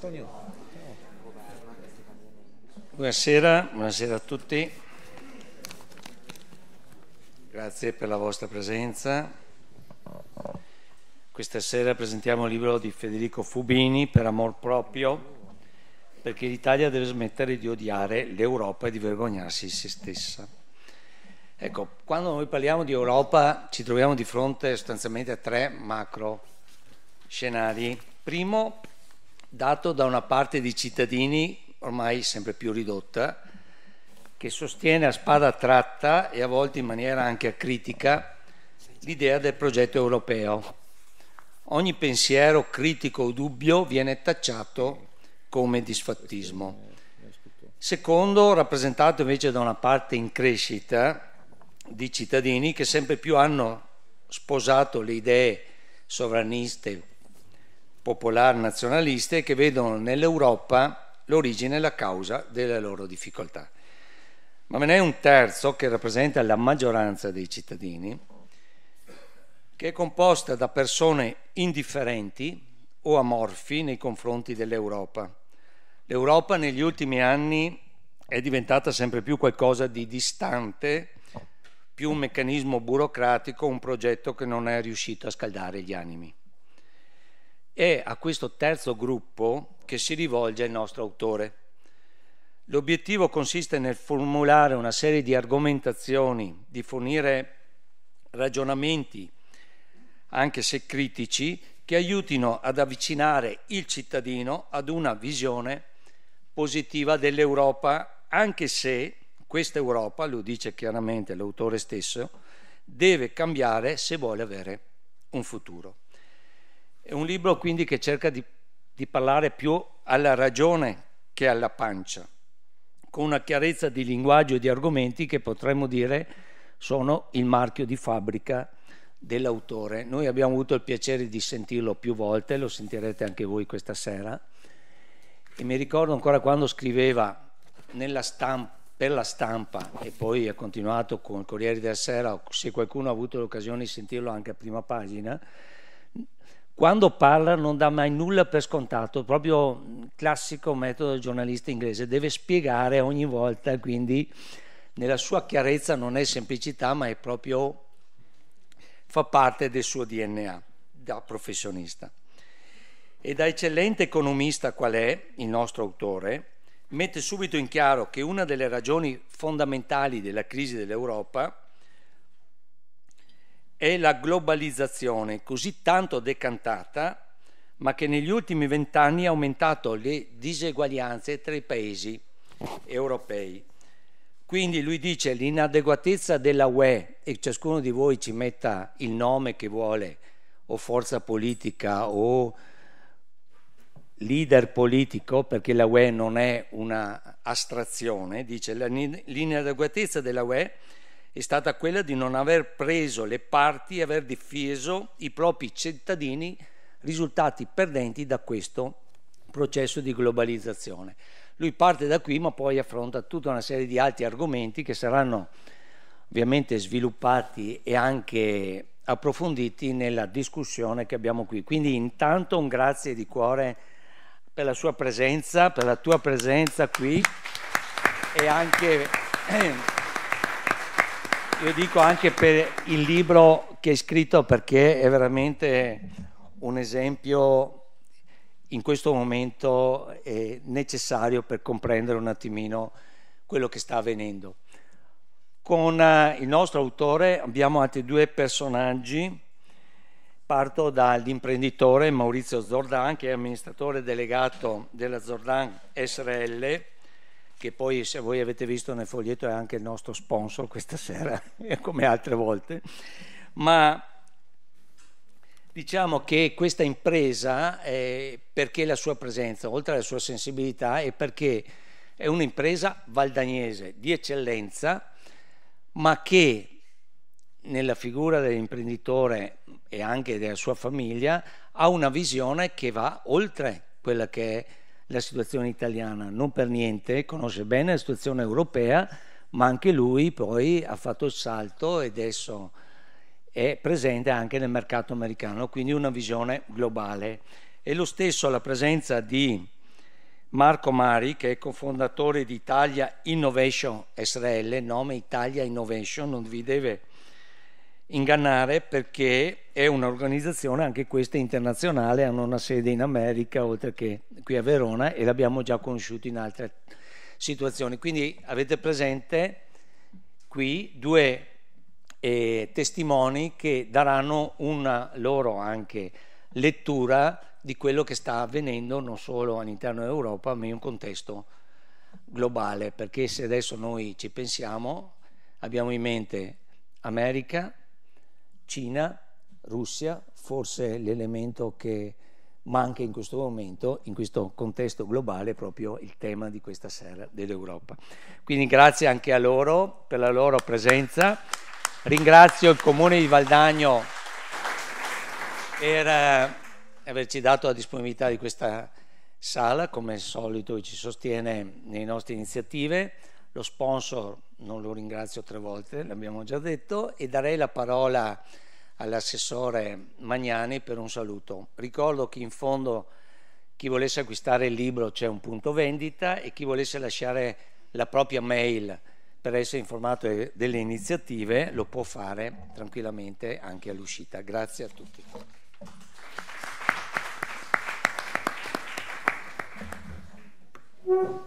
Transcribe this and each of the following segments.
Antonio. Buonasera, buonasera a tutti. Grazie per la vostra presenza. Questa sera presentiamo il libro di Federico Fubini, Per amor proprio, perché l'Italia deve smettere di odiare l'Europa e di vergognarsi di se stessa. Ecco, quando noi parliamo di Europa ci troviamo di fronte sostanzialmente a tre macro scenari. Primo, dato da una parte di cittadini ormai sempre più ridotta, che sostiene a spada tratta e a volte in maniera anche acritica l'idea del progetto europeo. Ogni pensiero critico o dubbio viene tacciato come disfattismo. Secondo, rappresentato invece da una parte in crescita di cittadini che sempre più hanno sposato le idee sovraniste, popolar nazionaliste che vedono nell'Europa l'origine e la causa delle loro difficoltà. Ma ve n'è un terzo che rappresenta la maggioranza dei cittadini, che è composta da persone indifferenti o amorfi nei confronti dell'Europa. L'Europa negli ultimi anni è diventata sempre più qualcosa di distante, più un meccanismo burocratico, un progetto che non è riuscito a scaldare gli animi. È a questo terzo gruppo che si rivolge il nostro autore. L'obiettivo consiste nel formulare una serie di argomentazioni, di fornire ragionamenti, anche se critici, che aiutino ad avvicinare il cittadino ad una visione positiva dell'Europa, anche se questa Europa, lo dice chiaramente l'autore stesso, deve cambiare se vuole avere un futuro. È un libro quindi che cerca di, di parlare più alla ragione che alla pancia, con una chiarezza di linguaggio e di argomenti che potremmo dire sono il marchio di fabbrica dell'autore. Noi abbiamo avuto il piacere di sentirlo più volte, lo sentirete anche voi questa sera. E mi ricordo ancora quando scriveva stampa, per la stampa e poi ha continuato con il Corriere della Sera, se qualcuno ha avuto l'occasione di sentirlo anche a prima pagina, quando parla non dà mai nulla per scontato, proprio classico metodo del giornalista inglese, deve spiegare ogni volta, quindi nella sua chiarezza non è semplicità, ma è proprio fa parte del suo DNA da professionista. E da eccellente economista qual è il nostro autore, mette subito in chiaro che una delle ragioni fondamentali della crisi dell'Europa è la globalizzazione, così tanto decantata, ma che negli ultimi vent'anni ha aumentato le diseguaglianze tra i paesi europei. Quindi lui dice l'inadeguatezza della UE, e ciascuno di voi ci metta il nome che vuole, o forza politica o leader politico, perché la UE non è un'astrazione, astrazione, dice l'inadeguatezza della UE è stata quella di non aver preso le parti e aver difeso i propri cittadini risultati perdenti da questo processo di globalizzazione. Lui parte da qui ma poi affronta tutta una serie di altri argomenti che saranno ovviamente sviluppati e anche approfonditi nella discussione che abbiamo qui. Quindi intanto un grazie di cuore per la sua presenza, per la tua presenza qui e anche... io dico anche per il libro che hai scritto perché è veramente un esempio in questo momento necessario per comprendere un attimino quello che sta avvenendo. Con eh, il nostro autore abbiamo altri due personaggi. Parto dall'imprenditore Maurizio Zordan, che è amministratore delegato della Zordan SRL che poi se voi avete visto nel foglietto è anche il nostro sponsor questa sera, come altre volte, ma diciamo che questa impresa, perché la sua presenza, oltre alla sua sensibilità, è perché è un'impresa valdagnese di eccellenza, ma che nella figura dell'imprenditore e anche della sua famiglia ha una visione che va oltre quella che è la situazione italiana, non per niente, conosce bene la situazione europea, ma anche lui poi ha fatto il salto e adesso è presente anche nel mercato americano, quindi una visione globale. E lo stesso la presenza di Marco Mari, che è cofondatore di Italia Innovation SRL, nome Italia Innovation, non vi deve ingannare perché è un'organizzazione anche questa internazionale, hanno una sede in America oltre che qui a Verona e l'abbiamo già conosciuto in altre situazioni. Quindi avete presente qui due eh, testimoni che daranno una loro anche lettura di quello che sta avvenendo non solo all'interno dell'Europa ma in un contesto globale perché se adesso noi ci pensiamo abbiamo in mente America, Cina, Russia, forse l'elemento che manca in questo momento, in questo contesto globale, è proprio il tema di questa sera dell'Europa. Quindi grazie anche a loro per la loro presenza. Ringrazio il Comune di Valdagno per eh, averci dato la disponibilità di questa sala, come al solito ci sostiene nelle nostre iniziative, lo sponsor non lo ringrazio tre volte, l'abbiamo già detto, e darei la parola all'assessore Magnani per un saluto. Ricordo che in fondo chi volesse acquistare il libro c'è un punto vendita e chi volesse lasciare la propria mail per essere informato delle iniziative lo può fare tranquillamente anche all'uscita. Grazie a tutti.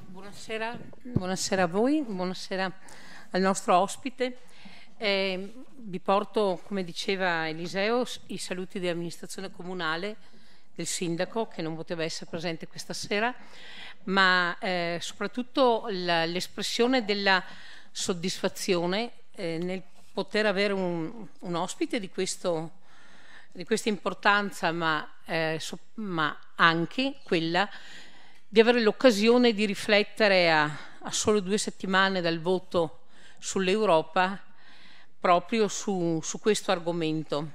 Buonasera, buonasera a voi, buonasera al nostro ospite. Eh, vi porto, come diceva Eliseo, i saluti dell'amministrazione comunale, del sindaco che non poteva essere presente questa sera, ma eh, soprattutto l'espressione della soddisfazione eh, nel poter avere un, un ospite di, questo, di, questa importanza, ma, eh, so, ma anche quella di avere l'occasione di riflettere a, a solo due settimane dal voto sull'Europa proprio su, su, questo argomento.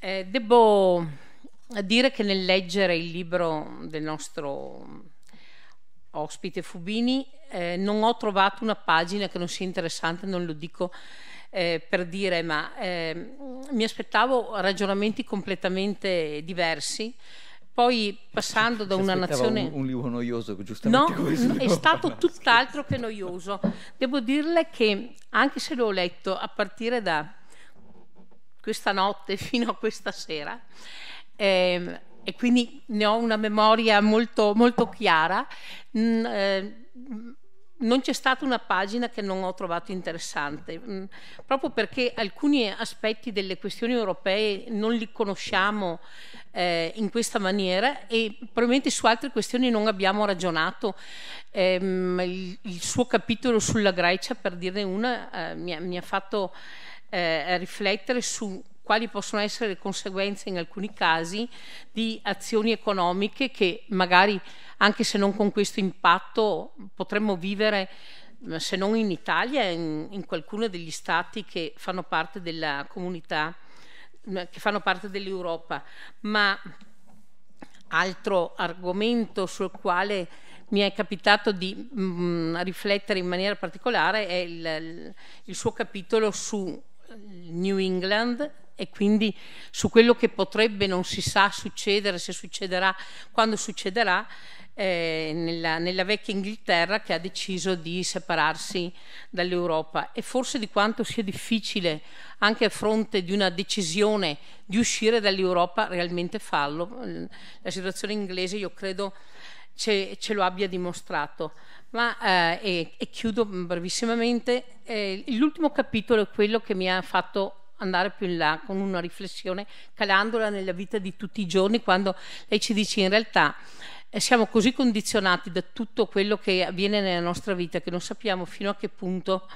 Eh, devo dire che nel leggere il libro del nostro ospite Fubini eh, non ho trovato una pagina che non sia interessante, non lo dico eh, per dire, ma ehm, mi aspettavo ragionamenti completamente diversi poi passando da una nazione... Un, un libro noioso, giustamente. No, è stato tutt'altro che noioso. Devo dirle che anche se l'ho letto a partire da questa notte fino a questa sera, eh, e quindi ne ho una memoria molto, molto chiara, mh, mm, eh, non c'è stata una pagina che non ho trovato interessante, mh, mm, proprio perché alcuni aspetti delle questioni europee non li conosciamo eh, in questa maniera e probabilmente su altre questioni non abbiamo ragionato. Ehm, il, il, suo capitolo sulla Grecia, per dirne una, eh, mi, ha, mi, ha, fatto eh, riflettere su quali possono essere le conseguenze in alcuni casi di azioni economiche che magari anche se non con questo impatto potremmo vivere eh, se non in Italia in, in qualcuno degli stati che fanno parte della comunità mm, che fanno parte dell'Europa ma altro argomento sul quale mi è capitato di mh, mm, riflettere in maniera particolare è il, il suo capitolo su eh, New England e quindi su quello che potrebbe, non si sa succedere, se succederà, quando succederà, eh, nella, nella, vecchia Inghilterra che ha deciso di separarsi dall'Europa e forse di quanto sia difficile anche a fronte di una decisione di uscire dall'Europa realmente farlo. La situazione inglese io credo ce, ce lo abbia dimostrato. Ma, eh, e, e, chiudo brevissimamente, eh, l'ultimo capitolo è quello che mi ha fatto andare più in là con una riflessione, calandola nella vita di tutti i giorni, quando lei ci dice in realtà eh, siamo così condizionati da tutto quello che avviene nella nostra vita che non sappiamo fino a che punto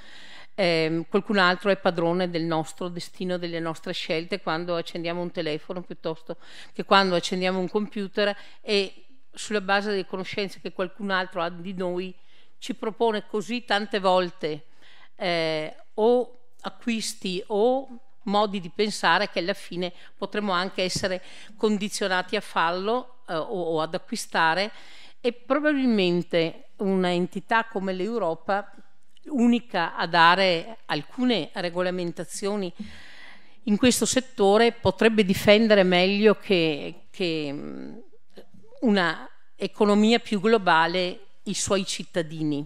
eh, qualcun altro è padrone del nostro destino, delle nostre scelte quando accendiamo un telefono piuttosto che quando accendiamo un computer e sulla base delle conoscenze che qualcun altro ha di noi ci propone così tante volte eh, o acquisti o modi di pensare che alla fine potremmo anche essere condizionati a farlo eh, o, o ad acquistare e probabilmente un'entità come l'Europa, unica a dare alcune regolamentazioni in questo settore, potrebbe difendere meglio che, che mm, una economia più globale i suoi cittadini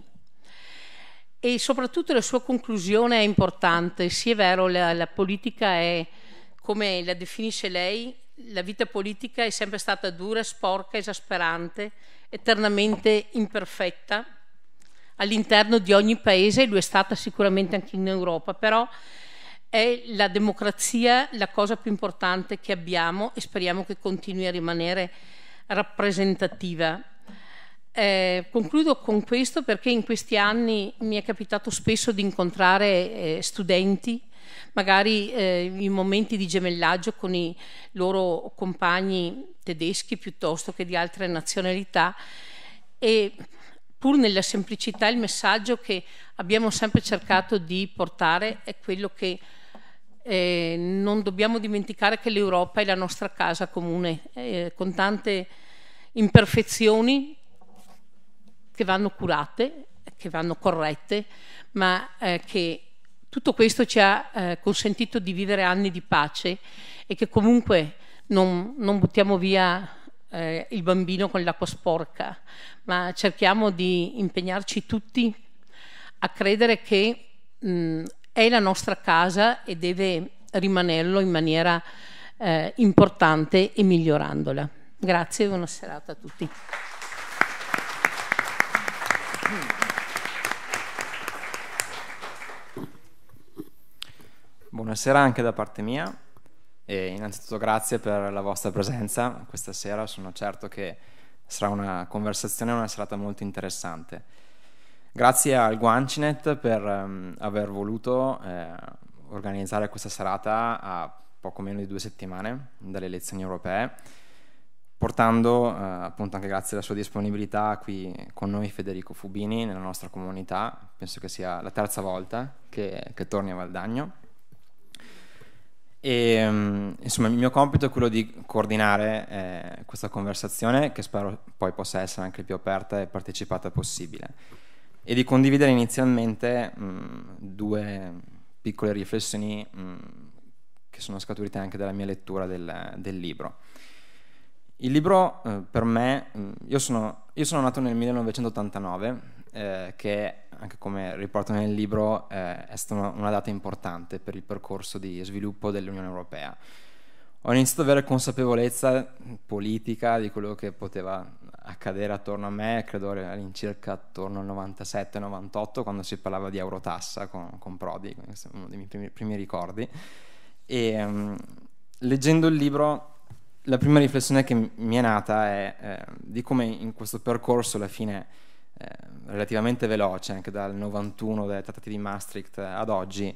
e soprattutto la sua conclusione è importante. Sì è vero, la, la politica è, come la definisce lei, la vita politica è sempre stata dura, sporca, esasperante, eternamente imperfetta. All'interno di ogni paese, lo è stata sicuramente anche in Europa, però è la democrazia la cosa più importante che abbiamo e speriamo che continui a rimanere rappresentativa. Eh, concludo con questo perché in questi anni mi è capitato spesso di incontrare eh, studenti, magari eh, in momenti di gemellaggio con i loro compagni tedeschi piuttosto che di altre nazionalità e pur nella semplicità il messaggio che abbiamo sempre cercato di portare è quello che eh, non dobbiamo dimenticare che l'Europa è la nostra casa comune, eh, con tante imperfezioni, che vanno curate, che vanno corrette, ma eh, che tutto questo ci ha eh, consentito di vivere anni di pace e che comunque non, non buttiamo via eh, il bambino con l'acqua sporca, ma cerchiamo di impegnarci tutti a credere che mh, è la nostra casa e deve rimanerlo in maniera eh, importante e migliorandola. Grazie e buona serata a tutti. Buonasera anche da parte mia e innanzitutto grazie per la vostra presenza questa sera, sono certo che sarà una conversazione e una serata molto interessante. Grazie al Guancinet per um, aver voluto eh, organizzare questa serata a poco meno di due settimane dalle elezioni europee portando eh, appunto anche grazie alla sua disponibilità qui con noi Federico Fubini nella nostra comunità, penso che sia la terza volta che, che torni a Valdagno. E, mm, insomma il mio compito è quello di coordinare eh, questa conversazione che spero poi possa essere anche più aperta e partecipata possibile e di condividere inizialmente mh, mm, due piccole riflessioni mh, mm, che sono scaturite anche dalla mia lettura del, del libro. Il libro eh, per me, mm, io sono, io sono, nato nel 1989, eh, che anche come riporto nel libro eh, è stata una, una data importante per il percorso di sviluppo dell'Unione Europea. Ho iniziato ad avere consapevolezza politica di quello che poteva accadere attorno a me, credo all'incirca attorno al 97-98, quando si parlava di Eurotassa con, con Prodi, questo è uno dei miei primi, primi ricordi. E um, leggendo il libro la prima riflessione che mi è nata è eh, di come in questo percorso alla fine eh, relativamente veloce, anche dal 91 dei trattati di Maastricht eh, ad oggi,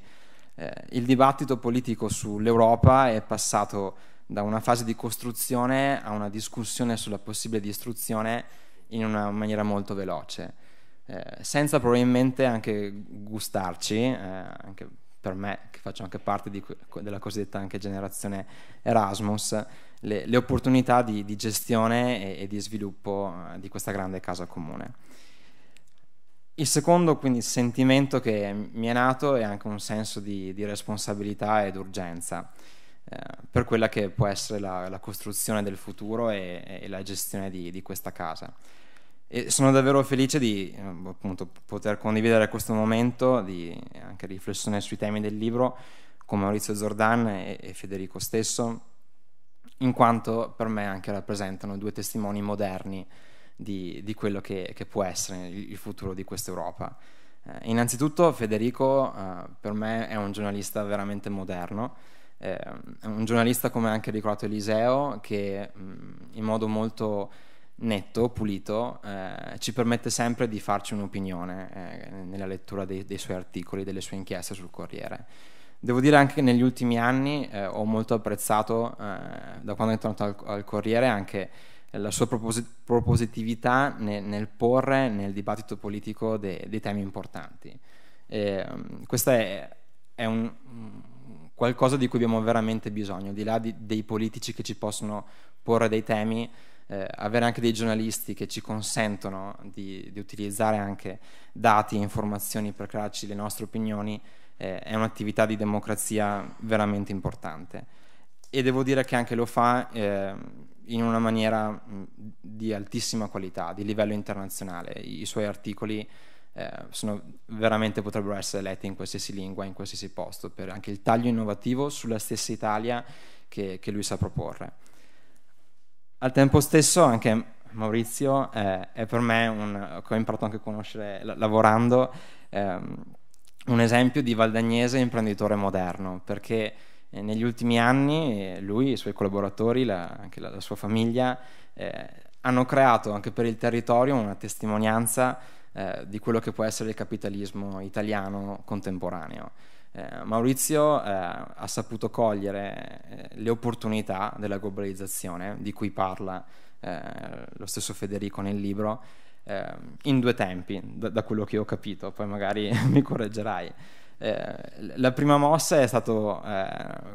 eh, il dibattito politico sull'Europa è passato da una fase di costruzione a una discussione sulla possibile distruzione in una maniera molto veloce, eh, senza probabilmente anche gustarci, eh, anche per me che faccio anche parte que- della cosiddetta anche generazione Erasmus, le, le opportunità di, di gestione e, e, di sviluppo eh, di questa grande casa comune. Il secondo, quindi, sentimento che mi è nato è anche un senso di, di responsabilità ed urgenza eh, per quella che può essere la, la costruzione del futuro e, e la gestione di, di questa casa. E sono davvero felice di eh, appunto, poter condividere questo momento di anche riflessione sui temi del libro con Maurizio Zordan e, e Federico stesso in quanto per me anche rappresentano due testimoni moderni di, di quello che, che, può essere il futuro di questa Europa. Eh, innanzitutto Federico eh, per me è un giornalista veramente moderno, eh, è un giornalista come anche ricordato Eliseo che mh, mm, in modo molto netto, pulito, eh, ci permette sempre di farci un'opinione eh, nella lettura dei, dei suoi articoli, delle sue inchieste sul Corriere. Devo dire anche che negli ultimi anni eh, ho molto apprezzato, eh, da quando è tornato al, al Corriere, anche la sua proposi- propositività nel, nel, porre nel dibattito politico de- dei temi importanti. E, um, questo è, è un, mm, qualcosa di cui abbiamo veramente bisogno, di là di, dei politici che ci possono porre dei temi, eh, avere anche dei giornalisti che ci consentono di, di utilizzare anche dati e informazioni per crearci le nostre opinioni eh, è un'attività di democrazia veramente importante. E devo dire che anche lo fa eh, in una maniera di altissima qualità, di livello internazionale. I suoi articoli eh, sono, veramente potrebbero essere letti in qualsiasi lingua, in qualsiasi posto, per anche il taglio innovativo sulla stessa Italia che, che lui sa proporre. Al tempo stesso anche Maurizio eh, è per me un, che ho imparato anche a conoscere lavorando, ehm, un esempio di valdagnese imprenditore moderno, perché eh, negli ultimi anni eh, lui, i suoi collaboratori, la, anche la, la, sua famiglia, eh, hanno creato anche per il territorio una testimonianza eh, di quello che può essere il capitalismo italiano contemporaneo. Eh, Maurizio eh, ha saputo cogliere le opportunità della globalizzazione di cui parla lo stesso Federico nel libro eh, in due tempi, da, da, quello che ho capito, poi magari mi correggerai. Eh, la prima mossa è stato eh,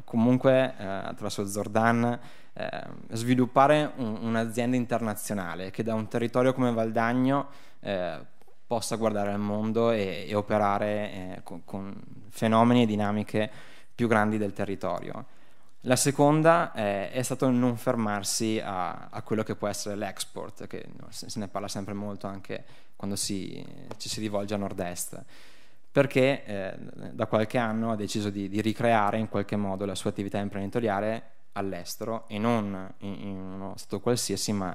comunque eh, attraverso Zordan eh, sviluppare un, un'azienda internazionale che da un territorio come Valdagno possa guardare al mondo e, e operare con, con fenomeni e dinamiche più grandi del territorio. La seconda è, eh, è stato non fermarsi a, a, quello che può essere l'export, che se ne parla sempre molto anche quando si, ci si rivolge a nord-est, perché eh, da qualche anno ha deciso di, di, ricreare in qualche modo la sua attività imprenditoriale all'estero e non in, in uno stato qualsiasi, ma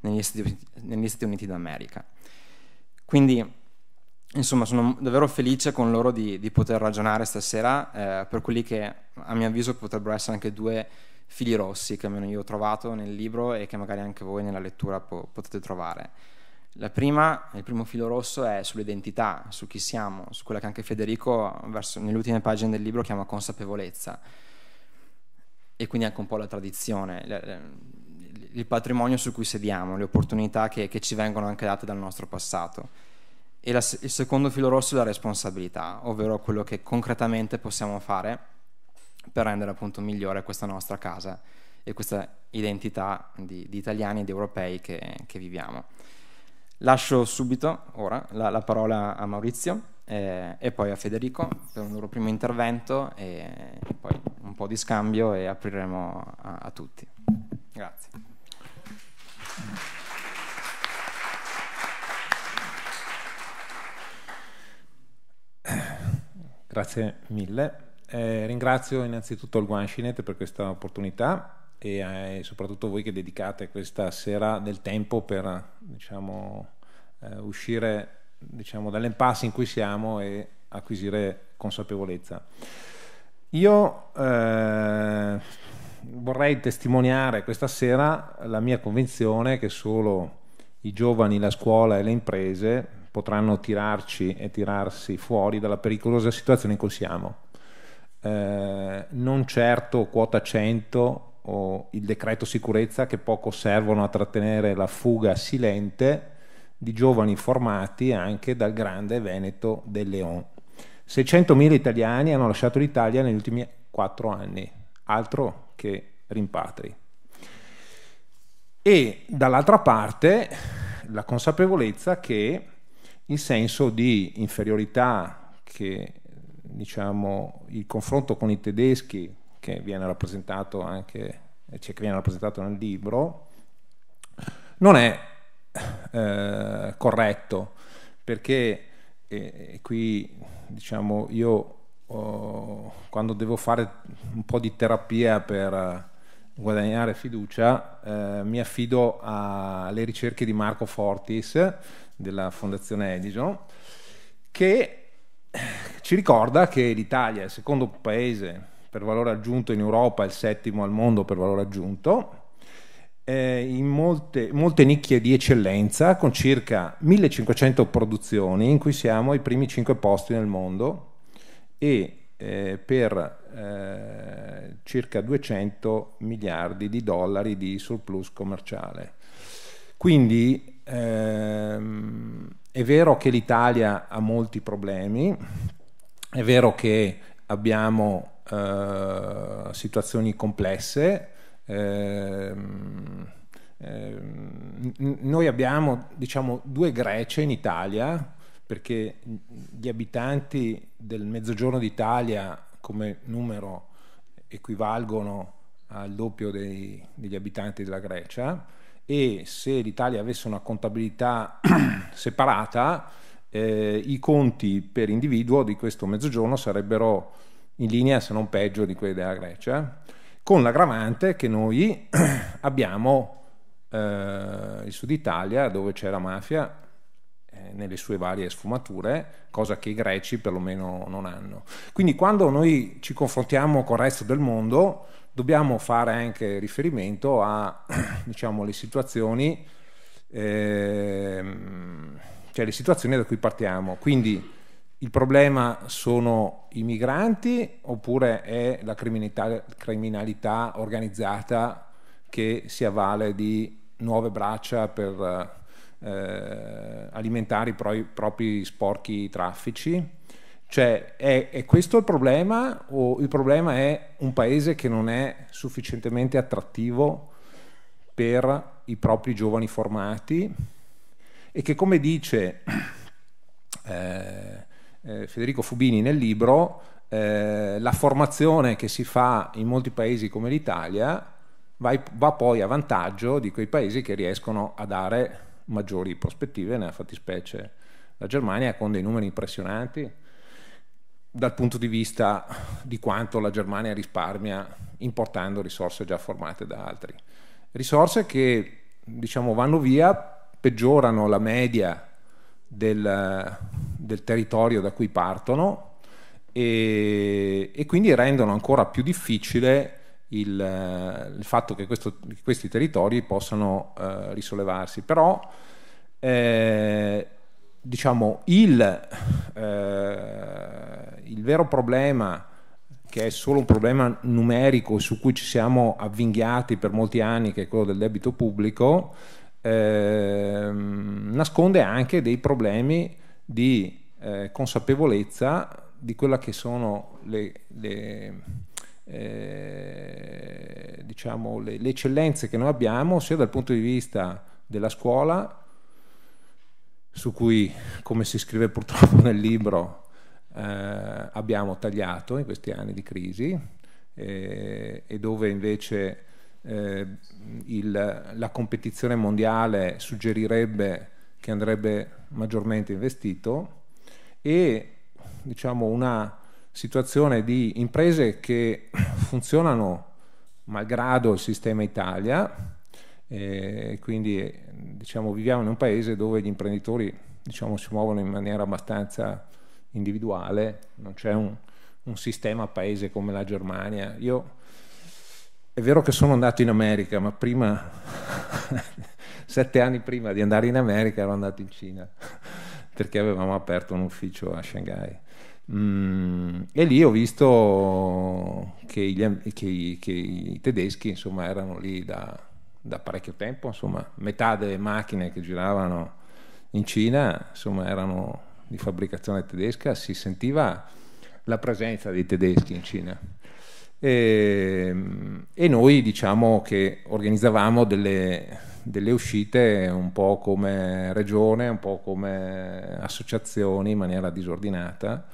negli Stati, negli Stati Uniti d'America. Quindi insomma sono davvero felice con loro di, di poter ragionare stasera eh, per quelli che a mio avviso potrebbero essere anche due fili rossi che almeno io ho trovato nel libro e che magari anche voi nella lettura po- potete trovare. La Prima, il primo filo rosso è sull'identità, su chi siamo, su quella che anche Federico verso, nelle ultime pagine del libro chiama consapevolezza e quindi anche un po' la tradizione, il patrimonio su cui sediamo, le opportunità che, che ci vengono anche date dal nostro passato. E la, il secondo filo rosso è la responsabilità, ovvero quello che concretamente possiamo fare per rendere appunto migliore questa nostra casa e questa identità di, di italiani di europei che, che, viviamo. Lascio subito ora la, la parola a Maurizio eh, e poi a Federico per un loro primo intervento e poi un po' di scambio e apriremo a, a tutti. Grazie. Grazie mille. Eh, ringrazio innanzitutto il Guancinet per questa opportunità e eh, soprattutto voi che dedicate questa sera del tempo per diciamo, eh, uscire diciamo, dall'impasse in cui siamo e acquisire consapevolezza. Io eh, vorrei testimoniare questa sera la mia convinzione che solo i giovani, la scuola e le imprese potranno tirarci e tirarsi fuori dalla pericolosa situazione in cui siamo. Eh, non certo quota 100 o il decreto sicurezza che poco servono a trattenere la fuga silente di giovani formati anche dal grande Veneto del Leon. 600.000 italiani hanno lasciato l'Italia negli ultimi 4 anni, altro che rimpatri. E dall'altra parte la consapevolezza che il senso di inferiorità che diciamo, il confronto con i tedeschi, che viene rappresentato anche cioè che viene rappresentato nel libro, non è eh, corretto, perché eh, qui diciamo, io oh, quando devo fare un po' di terapia per eh, guadagnare fiducia, eh, mi affido alle ricerche di Marco Fortis della Fondazione Edison, che ci ricorda che l'Italia è il secondo paese per valore aggiunto in Europa, il settimo al mondo per valore aggiunto, eh, in molte, molte, nicchie di eccellenza con circa 1500 produzioni in cui siamo ai primi 5 posti nel mondo e eh, per eh, circa 200 miliardi di dollari di surplus commerciale. Quindi ehm, è vero che l'Italia ha molti problemi, è vero che abbiamo eh, situazioni complesse, ehm, ehm noi abbiamo diciamo due Grecie in Italia perché gli abitanti del mezzogiorno d'Italia come numero equivalgono al doppio dei, degli abitanti della Grecia e se l'Italia avesse una contabilità separata, eh, i conti per individuo di questo mezzogiorno sarebbero in linea, se non peggio, di quelli della Grecia, con l'aggravante che noi abbiamo eh, il sud Italia, dove c'è la mafia, eh, nelle sue varie sfumature, cosa che i greci perlomeno non hanno. Quindi quando noi ci confrontiamo con il resto del mondo, dobbiamo fare anche riferimento a diciamo, le situazioni ehm, cioè le situazioni da cui partiamo quindi il problema sono i migranti oppure è la criminalità, criminalità organizzata che si avvale di nuove braccia per eh, alimentare i pro- propri sporchi traffici cioè, è, è, questo il problema o il problema è un paese che non è sufficientemente attrattivo per i propri giovani formati e che, come dice eh, eh Federico Fubini nel libro, eh, la formazione che si fa in molti paesi come l'Italia va, va poi a vantaggio di quei paesi che riescono a dare maggiori prospettive, nella fattispecie la Germania con dei numeri impressionanti dal punto di vista di quanto la Germania risparmia importando risorse già formate da altri. Risorse che diciamo, vanno via, peggiorano la media del, del territorio da cui partono e, e, quindi rendono ancora più difficile il, il fatto che, questo, questi territori possano eh, risollevarsi. Però eh, diciamo, il, eh, il vero problema che è solo un problema numerico su cui ci siamo avvinghiati per molti anni, che è quello del debito pubblico, eh, nasconde anche dei problemi di eh, consapevolezza di quella che sono le, le, eh, diciamo, le, le eccellenze che noi abbiamo, sia dal punto di vista della scuola su cui, come si scrive purtroppo nel libro, eh, abbiamo tagliato in questi anni di crisi eh, e dove invece eh, il, la competizione mondiale suggerirebbe che andrebbe maggiormente investito e diciamo una situazione di imprese che funzionano malgrado il sistema Italia e quindi diciamo, viviamo in un paese dove gli imprenditori diciamo, si muovono in maniera abbastanza individuale, non c'è un, un sistema paese come la Germania. Io è vero che sono andato in America, ma prima, sette anni prima di andare in America, ero andato in Cina perché avevamo aperto un ufficio a Shanghai. Mm, e lì ho visto che, gli, che, che i tedeschi insomma, erano lì da da parecchio tempo, insomma, metà delle macchine che giravano in Cina insomma, erano di fabbricazione tedesca, si sentiva la presenza dei tedeschi in Cina. E, ehm, e noi diciamo che organizzavamo delle, delle, uscite un po' come regione, un po' come associazioni in maniera disordinata.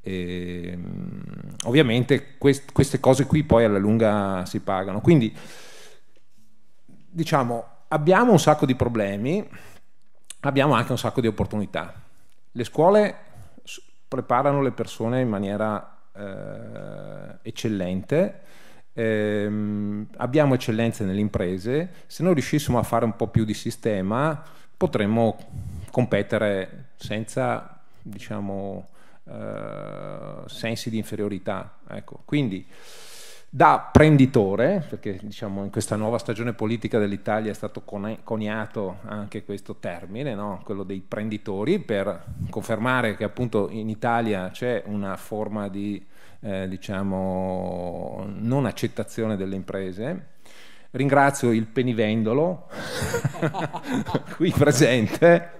E, ehm, ovviamente quest, queste cose qui poi alla lunga si pagano. Quindi diciamo, abbiamo un sacco di problemi, abbiamo anche un sacco di opportunità. Le scuole preparano le persone in maniera eh, eccellente, eh, abbiamo eccellenze nelle imprese, se noi riuscissimo a fare un po' più di sistema potremmo competere senza diciamo, eh, sensi di inferiorità. Ecco, quindi da prenditore, perché diciamo in questa nuova stagione politica dell'Italia è stato coniato anche questo termine, no? quello dei prenditori, per confermare che appunto in Italia c'è una forma di eh, diciamo, non accettazione delle imprese Ringrazio il penivendolo qui presente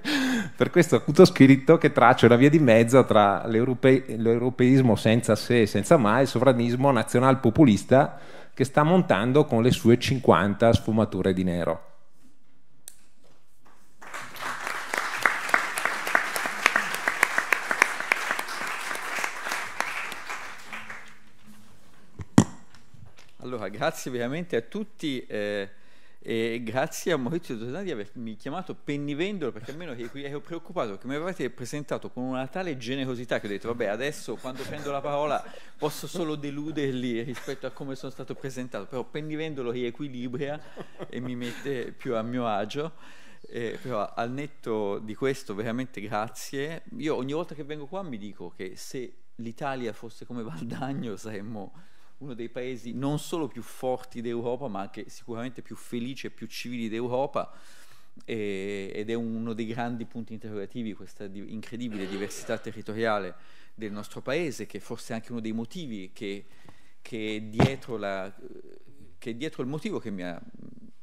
per questo acuto scritto che traccia una via di mezzo tra l'europe- l'europeismo senza se e senza ma e il sovranismo nazional populista che sta montando con le sue 50 sfumature di nero. Allora, grazie veramente a tutti eh, e grazie a Maurizio Zordani di avermi chiamato Pennivendolo perché almeno ero preoccupato che mi avevate presentato con una tale generosità che ho detto vabbè adesso quando prendo la parola posso solo deluderli rispetto a come sono stato presentato, però Pennivendolo riequilibra e mi mette più a mio agio. Eh, però al netto di questo, veramente grazie. Io ogni volta che vengo qua mi dico che se l'Italia fosse come Valdagno saremmo uno dei paesi non solo più forti d'Europa, ma anche sicuramente più felici e più civili d'Europa e, ed è uno dei grandi punti interrogativi questa di, incredibile diversità territoriale del nostro paese, che forse è anche uno dei motivi che, che, dietro, la, che dietro, il motivo che mi, ha,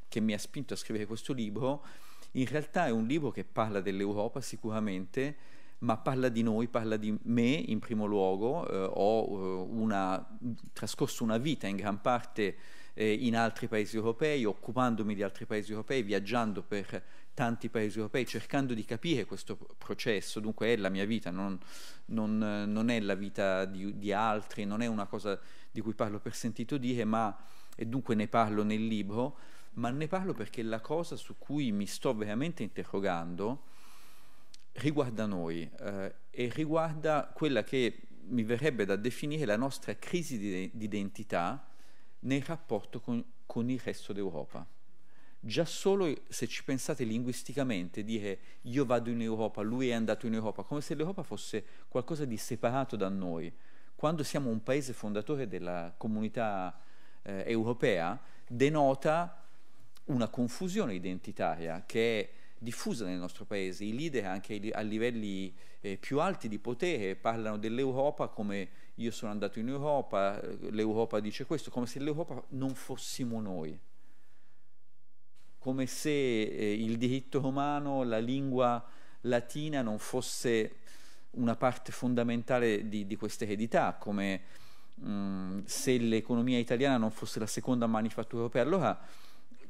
che mi ha spinto a scrivere questo libro, in realtà è un libro che parla dell'Europa sicuramente, ma parla di noi, parla di me in primo luogo, eh, ho eh, una, trascorso una vita in gran parte eh, in altri paesi europei, occupandomi di altri paesi europei, viaggiando per tanti paesi europei, cercando di capire questo processo, dunque è la mia vita, non, non, non è la vita di, di altri, non è una cosa di cui parlo per sentito dire, ma e dunque ne parlo nel libro, ma ne parlo perché la cosa su cui mi sto veramente interrogando riguarda noi eh, e riguarda quella che mi verrebbe da definire la nostra crisi di, di identità nel rapporto con, con il resto d'Europa. Già solo se ci pensate linguisticamente, dire io vado in Europa, lui è andato in Europa, come se l'Europa fosse qualcosa di separato da noi. Quando siamo un paese fondatore della comunità eh, europea, denota una confusione identitaria che è diffusa nel nostro paese, i leader anche a livelli eh, più alti di potere parlano dell'Europa come io sono andato in Europa, eh, l'Europa dice questo, come se l'Europa non fossimo noi, come se eh, il diritto romano, la lingua latina non fosse una parte fondamentale di, di questa eredità, come mh, mm, se l'economia italiana non fosse la seconda manifattura europea. Allora,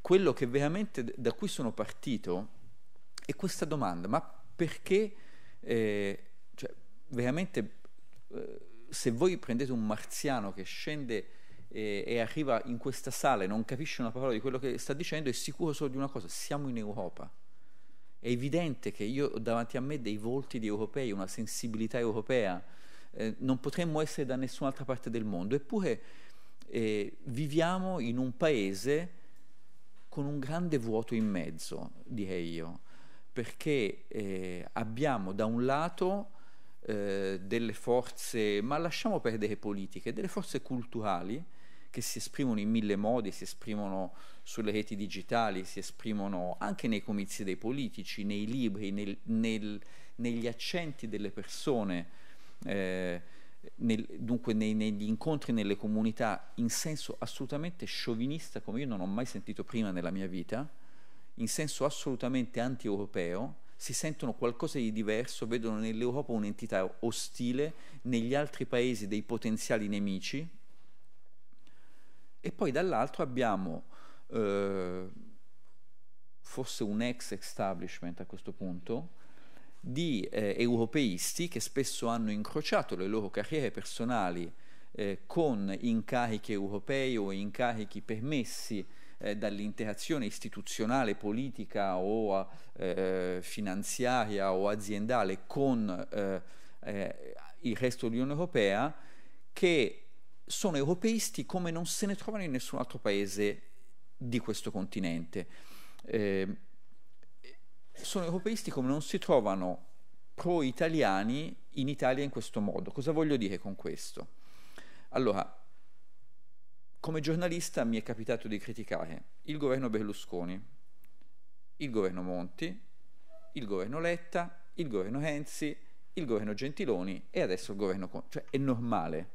quello che veramente da cui sono partito e questa domanda, ma perché, eh, cioè, veramente, eh, se voi prendete un marziano che scende eh, e arriva in questa sala e non capisce una parola di quello che sta dicendo, è sicuro solo di una cosa, siamo in Europa. È evidente che io ho davanti a me dei volti di europei, una sensibilità europea, eh, non potremmo essere da nessun'altra parte del mondo, eppure eh, viviamo in un paese con un grande vuoto in mezzo, direi io perché eh, abbiamo da un lato eh, delle forze, ma lasciamo perdere politiche, delle forze culturali che si esprimono in mille modi, si esprimono sulle reti digitali, si esprimono anche nei comizi dei politici, nei libri, nel, nel, negli accenti delle persone, eh, nel, dunque nei, negli incontri nelle comunità, in senso assolutamente sciovinista come io non ho mai sentito prima nella mia vita in senso assolutamente anti-europeo, si sentono qualcosa di diverso, vedono nell'Europa un'entità ostile, negli altri paesi dei potenziali nemici. E poi dall'altro abbiamo eh, forse un ex establishment a questo punto di eh, europeisti che spesso hanno incrociato le loro carriere personali eh, con incarichi europei o incarichi permessi eh, dall'interazione istituzionale, politica o eh, finanziaria o aziendale con eh, eh, il resto dell'Unione Europea che sono europeisti come non se ne trovano in nessun altro paese di questo continente. Eh, sono europeisti come non si trovano pro-italiani in Italia in questo modo. Cosa voglio dire con questo? Allora, come giornalista mi è capitato di criticare il governo Berlusconi, il governo Monti, il governo Letta, il governo Renzi, il governo Gentiloni e adesso il governo Conte. Cioè è normale,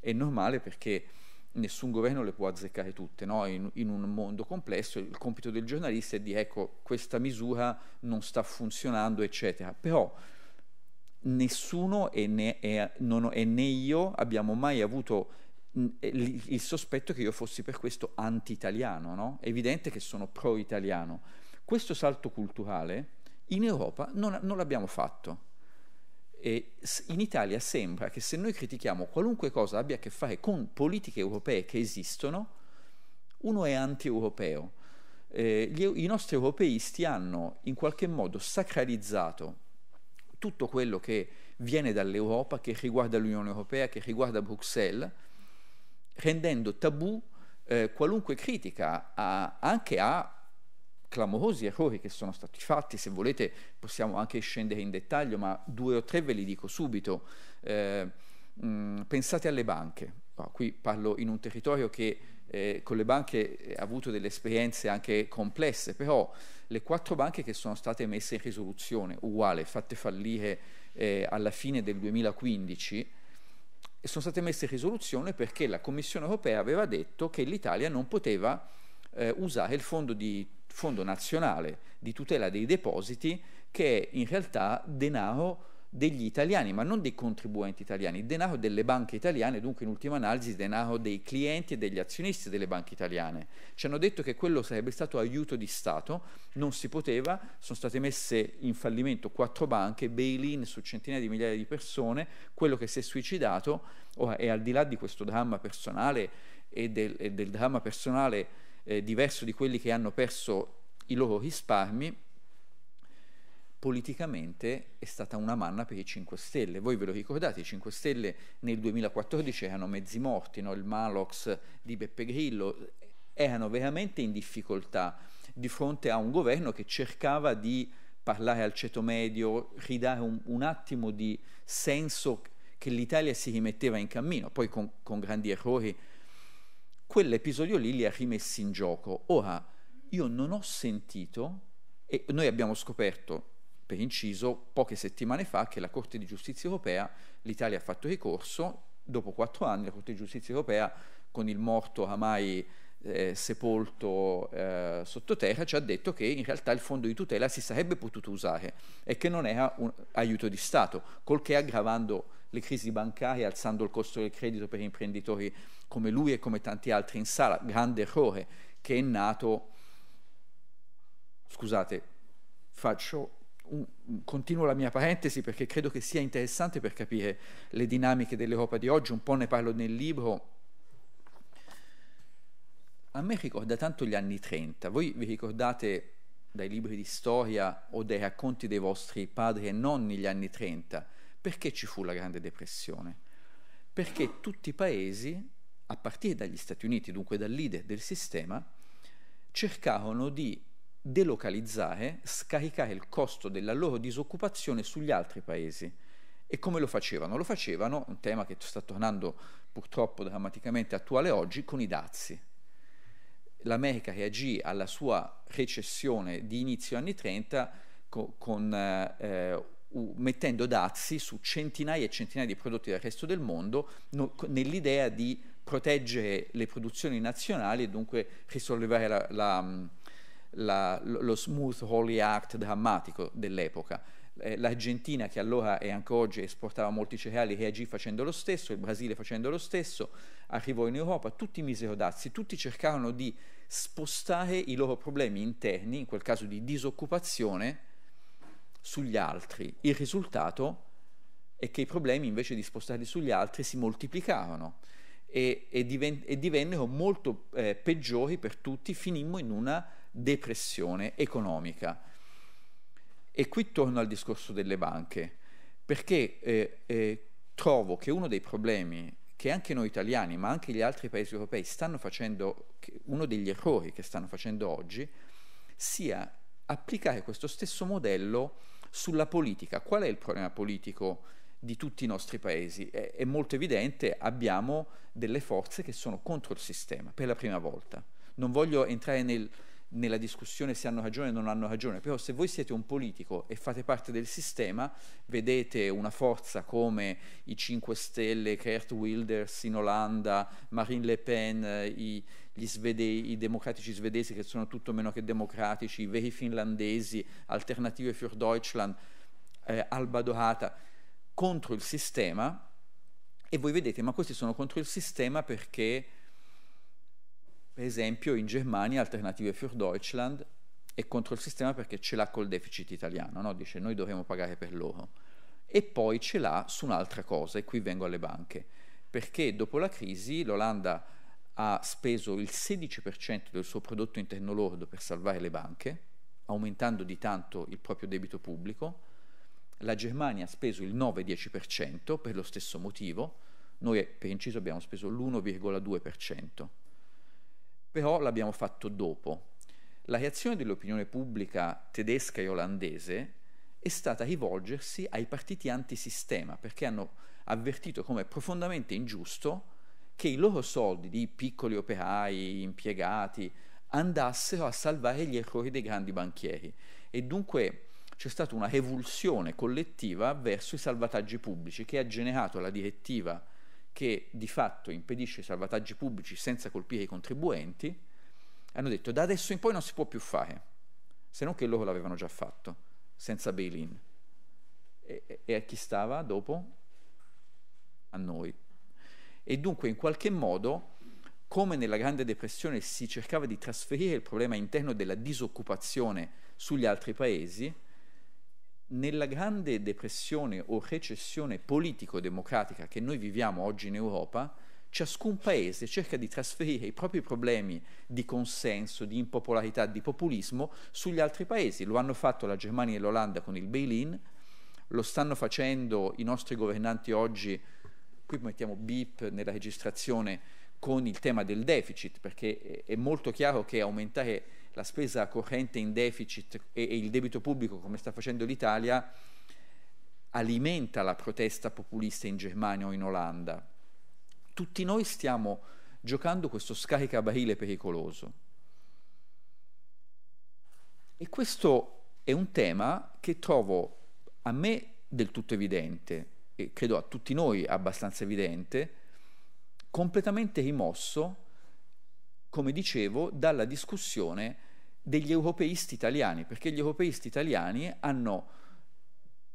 è normale perché nessun governo le può azzeccare tutte, no? in, in, un mondo complesso il compito del giornalista è di ecco questa misura non sta funzionando eccetera, però nessuno e né, e non, e né io abbiamo mai avuto il, sospetto che io fossi per questo anti-italiano, no? È evidente che sono pro-italiano. Questo salto culturale in Europa non, non l'abbiamo fatto. E in Italia sembra che se noi critichiamo qualunque cosa abbia a che fare con politiche europee che esistono, uno è anti-europeo. Eh, gli, I nostri europeisti hanno in qualche modo sacralizzato tutto quello che viene dall'Europa, che riguarda l'Unione Europea, che riguarda Bruxelles, rendendo tabù eh, qualunque critica a, anche a clamorosi errori che sono stati fatti, se volete possiamo anche scendere in dettaglio, ma due o tre ve li dico subito. Eh, mh, mm, pensate alle banche, oh, qui parlo in un territorio che eh, con le banche ha avuto delle esperienze anche complesse, però le quattro banche che sono state messe in risoluzione, uguale, fatte fallire eh, alla fine del 2015, e sono state messe in risoluzione perché la Commissione europea aveva detto che l'Italia non poteva eh, usare il fondo, di, fondo nazionale di tutela dei depositi che è in realtà denaro degli italiani, ma non dei contribuenti italiani, il denaro delle banche italiane, dunque in ultima analisi il denaro dei clienti e degli azionisti delle banche italiane. Ci hanno detto che quello sarebbe stato aiuto di Stato, non si poteva, sono state messe in fallimento quattro banche, bail-in su centinaia di migliaia di persone, quello che si è suicidato, ora è al di là di questo dramma personale e del, e del dramma personale eh, diverso di quelli che hanno perso i loro risparmi, politicamente è stata una manna per i 5 Stelle. Voi ve lo ricordate, i 5 Stelle nel 2014 erano mezzi morti, no? il Malox di Beppe Grillo, erano veramente in difficoltà di fronte a un governo che cercava di parlare al ceto medio, ridare un, un attimo di senso che l'Italia si rimetteva in cammino, poi con, con grandi errori. Quell'episodio lì li ha rimessi in gioco. Ora, io non ho sentito, e noi abbiamo scoperto per inciso, poche settimane fa che la Corte di Giustizia europea, l'Italia ha fatto ricorso, dopo quattro anni la Corte di Giustizia europea con il morto oramai eh, sepolto eh, sottoterra ci ha detto che in realtà il fondo di tutela si sarebbe potuto usare e che non era un aiuto di Stato, col che aggravando le crisi bancarie, alzando il costo del credito per imprenditori come lui e come tanti altri in sala, grande errore che è nato, scusate, faccio un, continuo la mia parentesi perché credo che sia interessante per capire le dinamiche dell'Europa di oggi, un po' ne parlo nel libro. A me ricorda tanto gli anni 30, voi vi ricordate dai libri di storia o dai racconti dei vostri padri e nonni gli anni 30, perché ci fu la Grande Depressione? Perché tutti i paesi, a partire dagli Stati Uniti, dunque dal leader del sistema, cercarono di delocalizzare, scaricare il costo della loro disoccupazione sugli altri paesi. E come lo facevano? Lo facevano, un tema che sta tornando purtroppo drammaticamente attuale oggi, con i dazi. L'America reagì alla sua recessione di inizio anni 30 co- con, eh, uh, mettendo dazi su centinaia e centinaia di prodotti del resto del mondo no, nell'idea di proteggere le produzioni nazionali e dunque risollevare la, la la, lo smooth holy act drammatico dell'epoca. Eh, L'Argentina, che allora e anche oggi esportava molti cereali, reagì facendo lo stesso, il Brasile facendo lo stesso, arrivò in Europa, tutti misero dazi, tutti cercarono di spostare i loro problemi interni, in quel caso di disoccupazione, sugli altri. Il risultato è che i problemi invece di spostarli sugli altri si moltiplicarono e, e, diven- e divennero molto eh, peggiori per tutti, finimmo in una depressione economica. E qui torno al discorso delle banche, perché eh, eh, trovo che uno dei problemi che anche noi italiani, ma anche gli altri paesi europei stanno facendo, uno degli errori che stanno facendo oggi, sia applicare questo stesso modello sulla politica. Qual è il problema politico di tutti i nostri paesi? È, è molto evidente, abbiamo delle forze che sono contro il sistema per la prima volta. Non voglio entrare nel, nella discussione se hanno ragione o non hanno ragione, però se voi siete un politico e fate parte del sistema, vedete una forza come i 5 Stelle, Kurt Wilders in Olanda, Marine Le Pen, i, svede- i democratici svedesi che sono tutto meno che democratici, i veri finlandesi, Alternative für Deutschland, eh, Alba Dohata, contro il sistema e voi vedete ma questi sono contro il sistema perché per esempio in Germania Alternative für Deutschland è contro il sistema perché ce l'ha col deficit italiano, no? dice noi dovremmo pagare per loro e poi ce l'ha su un'altra cosa e qui vengo alle banche perché dopo la crisi l'Olanda ha speso il 16% del suo prodotto interno lordo per salvare le banche aumentando di tanto il proprio debito pubblico la Germania ha speso il 9-10% per lo stesso motivo noi per inciso abbiamo speso l'1,2% però l'abbiamo fatto dopo. La reazione dell'opinione pubblica tedesca e olandese è stata rivolgersi ai partiti antisistema perché hanno avvertito come profondamente ingiusto che i loro soldi di piccoli operai, impiegati, andassero a salvare gli errori dei grandi banchieri e dunque c'è stata una revulsione collettiva verso i salvataggi pubblici che ha generato la direttiva che di fatto impedisce i salvataggi pubblici senza colpire i contribuenti, hanno detto da adesso in poi non si può più fare, se non che loro l'avevano già fatto, senza bail-in. E, e a chi stava dopo? A noi. E dunque in qualche modo, come nella Grande Depressione si cercava di trasferire il problema interno della disoccupazione sugli altri paesi, nella grande depressione o recessione politico-democratica che noi viviamo oggi in Europa, ciascun paese cerca di trasferire i propri problemi di consenso, di impopolarità, di populismo sugli altri paesi. Lo hanno fatto la Germania e l'Olanda con il bail-in, lo stanno facendo i nostri governanti oggi, qui mettiamo beep nella registrazione, con il tema del deficit, perché è molto chiaro che aumentare la spesa corrente in deficit e, e il debito pubblico, come sta facendo l'Italia, alimenta la protesta populista in Germania o in Olanda. Tutti noi stiamo giocando questo scaricabarile pericoloso. E questo è un tema che trovo a me del tutto evidente, e credo a tutti noi abbastanza evidente, completamente rimosso come dicevo, dalla discussione degli europeisti italiani, perché gli europeisti italiani hanno,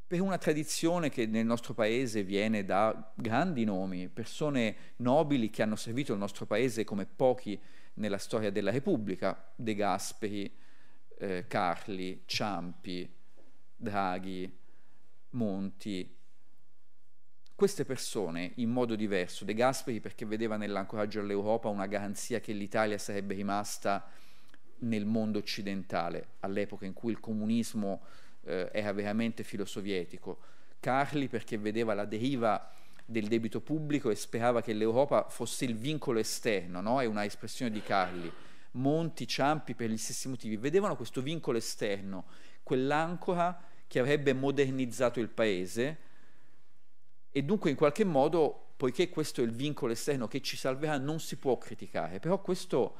per una tradizione che nel nostro paese viene da grandi nomi, persone nobili che hanno servito il nostro paese come pochi nella storia della Repubblica, De Gasperi, eh, Carli, Ciampi, Draghi, Monti, queste persone, in modo diverso, De Gasperi perché vedeva nell'ancoraggio all'Europa una garanzia che l'Italia sarebbe rimasta nel mondo occidentale, all'epoca in cui il comunismo eh, era veramente filosovietico, Carli perché vedeva la deriva del debito pubblico e sperava che l'Europa fosse il vincolo esterno, no? è una espressione di Carli. Monti, Ciampi per gli stessi motivi, vedevano questo vincolo esterno, quell'ancora che avrebbe modernizzato il paese, e dunque in qualche modo, poiché questo è il vincolo esterno che ci salverà, non si può criticare. Però questo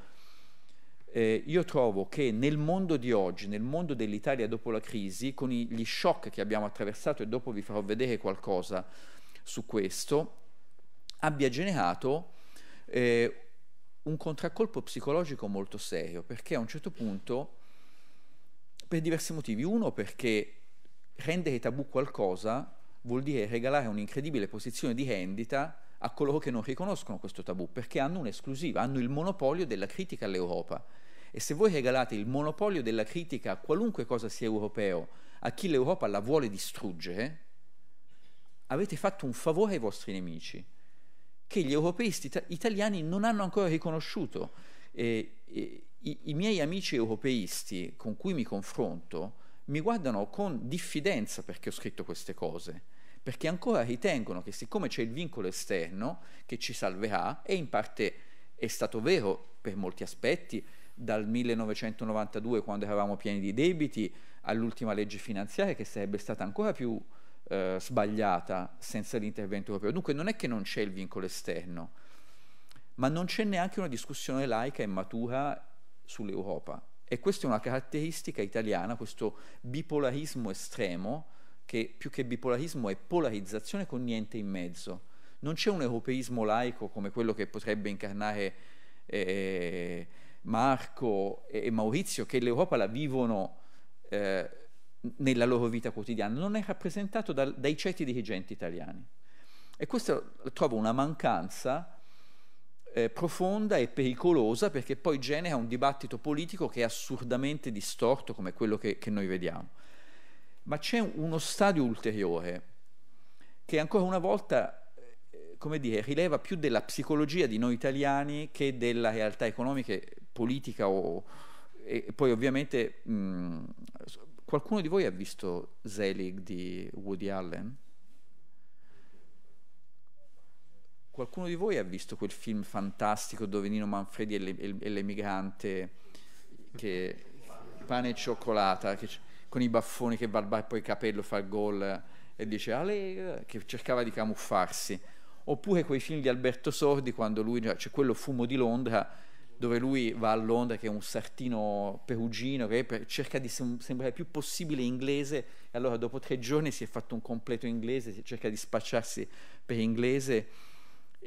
eh, io trovo che nel mondo di oggi, nel mondo dell'Italia dopo la crisi, con i, gli shock che abbiamo attraversato, e dopo vi farò vedere qualcosa su questo, abbia generato eh, un contraccolpo psicologico molto serio, perché a un certo punto, per diversi motivi, uno perché rendere tabù qualcosa vuol dire regalare un'incredibile posizione di rendita a coloro che non riconoscono questo tabù, perché hanno un'esclusiva, hanno il monopolio della critica all'Europa. E se voi regalate il monopolio della critica a qualunque cosa sia europeo, a chi l'Europa la vuole distruggere, avete fatto un favore ai vostri nemici, che gli europeisti italiani non hanno ancora riconosciuto. E, e, i, i miei amici europeisti con cui mi confronto, mi guardano con diffidenza perché ho scritto queste cose, perché ancora ritengono che siccome c'è il vincolo esterno che ci salverà, e in parte è stato vero per molti aspetti, dal 1992 quando eravamo pieni di debiti all'ultima legge finanziaria che sarebbe stata ancora più eh, sbagliata senza l'intervento europeo. Dunque non è che non c'è il vincolo esterno, ma non c'è neanche una discussione laica e matura sull'Europa. E questa è una caratteristica italiana, questo bipolarismo estremo, che più che bipolarismo è polarizzazione con niente in mezzo. Non c'è un europeismo laico come quello che potrebbe incarnare eh, Marco e Maurizio, che l'Europa la vivono eh, nella loro vita quotidiana, non è rappresentato da, dai ceti dirigenti italiani. E questo trovo una mancanza eh, profonda e pericolosa perché poi genera un dibattito politico che è assurdamente distorto come quello che, che noi vediamo. Ma c'è uno stadio ulteriore che ancora una volta eh, come dire, rileva più della psicologia di noi italiani che della realtà economica, politica o... E poi ovviamente mh, mm, qualcuno di voi ha visto Zelig di Woody Allen? Qualcuno di voi ha visto quel film fantastico dove Nino Manfredi è, le, e l'emigrante che pane e cioccolata che, con i baffoni che barba e poi il capello fa il gol e dice Ale che cercava di camuffarsi oppure quei film di Alberto Sordi quando lui cioè, c'è cioè quello fumo di Londra dove lui va a Londra che è un sartino perugino che per, cerca di sem- sembrare il più possibile inglese e allora dopo tre giorni si è fatto un completo inglese cerca di spacciarsi per inglese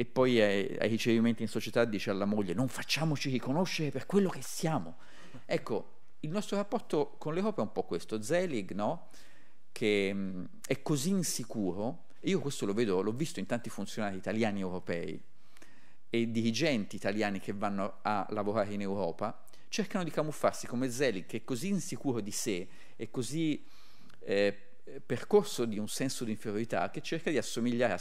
e poi ai, ai ricevimenti in società dice alla moglie non facciamoci riconoscere per quello che siamo. Ecco, il nostro rapporto con l'Europa è un po' questo. Zelig, no? che mh, è così insicuro, e io questo lo vedo, l'ho visto in tanti funzionari italiani europei e dirigenti italiani che vanno a lavorare in Europa, cercano di camuffarsi come Zelig, che è così insicuro di sé e così eh, percorso di un senso di inferiorità, che cerca di assomigliare a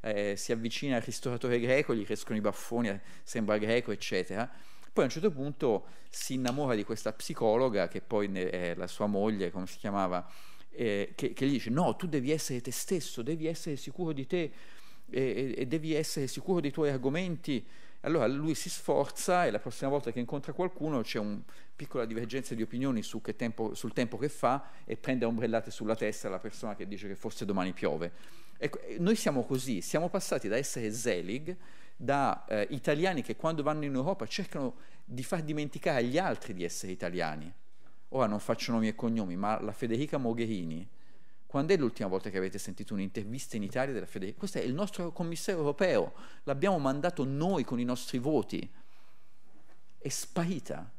eh, si avvicina al ristoratore greco, gli crescono i baffoni, eh, sembra greco, eccetera. Poi a un certo punto si innamora di questa psicologa che poi è la sua moglie, come si chiamava, eh, che, che, gli dice no, tu devi essere te stesso, devi essere sicuro di te e, e, devi essere sicuro dei tuoi argomenti. Allora lui si sforza e la prossima volta che incontra qualcuno c'è una piccola divergenza di opinioni su tempo, sul tempo che fa e prende ombrellate sulla testa la persona che dice che forse domani piove. Ecco, noi siamo così, siamo passati da essere Zelig, da eh, italiani che quando vanno in Europa cercano di far dimenticare agli altri di essere italiani. Ora non faccio nomi e cognomi, ma la Federica Mogherini, quando è l'ultima volta che avete sentito un'intervista in Italia della Federica? Questo è il nostro commissario europeo, l'abbiamo mandato noi con i nostri voti. È sparita.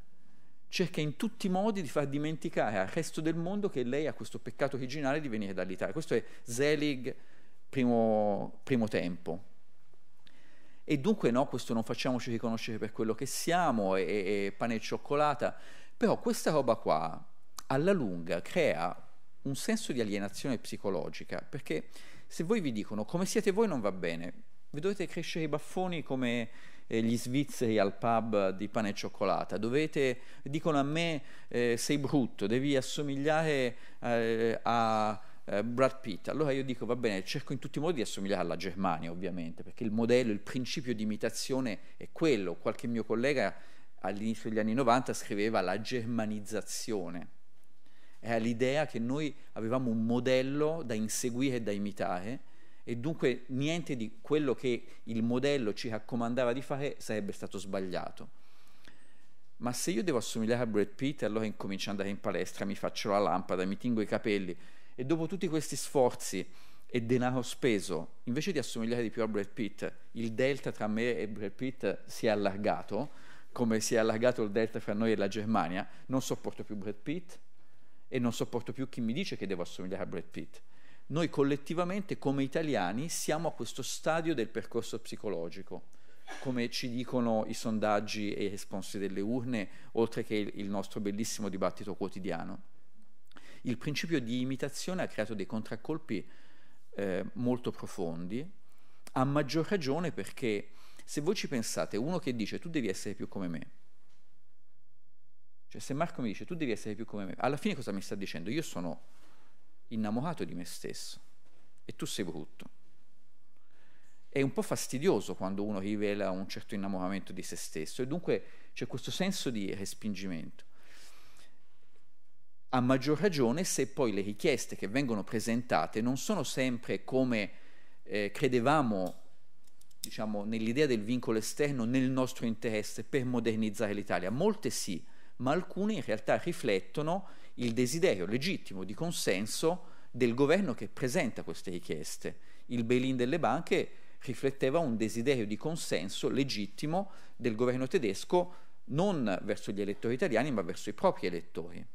Cerca in tutti i modi di far dimenticare al resto del mondo che lei ha questo peccato originale di venire dall'Italia. Questo è Zelig, primo, primo tempo. E dunque no, questo non facciamoci riconoscere per quello che siamo, e, e pane e cioccolata, però questa roba qua alla lunga crea un senso di alienazione psicologica, perché se voi vi dicono come siete voi non va bene, vi dovete crescere i baffoni come eh, gli svizzeri al pub di pane e cioccolata, dovete, dicono a me eh, sei brutto, devi assomigliare eh, a eh, Brad Pitt. Allora io dico, va bene, cerco in tutti i modi di assomigliare alla Germania, ovviamente, perché il modello, il principio di imitazione è quello. Qualche mio collega all'inizio degli anni 90 scriveva la germanizzazione. Era l'idea che noi avevamo un modello da inseguire e da imitare e dunque niente di quello che il modello ci raccomandava di fare sarebbe stato sbagliato. Ma se io devo assomigliare a Brad Pitt, allora incomincio ad andare in palestra, mi faccio la lampada, mi tingo i capelli, e dopo tutti questi sforzi e denaro speso, invece di assomigliare di più a Brad Pitt, il delta tra me e Brad Pitt si è allargato, come si è allargato il delta fra noi e la Germania, non sopporto più Brad Pitt e non sopporto più chi mi dice che devo assomigliare a Brad Pitt. Noi collettivamente come italiani siamo a questo stadio del percorso psicologico come ci dicono i sondaggi e i responsi delle urne, oltre che il nostro bellissimo dibattito quotidiano il principio di imitazione ha creato dei contraccolpi eh, molto profondi, a maggior ragione perché se voi ci pensate, uno che dice tu devi essere più come me, cioè se Marco mi dice tu devi essere più come me, alla fine cosa mi sta dicendo? Io sono innamorato di me stesso e tu sei brutto. È un po' fastidioso quando uno rivela un certo innamoramento di se stesso e dunque c'è questo senso di respingimento a maggior ragione se poi le richieste che vengono presentate non sono sempre come eh, credevamo diciamo, nell'idea del vincolo esterno nel nostro interesse per modernizzare l'Italia. Molte sì, ma alcune in realtà riflettono il desiderio legittimo di consenso del governo che presenta queste richieste. Il bail-in delle banche rifletteva un desiderio di consenso legittimo del governo tedesco non verso gli elettori italiani ma verso i propri elettori.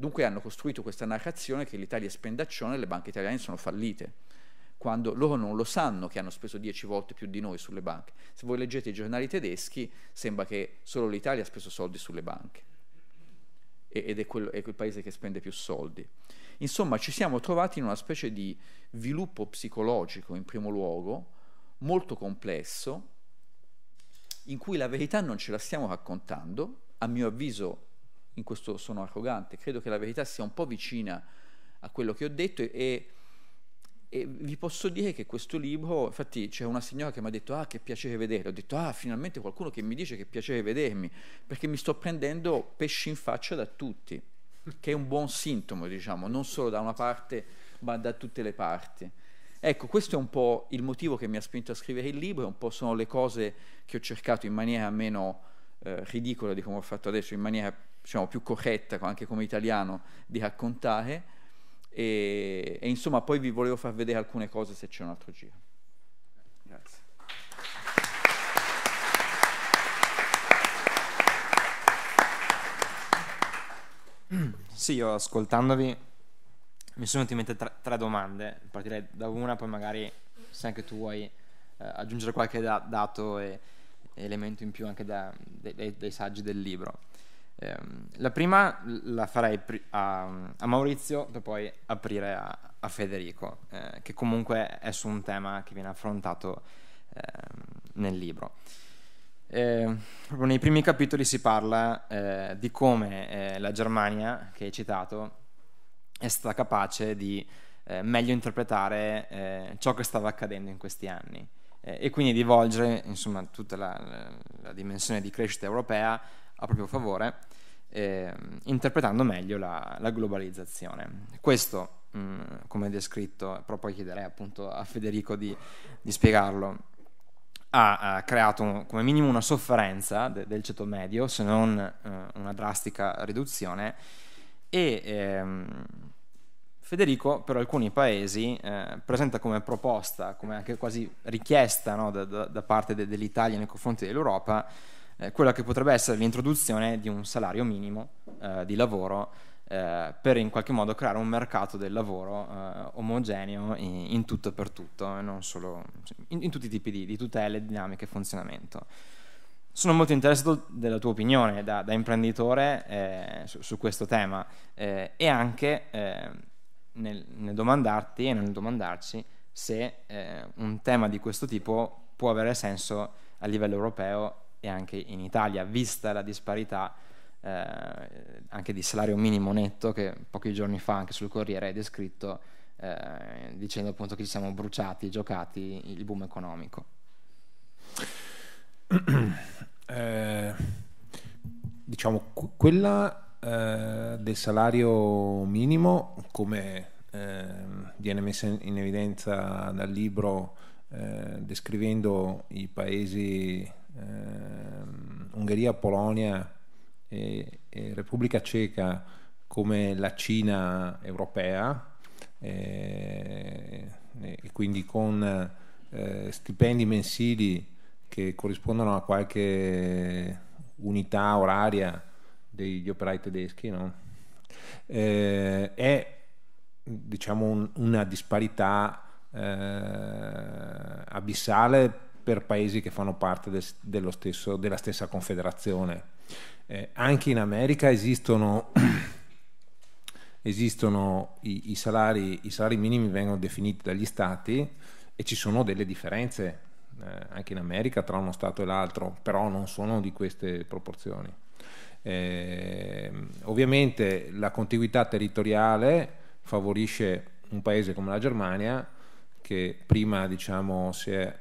Dunque hanno costruito questa narrazione che l'Italia è spendaccione e le banche italiane sono fallite quando loro non lo sanno che hanno speso 10 volte più di noi sulle banche. Se voi leggete i giornali tedeschi sembra che solo l'Italia ha speso soldi sulle banche e, ed è, quello, è quel paese che spende più soldi. Insomma ci siamo trovati in una specie di sviluppo psicologico in primo luogo molto complesso in cui la verità non ce la stiamo raccontando, a mio avviso in questo sono arrogante. Credo che la verità sia un po' vicina a quello che ho detto e, e vi posso dire che questo libro, infatti c'è una signora che mi ha detto ah che piacere vedere, ho detto ah finalmente qualcuno che mi dice che piacere vedermi, perché mi sto prendendo pesci in faccia da tutti, che è un buon sintomo diciamo, non solo da una parte ma da tutte le parti. Ecco, questo è un po' il motivo che mi ha spinto a scrivere il libro, un po' sono le cose che ho cercato in maniera meno eh, ridicola di come ho fatto adesso, in maniera diciamo, più corretta anche come italiano di raccontare e, e insomma poi vi volevo far vedere alcune cose se c'è un altro giro. Grazie. Sì, io ascoltandovi mi sono venuto in mente tre, tre, domande, partirei da una, poi magari se anche tu vuoi eh, aggiungere qualche da, dato e, elemento in più anche da, dei, dei, saggi del libro. Ehm, la prima la farei a, a, Maurizio per poi aprire a, a Federico, eh, che comunque è su un tema che viene affrontato eh, nel libro. Eh, proprio nei primi capitoli si parla eh, di come eh, la Germania, che hai citato, è stata capace di eh, meglio interpretare ciò che stava accadendo in questi anni e quindi di volgere insomma, tutta la, la dimensione di crescita europea a proprio favore, eh, interpretando meglio la, la globalizzazione. Questo, mh, mm, come descritto, però poi chiederei appunto a Federico di, di spiegarlo, ha, ha creato un, come minimo una sofferenza de, del ceto medio, se non eh, una drastica riduzione, e ehm, Federico per alcuni paesi eh, presenta come proposta, come anche quasi richiesta no, da, da, parte de, dell'Italia nei confronti dell'Europa, eh, quella che potrebbe essere l'introduzione di un salario minimo eh, di lavoro eh, per in qualche modo creare un mercato del lavoro eh, omogeneo in, in, tutto e per tutto, e solo, in, in, tutti i tipi di, di tutele, dinamiche e funzionamento. Sono molto interessato della tua opinione da, da imprenditore eh, su, su, questo tema eh, e anche nel, nel, domandarti e nel domandarci se un tema di questo tipo può avere senso a livello europeo e anche in Italia, vista la disparità eh, anche di salario minimo netto che pochi giorni fa anche sul Corriere è descritto eh, dicendo appunto che ci siamo bruciati, giocati il boom economico. Eh, diciamo, quella eh, del salario minimo, come eh, viene messa in evidenza dal libro eh, descrivendo i paesi Ehm, Ungheria, Polonia e, e Repubblica Ceca come la Cina europea eh, e, e quindi con eh, stipendi mensili che corrispondono a qualche unità oraria degli operai tedeschi, no? eh, è diciamo un, una disparità eh, abissale per paesi che fanno parte del, stesso, della stessa confederazione. Eh, anche in America esistono, esistono i, i, salari, i salari minimi vengono definiti dagli stati e ci sono delle differenze eh, anche in America tra uno Stato e l'altro, però non sono di queste proporzioni. Eh, ovviamente la contiguità territoriale favorisce un paese come la Germania che prima diciamo, si è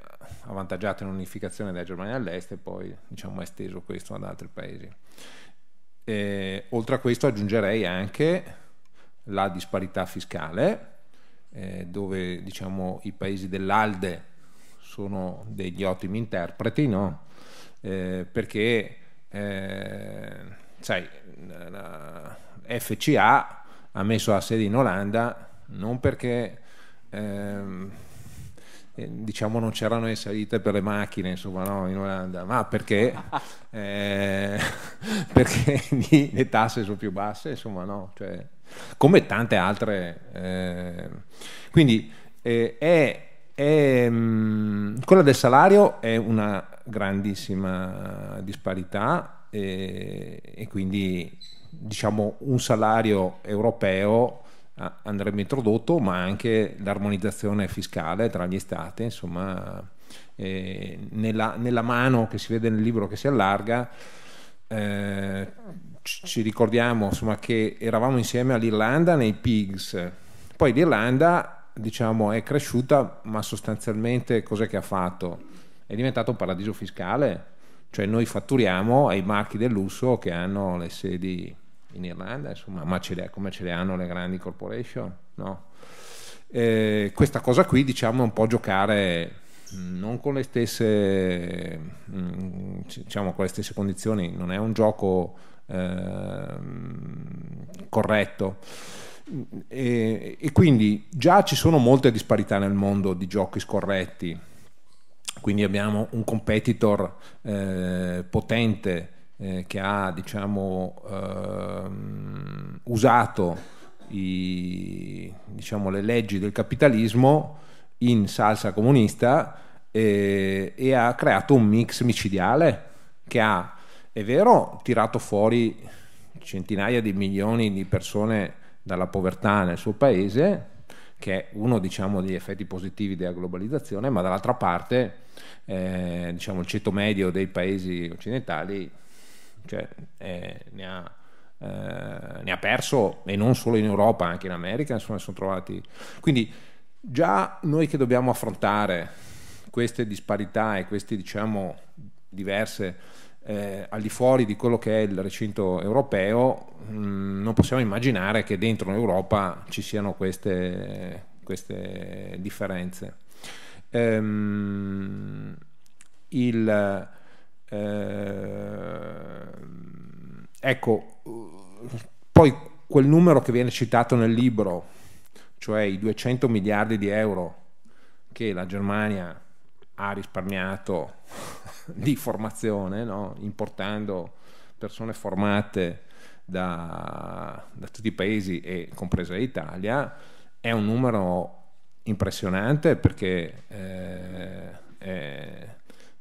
avvantaggiato in unificazione della Germania all'est e poi diciamo, esteso questo ad altri paesi. E, oltre a questo aggiungerei anche la disparità fiscale, eh, dove diciamo, i paesi dell'Alde sono degli ottimi interpreti, no? eh, perché eh, sai, FCA ha messo la sede in Olanda non perché... Ehm, eh, diciamo non c'erano le salite per le macchine insomma no, in Olanda ma perché eh, perché le tasse sono più basse insomma no cioè, come tante altre eh, quindi eh, è, è mm, quella del salario è una grandissima disparità eh, e quindi diciamo un salario europeo andrebbe introdotto, ma anche l'armonizzazione fiscale tra gli stati, insomma, eh, nella, nella, mano che si vede nel libro che si allarga. Eh, ci ricordiamo insomma, che eravamo insieme all'Irlanda nei PIGS, poi l'Irlanda diciamo, è cresciuta, ma sostanzialmente cos'è che ha fatto? È diventato un paradiso fiscale, cioè noi fatturiamo ai marchi del lusso che hanno le sedi in Irlanda, insomma, ma ce le, come ce le hanno le grandi corporation? No. Eh, questa cosa qui diciamo è un po' giocare mm, non con le stesse, mm, diciamo, con le stesse condizioni, non è un gioco eh, corretto. E, e, quindi già ci sono molte disparità nel mondo di giochi scorretti quindi abbiamo un competitor eh, potente eh, che ha diciamo, ehm, usato i, diciamo, le leggi del capitalismo in salsa comunista eh, e ha creato un mix micidiale che ha, è vero, tirato fuori centinaia di milioni di persone dalla povertà nel suo paese, che è uno diciamo, degli effetti positivi della globalizzazione, ma dall'altra parte eh, diciamo, il ceto medio dei paesi occidentali cioè, eh, ne, ha, eh, ne, ha, perso e non solo in Europa, anche in America, insomma, sono trovati. Quindi già noi che dobbiamo affrontare queste disparità e queste diciamo diverse eh, al di fuori di quello che è il recinto europeo, mh, mm, non possiamo immaginare che dentro l'Europa ci siano queste, queste differenze. Ehm, il, eh, ecco, poi quel numero che viene citato nel libro, cioè i 200 miliardi di euro che la Germania ha risparmiato di formazione, no? importando persone formate da, da, tutti i paesi e compresa l'Italia, è un numero impressionante perché eh, è,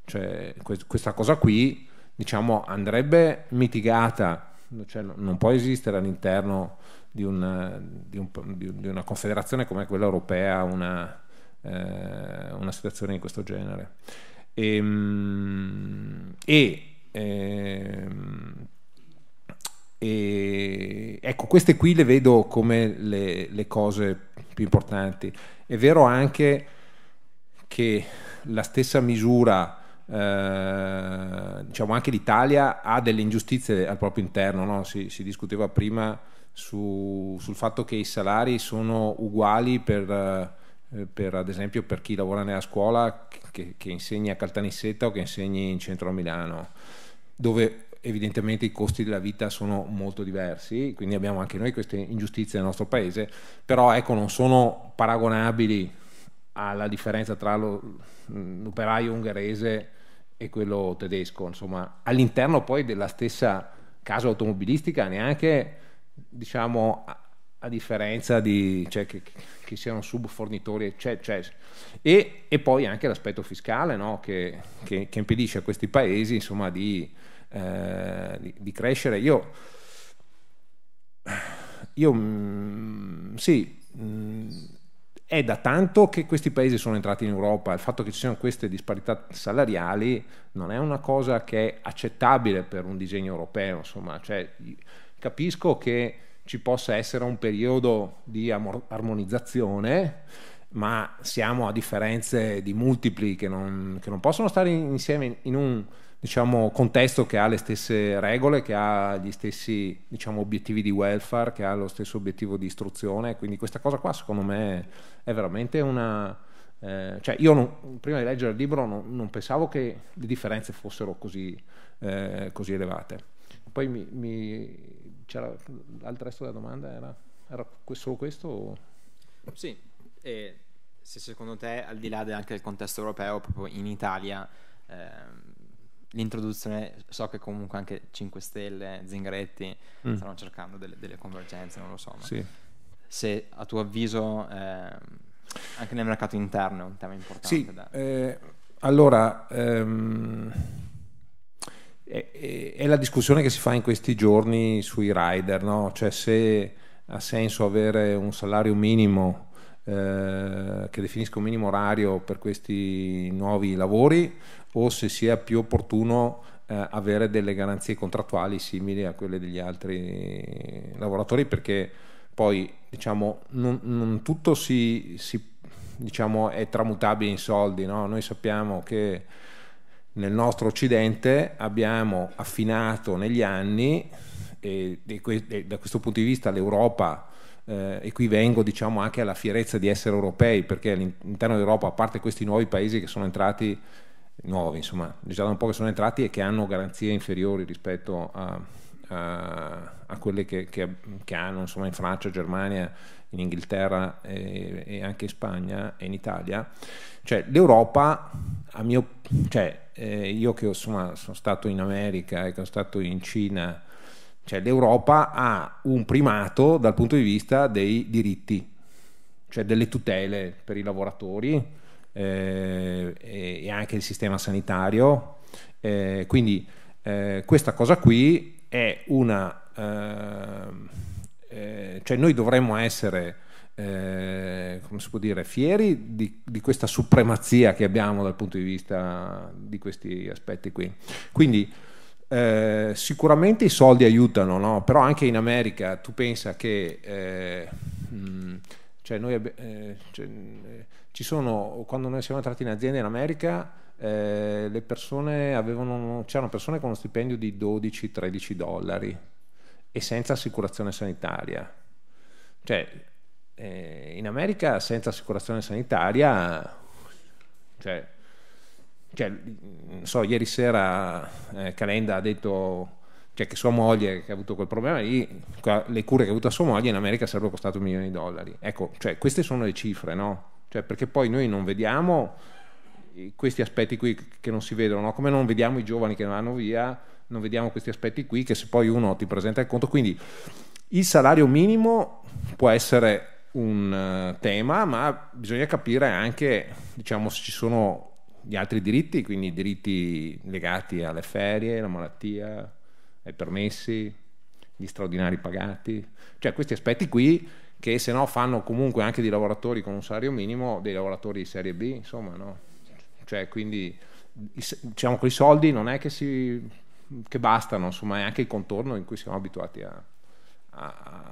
cioè, questa cosa qui, diciamo, andrebbe mitigata, cioè, non può esistere all'interno di una, di, un, di una confederazione come quella europea una, eh, una situazione di questo genere. Ehm, e, e, ehm, e, ecco, queste qui le vedo come le, le, cose più importanti. È vero anche che la stessa misura eh, diciamo anche l'Italia ha delle ingiustizie al proprio interno, no? si, si, discuteva prima su, sul fatto che i salari sono uguali per, eh, per, ad esempio per chi lavora nella scuola che, che insegna a Caltanissetta o che insegni in centro a Milano, dove evidentemente i costi della vita sono molto diversi, quindi abbiamo anche noi queste ingiustizie nel nostro paese, però ecco non sono paragonabili alla differenza tra lo, l'operaio ungherese e quello tedesco, insomma, all'interno poi della stessa casa automobilistica, neanche diciamo a, a differenza di cioè, che, che, siano subfornitori, eccetera. Cioè, e, e, poi anche l'aspetto fiscale no? che, che, che, impedisce a questi paesi insomma, di, eh, di, di crescere. Io, io mm, sì, mh, mm, è da tanto che questi paesi sono entrati in Europa, il fatto che ci siano queste disparità salariali non è una cosa che è accettabile per un disegno europeo, insomma, cioè, capisco che ci possa essere un periodo di armonizzazione, ma siamo a differenze di multipli che non, che non possono stare insieme in un diciamo, contesto che ha le stesse regole, che ha gli stessi diciamo, obiettivi di welfare, che ha lo stesso obiettivo di istruzione, quindi questa cosa qua secondo me è veramente una... Eh, cioè io non, prima di leggere il libro non, non, pensavo che le differenze fossero così, eh, così elevate. Poi mi, mi, c'era l'altro resto della domanda, era, era solo questo? O? Sì, e se secondo te al di là anche del contesto europeo, proprio in Italia... Eh, l'introduzione, so che comunque anche 5 Stelle, Zingaretti mm. stanno cercando delle, delle, convergenze, non lo so. Ma Sì. Se a tuo avviso eh, anche nel mercato interno è un tema importante. Sì, da... eh, allora, ehm, è, è, è, la discussione che si fa in questi giorni sui rider, no? cioè se ha senso avere un salario minimo eh, che definisca un minimo orario per questi nuovi lavori o se sia più opportuno eh, avere delle garanzie contrattuali simili a quelle degli altri lavoratori perché poi diciamo non, non tutto si, si, diciamo, è tramutabile in soldi, no? noi sappiamo che nel nostro occidente abbiamo affinato negli anni e, e, e da questo punto di vista l'Europa eh, e qui vengo diciamo, anche alla fierezza di essere europei, perché all'interno d'Europa, a parte questi nuovi paesi che sono entrati, nuovi insomma, già da un po' che sono entrati e che hanno garanzie inferiori rispetto a, a, a quelle che, che, che, hanno insomma, in Francia, Germania, in Inghilterra e, e, anche in Spagna e in Italia. Cioè l'Europa, a mio, cioè, eh, io che insomma, sono stato in America e che sono stato in Cina, cioè l'Europa ha un primato dal punto di vista dei diritti, cioè delle tutele per i lavoratori eh, e anche il sistema sanitario. Eh, quindi eh, questa cosa qui è una... Eh, eh, cioè noi dovremmo essere eh, come si può dire, fieri di, di, questa supremazia che abbiamo dal punto di vista di questi aspetti qui. Quindi eh, sicuramente i soldi aiutano, no? però anche in America tu pensa che eh, mh, mm, cioè noi, eh, cioè, eh, ci sono, quando noi siamo entrati in azienda in America, eh, le persone avevano, c'erano persone con uno stipendio di 12-13 dollari e senza assicurazione sanitaria. Cioè, in America senza assicurazione sanitaria, cioè, cioè, mm, so, ieri sera eh, Calenda ha detto cioè che sua moglie che ha avuto quel problema lì, le cure che ha avuto sua moglie in America sarebbero costate un milione di dollari. Ecco, cioè, queste sono le cifre, no? Cioè, perché poi noi non vediamo eh, questi aspetti qui che non si vedono, no? come non vediamo i giovani che vanno via, non vediamo questi aspetti qui che se poi uno ti presenta il conto. Quindi il salario minimo può essere un eh, tema, ma bisogna capire anche diciamo, se ci sono gli altri diritti, quindi i diritti legati alle ferie, la malattia, ai permessi, gli straordinari pagati, cioè questi aspetti qui che se no fanno comunque anche dei lavoratori con un salario minimo dei lavoratori di serie B, insomma, no? Cioè, quindi diciamo che i soldi non è che, si, che bastano, insomma, è anche il contorno in cui siamo abituati a, a,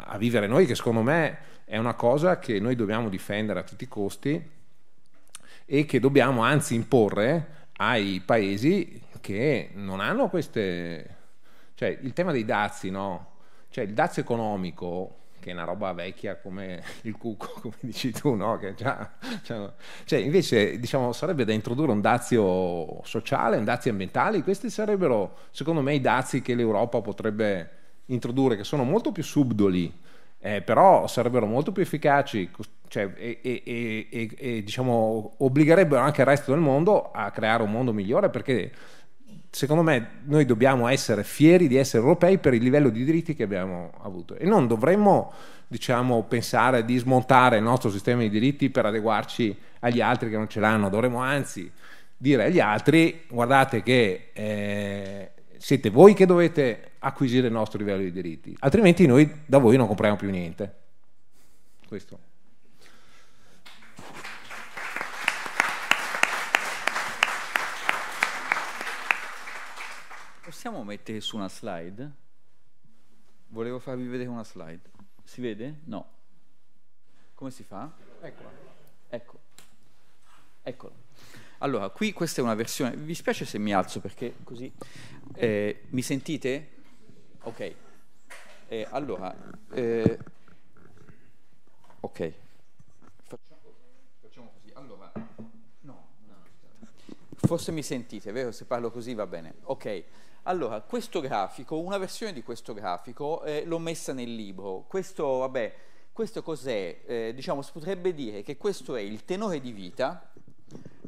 a vivere noi, che secondo me è una cosa che noi dobbiamo difendere a tutti i costi e che dobbiamo anzi imporre ai paesi che non hanno queste... Cioè il tema dei dazi, no? Cioè il dazio economico, che è una roba vecchia come il cucco, come dici tu, no? Già, cioè, cioè invece diciamo, sarebbe da introdurre un dazio sociale, un dazio ambientale, questi sarebbero secondo me i dazi che l'Europa potrebbe introdurre, che sono molto più subdoli eh, però sarebbero molto più efficaci cioè, e, e, e, e diciamo, obbligherebbero anche il resto del mondo a creare un mondo migliore perché secondo me noi dobbiamo essere fieri di essere europei per il livello di diritti che abbiamo avuto e non dovremmo diciamo, pensare di smontare il nostro sistema di diritti per adeguarci agli altri che non ce l'hanno, dovremmo anzi dire agli altri guardate che eh, siete voi che dovete acquisire il nostro livello di diritti, altrimenti noi da voi non compriamo più niente. Questo. Possiamo mettere su una slide? Volevo farvi vedere una slide. Si vede? No. Come si fa? Eccola. Ecco. Eccola. Allora, qui questa è una versione, vi spiace se mi alzo perché così, eh, mi sentite? Ok, eh, allora, eh, ok, facciamo, così, allora, forse mi sentite, vero? Se parlo così va bene, ok. Allora, questo grafico, una versione di questo grafico eh, l'ho messa nel libro, questo, vabbè, questo cos'è? Eh, diciamo, si potrebbe dire che questo è il tenore di vita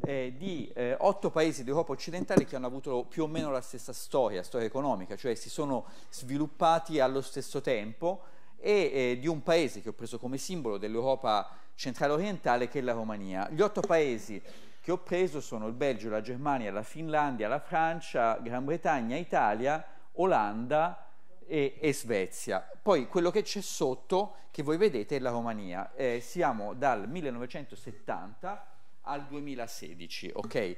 eh, di eh, otto paesi d'Europa occidentale che hanno avuto più o meno la stessa storia, storia economica, cioè si sono sviluppati allo stesso tempo e eh, di un paese che ho preso come simbolo dell'Europa centrale orientale che è la Romania. Gli otto paesi che ho preso sono il Belgio, la Germania, la Finlandia, la Francia, Gran Bretagna, Italia, Olanda, e, e, Svezia. Poi quello che c'è sotto, che voi vedete, è la Romania. Eh, siamo dal 1970 al 2016, ok?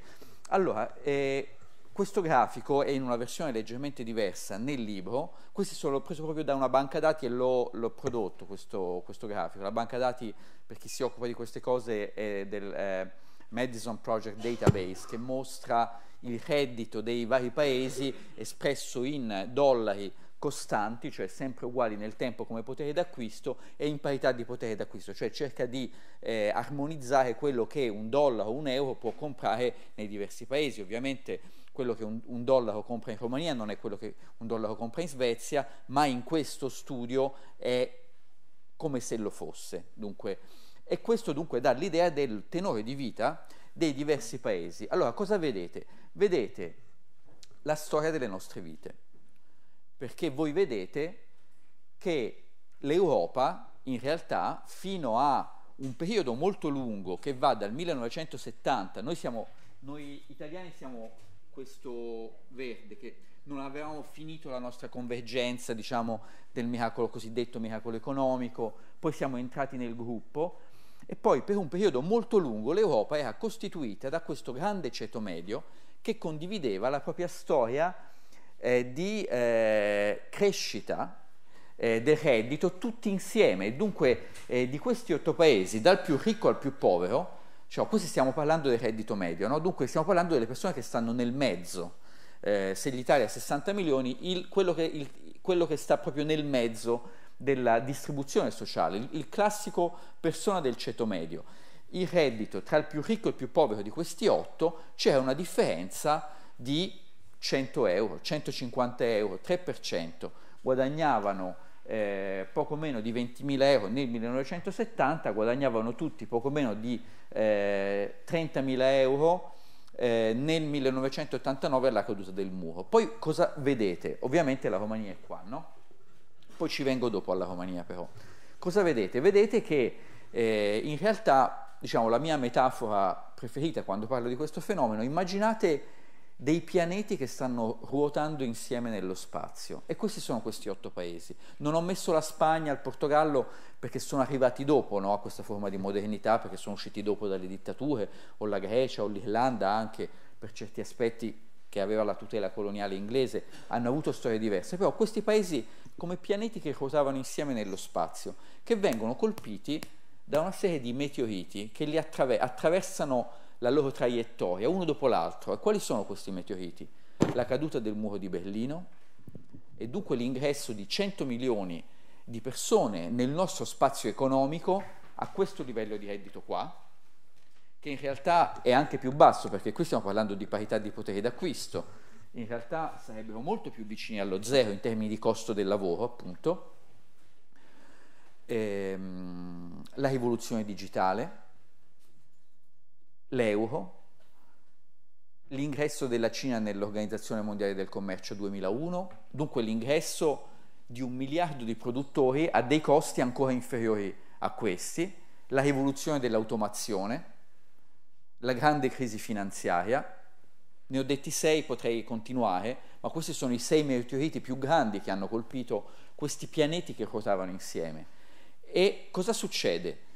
Allora, eh, questo grafico è in una versione leggermente diversa nel libro, questo sono, l'ho preso proprio da una banca dati e l'ho, l'ho prodotto questo, questo, grafico. La banca dati, per chi si occupa di queste cose, è del eh, Madison Project Database che mostra il reddito dei vari paesi espresso in dollari costanti, cioè sempre uguali nel tempo come potere d'acquisto e in parità di potere d'acquisto, cioè cerca di eh, armonizzare quello che un dollaro o un euro può comprare nei diversi paesi. Ovviamente quello che un, un, dollaro compra in Romania non è quello che un dollaro compra in Svezia, ma in questo studio è come se lo fosse. Dunque, e questo dunque dà l'idea del tenore di vita dei diversi paesi. Allora, cosa vedete? Vedete la storia delle nostre vite perché voi vedete che l'Europa in realtà fino a un periodo molto lungo che va dal 1970, noi, siamo, noi italiani siamo questo verde che non avevamo finito la nostra convergenza diciamo, del miracolo cosiddetto miracolo economico, poi siamo entrati nel gruppo e poi per un periodo molto lungo l'Europa era costituita da questo grande ceto medio che condivideva la propria storia eh, di eh, crescita eh, del reddito tutti insieme. Dunque eh, di questi otto paesi, dal più ricco al più povero, cioè, qui stiamo parlando del reddito medio, no? dunque stiamo parlando delle persone che stanno nel mezzo. Eh, se l'Italia ha 60 milioni, il, quello, che, il, quello che sta proprio nel mezzo della distribuzione sociale, il, il, classico persona del ceto medio. Il reddito tra il più ricco e il più povero di questi otto c'è una differenza di 100 euro, 150 euro, 3%, guadagnavano eh, poco meno di 20.000 euro nel 1970, guadagnavano tutti poco meno di eh, 30.000 euro eh, nel 1989 alla caduta del muro. Poi cosa vedete? Ovviamente la Romania è qua, no? Poi ci vengo dopo alla Romania però. Cosa vedete? Vedete che eh, in realtà, diciamo, la mia metafora preferita quando parlo di questo fenomeno, immaginate dei pianeti che stanno ruotando insieme nello spazio. E questi sono questi otto paesi. Non ho messo la Spagna, il Portogallo, perché sono arrivati dopo no, a questa forma di modernità, perché sono usciti dopo dalle dittature, o la Grecia, o l'Irlanda, anche per certi aspetti che aveva la tutela coloniale inglese, hanno avuto storie diverse, però questi paesi come pianeti che ruotavano insieme nello spazio, che vengono colpiti da una serie di meteoriti che li attraver attraversano la loro traiettoria, uno dopo l'altro. E quali sono questi meteoriti? La caduta del muro di Berlino e dunque l'ingresso di 100 milioni di persone nel nostro spazio economico a questo livello di reddito qua, che in realtà è anche più basso, perché qui stiamo parlando di parità di potere d'acquisto, in realtà sarebbero molto più vicini allo zero in termini di costo del lavoro, appunto, ehm, la rivoluzione digitale, l'euro, l'ingresso della Cina nell'Organizzazione Mondiale del Commercio 2001, dunque l'ingresso di un miliardo di produttori a dei costi ancora inferiori a questi, la rivoluzione dell'automazione, la grande crisi finanziaria, ne ho detti sei, potrei continuare, ma questi sono i sei meteoriti più grandi che hanno colpito questi pianeti che ruotavano insieme. E cosa succede?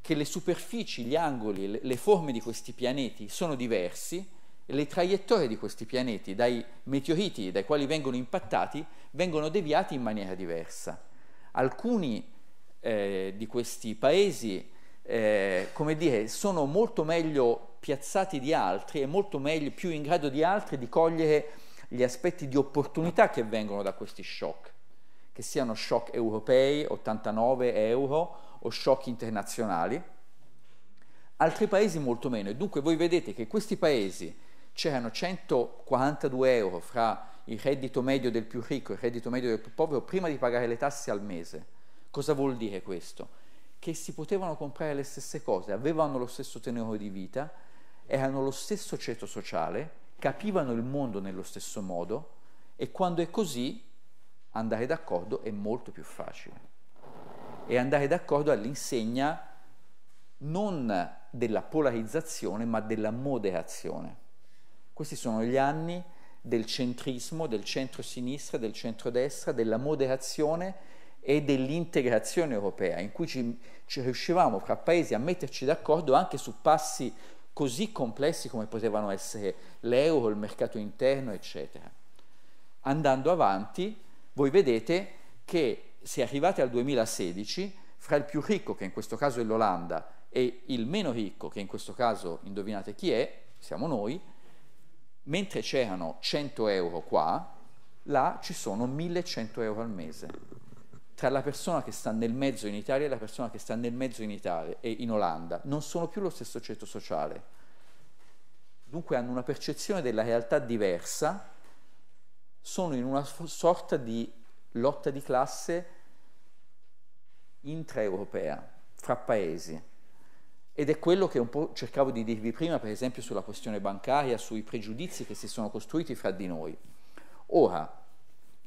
che le superfici, gli angoli, le, forme di questi pianeti sono diversi, le traiettorie di questi pianeti dai meteoriti dai quali vengono impattati vengono deviati in maniera diversa. Alcuni eh, di questi paesi, eh, come dire, sono molto meglio piazzati di altri e molto meglio, più in grado di altri di cogliere gli aspetti di opportunità che vengono da questi shock, che siano shock europei, 89 euro, o shock internazionali, altri paesi molto meno. E dunque voi vedete che questi paesi c'erano 142 euro fra il reddito medio del più ricco e il reddito medio del più povero prima di pagare le tasse al mese. Cosa vuol dire questo? Che si potevano comprare le stesse cose, avevano lo stesso tenore di vita, erano lo stesso ceto sociale, capivano il mondo nello stesso modo e quando è così andare d'accordo è molto più facile e andare d'accordo all'insegna non della polarizzazione ma della moderazione. Questi sono gli anni del centrismo, del centro-sinistra, del centro-destra, della moderazione e dell'integrazione europea, in cui ci, ci riuscivamo fra paesi a metterci d'accordo anche su passi così complessi come potevano essere l'euro, il mercato interno, eccetera. Andando avanti, voi vedete che si è arrivati al 2016, fra il più ricco, che in questo caso è l'Olanda, e il meno ricco, che in questo caso indovinate chi è, siamo noi, mentre c'erano 100 euro qua, là ci sono 1100 euro al mese. Tra la persona che sta nel mezzo in Italia e la persona che sta nel mezzo in Italia e in Olanda non sono più lo stesso ceto sociale. Dunque hanno una percezione della realtà diversa, sono in una sorta di lotta di classe intraeuropea, fra paesi. Ed è quello che un po' cercavo di dirvi prima, per esempio sulla questione bancaria, sui pregiudizi che si sono costruiti fra di noi. Ora,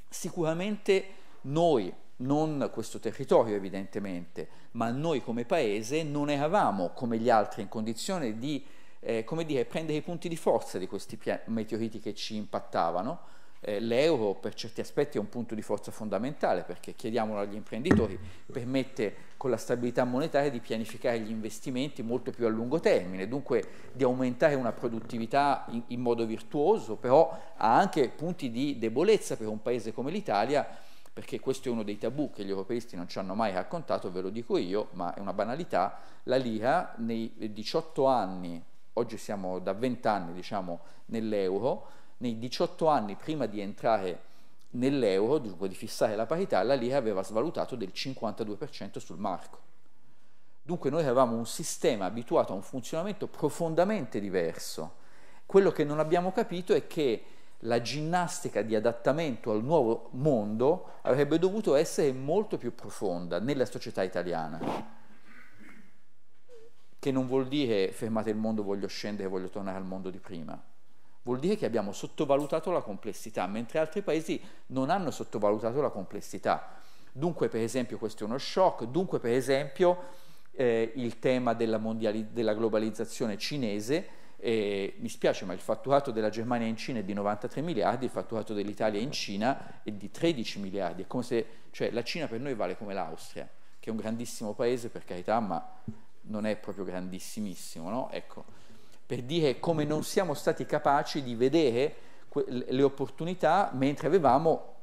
sicuramente noi, non questo territorio evidentemente, ma noi come paese non eravamo come gli altri in condizione di eh, dire, prendere i punti di forza di questi meteoriti che ci impattavano eh, l'euro per certi aspetti è un punto di forza fondamentale perché, chiediamolo agli imprenditori, permette con la stabilità monetaria di pianificare gli investimenti molto più a lungo termine, dunque di aumentare una produttività in, in modo virtuoso, però ha anche punti di debolezza per un paese come l'Italia perché questo è uno dei tabù che gli europeisti non ci hanno mai raccontato, ve lo dico io, ma è una banalità, la lira nei 18 anni, oggi siamo da 20 anni diciamo nell'euro, nei 18 anni prima di entrare nell'euro, dunque di fissare la parità, la lira aveva svalutato del 52% sul marco. Dunque noi avevamo un sistema abituato a un funzionamento profondamente diverso. Quello che non abbiamo capito è che la ginnastica di adattamento al nuovo mondo avrebbe dovuto essere molto più profonda nella società italiana. Che non vuol dire fermate il mondo, voglio scendere, voglio tornare al mondo di prima Vuol dire che abbiamo sottovalutato la complessità, mentre altri paesi non hanno sottovalutato la complessità. Dunque, per esempio, questo è uno shock, dunque, per esempio, eh, il tema della, mondiali- della globalizzazione cinese. Eh, mi spiace, ma il fatturato della Germania in Cina è di 93 miliardi, il fatturato dell'Italia in Cina è di 13 miliardi. È come se cioè, la Cina per noi vale come l'Austria, che è un grandissimo paese, per carità, ma non è proprio grandissimissimo. No? Ecco per dire come non siamo stati capaci di vedere le opportunità mentre avevamo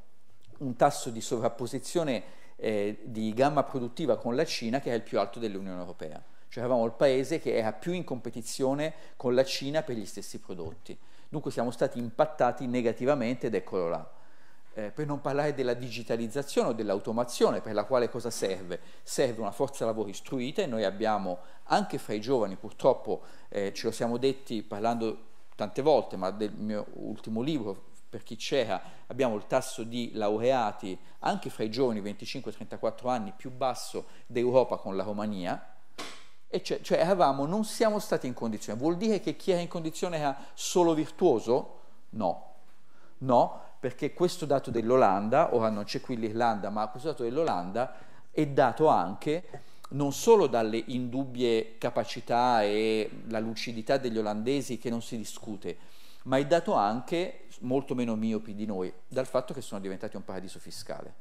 un tasso di sovrapposizione eh, di gamma produttiva con la Cina che è il più alto dell'Unione Europea. Cioè avevamo il paese che era più in competizione con la Cina per gli stessi prodotti. Dunque siamo stati impattati negativamente ed eccolo là. Eh, per non parlare della digitalizzazione o dell'automazione, per la quale cosa serve? Serve una forza lavoro istruita e noi abbiamo anche fra i giovani, purtroppo eh, ce lo siamo detti parlando tante volte, ma del mio ultimo libro, per chi c'era, abbiamo il tasso di laureati anche fra i giovani 25-34 anni più basso d'Europa con la Romania, e cioè, cioè eravamo, non siamo stati in condizione. Vuol dire che chi era in condizione era solo virtuoso? No. No, perché questo dato dell'Olanda, ora non c'è qui l'Irlanda, ma questo dato dell'Olanda è dato anche non solo dalle indubbie capacità e la lucidità degli olandesi che non si discute, ma è dato anche, molto meno miopi di noi, dal fatto che sono diventati un paradiso fiscale,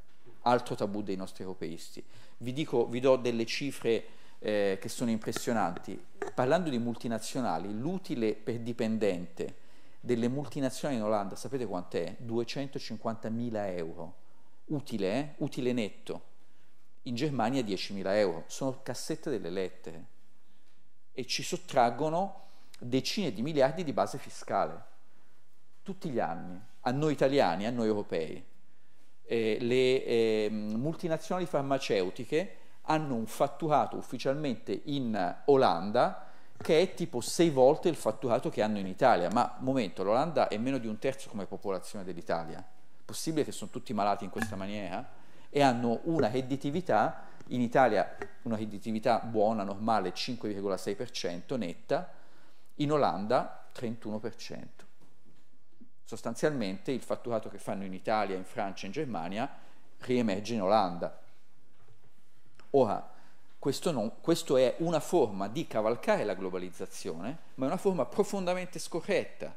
altro tabù dei nostri europeisti. Vi, dico, vi do delle cifre eh, che sono impressionanti. Parlando di multinazionali, l'utile per dipendente delle multinazionali in Olanda, sapete quant'è? 250.000 euro, utile, eh? utile netto, in Germania 10.000 euro, sono cassette delle lettere e ci sottraggono decine di miliardi di base fiscale, tutti gli anni, a noi italiani, a noi europei. Eh, le eh, multinazionali farmaceutiche hanno un fatturato ufficialmente in Olanda che è tipo sei volte il fatturato che hanno in Italia. Ma momento, l'Olanda è meno di un terzo come popolazione dell'Italia. Possibile che sono tutti malati in questa maniera? E hanno una redditività, in Italia una redditività buona, normale, 5,6% netta, in Olanda 31%. Sostanzialmente il fatturato che fanno in Italia, in Francia, in Germania riemerge in Olanda. Ora, questo, non, questo, è una forma di cavalcare la globalizzazione, ma è una forma profondamente scorretta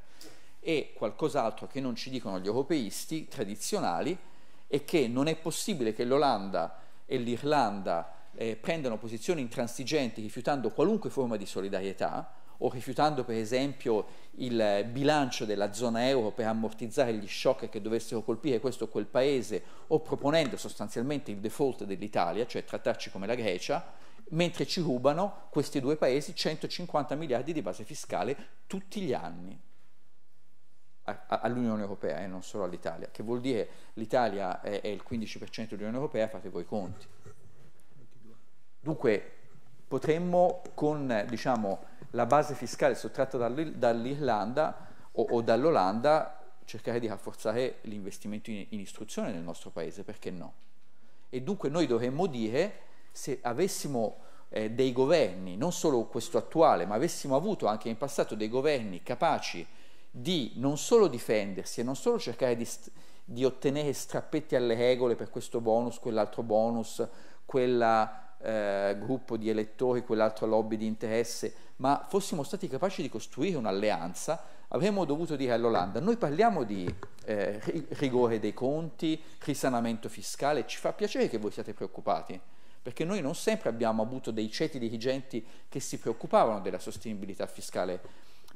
e qualcos'altro che non ci dicono gli europeisti tradizionali è che non è possibile che l'Olanda e l'Irlanda eh, prendano posizioni intransigenti rifiutando qualunque forma di solidarietà, o rifiutando per esempio il bilancio della zona euro per ammortizzare gli shock che dovessero colpire questo o quel paese o proponendo sostanzialmente il default dell'Italia, cioè trattarci come la Grecia, mentre ci rubano questi due paesi 150 miliardi di base fiscale tutti gli anni all'Unione Europea e eh, non solo all'Italia, che vuol dire l'Italia è, è il 15% dell'Unione Europea, fate voi i conti. Dunque potremmo con diciamo, la base fiscale sottratta dall'Irlanda o, o dall'Olanda cercare di rafforzare l'investimento in, in, istruzione nel nostro paese, perché no? E dunque noi dovremmo dire se avessimo eh, dei governi, non solo questo attuale, ma avessimo avuto anche in passato dei governi capaci di non solo difendersi e non solo cercare di, di ottenere strappetti alle regole per questo bonus, quell'altro bonus, quella eh, gruppo di elettori, quell'altra lobby di interesse, ma fossimo stati capaci di costruire un'alleanza, avremmo dovuto dire all'Olanda, noi parliamo di eh, rigore dei conti, risanamento fiscale, ci fa piacere che voi siate preoccupati, perché noi non sempre abbiamo avuto dei ceti dirigenti che si preoccupavano della sostenibilità fiscale,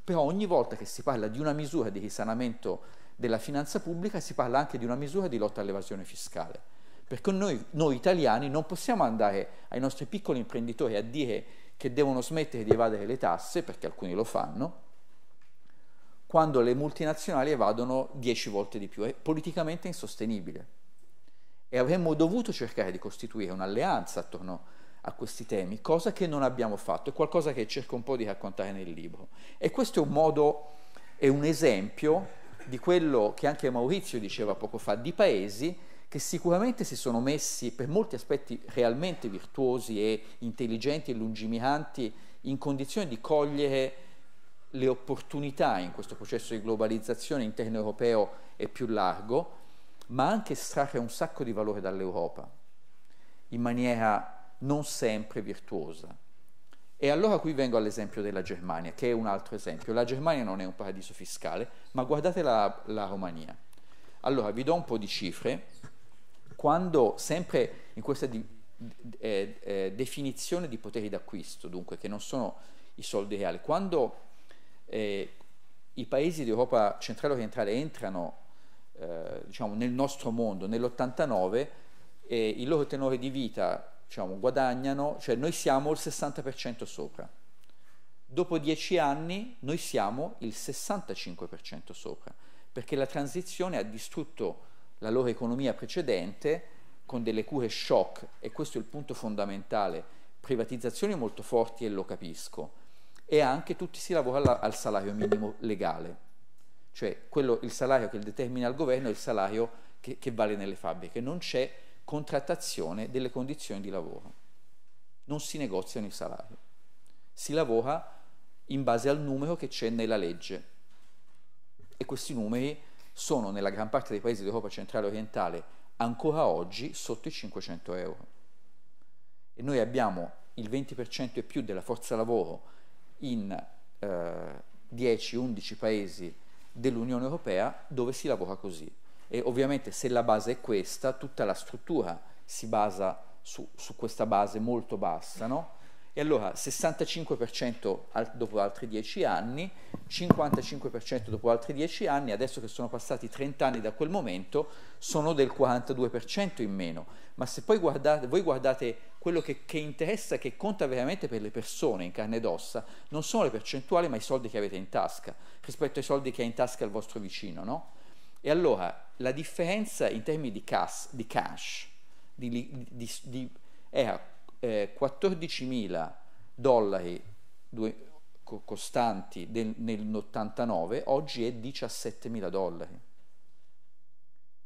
però ogni volta che si parla di una misura di risanamento della finanza pubblica si parla anche di una misura di lotta all'evasione fiscale perché noi, noi italiani non possiamo andare ai nostri piccoli imprenditori a dire che devono smettere di evadere le tasse, perché alcuni lo fanno, quando le multinazionali evadono dieci volte di più. È politicamente insostenibile. E avremmo dovuto cercare di costituire un'alleanza attorno a questi temi, cosa che non abbiamo fatto, è qualcosa che cerco un po' di raccontare nel libro. E questo è un modo, è un esempio di quello che anche Maurizio diceva poco fa, di paesi che sicuramente si sono messi per molti aspetti realmente virtuosi e intelligenti e lungimiranti in condizione di cogliere le opportunità in questo processo di globalizzazione interno europeo e più largo, ma anche estrarre un sacco di valore dall'Europa in maniera non sempre virtuosa. E allora qui vengo all'esempio della Germania, che è un altro esempio. La Germania non è un paradiso fiscale, ma guardate la, la Romania. Allora, vi do un po' di cifre quando sempre in questa di, eh, eh, definizione di poteri d'acquisto, dunque che non sono i soldi reali, quando eh, i paesi d'Europa centrale orientale entrano eh, diciamo, nel nostro mondo nell'89, il loro tenore di vita diciamo, guadagnano, cioè noi siamo il 60% sopra. Dopo dieci anni noi siamo il 65% sopra, perché la transizione ha distrutto la loro economia precedente con delle cure shock e questo è il punto fondamentale, privatizzazioni molto forti e lo capisco e anche tutti si lavora alla, al salario minimo legale, cioè quello, il salario che determina il governo è il salario che, che vale nelle fabbriche, non c'è contrattazione delle condizioni di lavoro, non si negoziano i salari, si lavora in base al numero che c'è nella legge e questi numeri sono nella gran parte dei paesi d'Europa centrale e orientale ancora oggi sotto i 500 euro. E noi abbiamo il 20% e più della forza lavoro in eh, 10-11 paesi dell'Unione Europea dove si lavora così. E ovviamente se la base è questa, tutta la struttura si basa su, su questa base molto bassa, no? E allora 65% al, dopo altri 10 anni, 55% dopo altri 10 anni, adesso che sono passati 30 anni da quel momento, sono del 42% in meno. Ma se poi guardate, voi guardate quello che, che interessa, che conta veramente per le persone in carne ed ossa, non sono le percentuali ma i soldi che avete in tasca, rispetto ai soldi che ha in tasca il vostro vicino, no? E allora la differenza in termini di, cash, di, cash, di, di, di è eh, 14.000 dollari due, costanti del, nell'89, oggi è 17.000 dollari.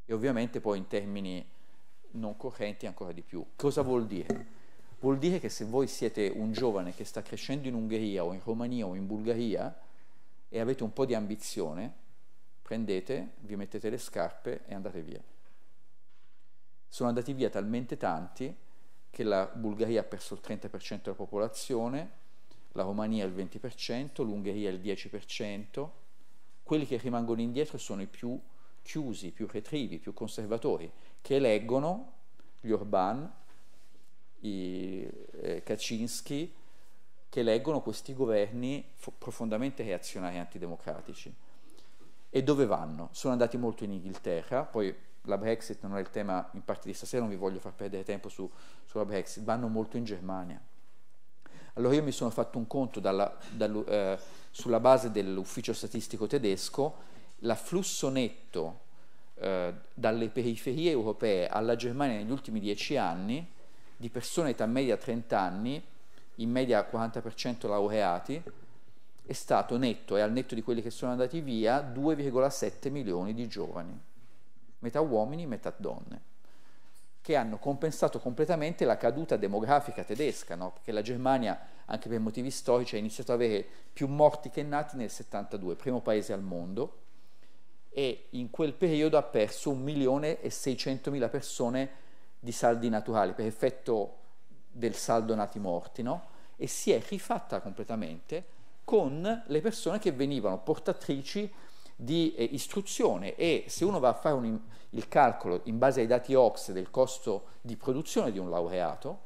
E ovviamente poi in termini non correnti ancora di più. Cosa vuol dire? Vuol dire che se voi siete un giovane che sta crescendo in Ungheria o in Romania o in Bulgaria e avete un po' di ambizione, prendete, vi mettete le scarpe e andate via. Sono andati via talmente tanti che la Bulgaria ha perso il 30% della popolazione, la Romania il 20%, l'Ungheria il 10%, quelli che rimangono indietro sono i più chiusi, i più retrivi, i più conservatori, che eleggono gli Orban, i eh, Kaczynski, che eleggono questi governi profondamente reazionari e antidemocratici. E dove vanno? Sono andati molto in Inghilterra, poi la Brexit non è il tema in parte di stasera, non vi voglio far perdere tempo su, sulla Brexit, vanno molto in Germania. Allora io mi sono fatto un conto dalla, dal, eh, sulla base dell'ufficio statistico tedesco, l'afflusso netto eh, dalle periferie europee alla Germania negli ultimi dieci anni di persone età media 30 anni, in media 40% laureati, è stato netto e al netto di quelli che sono andati via 2,7 milioni di giovani metà uomini, metà donne, che hanno compensato completamente la caduta demografica tedesca, no? perché la Germania, anche per motivi storici, ha iniziato ad avere più morti che nati nel 72, primo paese al mondo, e in quel periodo ha perso 1.600.000 persone di saldi naturali per effetto del saldo nati morti, no? e si è rifatta completamente con le persone che venivano portatrici di eh, istruzione e se uno va a fare un, il calcolo in base ai dati OX del costo di produzione di un laureato,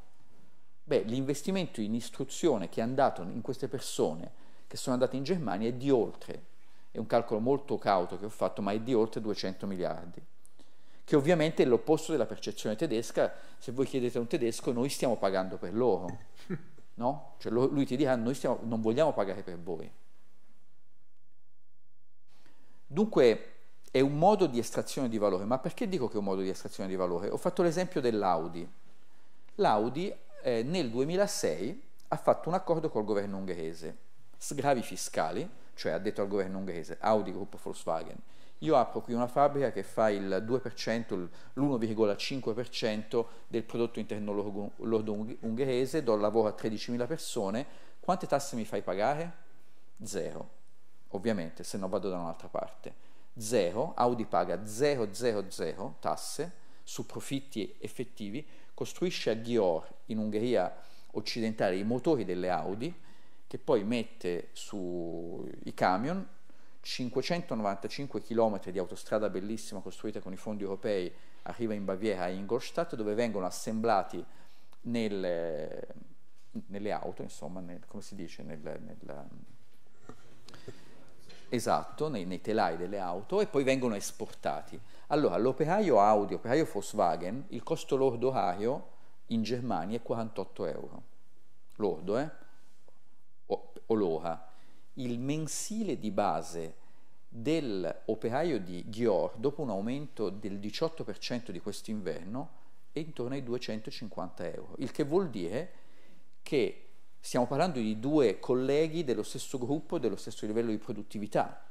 beh, l'investimento in istruzione che è andato in queste persone che sono andate in Germania è di oltre, è un calcolo molto cauto che ho fatto, ma è di oltre 200 miliardi che ovviamente è l'opposto della percezione tedesca, se voi chiedete a un tedesco noi stiamo pagando per loro, no? Cioè lui ti dirà noi stiamo, non vogliamo pagare per voi. Dunque è un modo di estrazione di valore, ma perché dico che è un modo di estrazione di valore? Ho fatto l'esempio dell'Audi. L'Audi eh, nel 2006 ha fatto un accordo col governo ungherese, sgravi fiscali, cioè ha detto al governo ungherese, Audi Gruppo Volkswagen, io apro qui una fabbrica che fa il 2%, l'1,5% del prodotto interno lordo ungherese, do lavoro a 13.000 persone, quante tasse mi fai pagare? Zero ovviamente, se no vado da un'altra parte. 0, Audi paga 000 tasse su profitti effettivi, costruisce a Ghior in Ungheria occidentale i motori delle Audi che poi mette sui camion 595 km di autostrada bellissima costruita con i fondi europei arriva in Baviera a Ingolstadt dove vengono assemblati nel, nelle auto, insomma, nel, come si dice, nel, nel Esatto, nei, nei, telai delle auto e poi vengono esportati. Allora, l'operaio Audi, l'operaio Volkswagen, il costo lordo orario in Germania è 48 euro. Lordo, eh? O, o l'ora. Il mensile di base dell'operaio di Gior, dopo un aumento del 18% di quest'inverno, è intorno ai 250 euro. Il che vuol dire che Stiamo parlando di due colleghi dello stesso gruppo e dello stesso livello di produttività,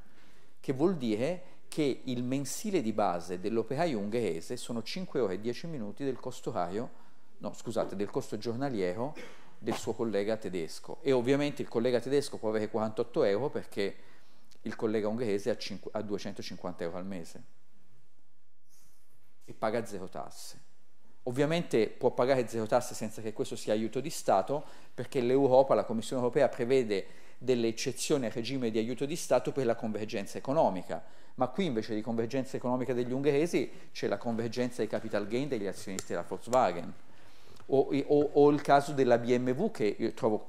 che vuol dire che il mensile di base dell'operaio ungherese sono 5 ore e 10 minuti del costo orario, no scusate, del costo giornaliero del suo collega tedesco. E ovviamente il collega tedesco può avere 48 euro perché il collega ungherese ha, ha 250 euro al mese e paga zero tasse. Ovviamente può pagare zero tasse senza che questo sia aiuto di Stato, perché l'Europa, la Commissione europea prevede delle eccezioni al regime di aiuto di Stato per la convergenza economica, ma qui invece di convergenza economica degli ungheresi c'è la convergenza dei capital gain degli azionisti della Volkswagen, o, o, o il caso della BMW che io trovo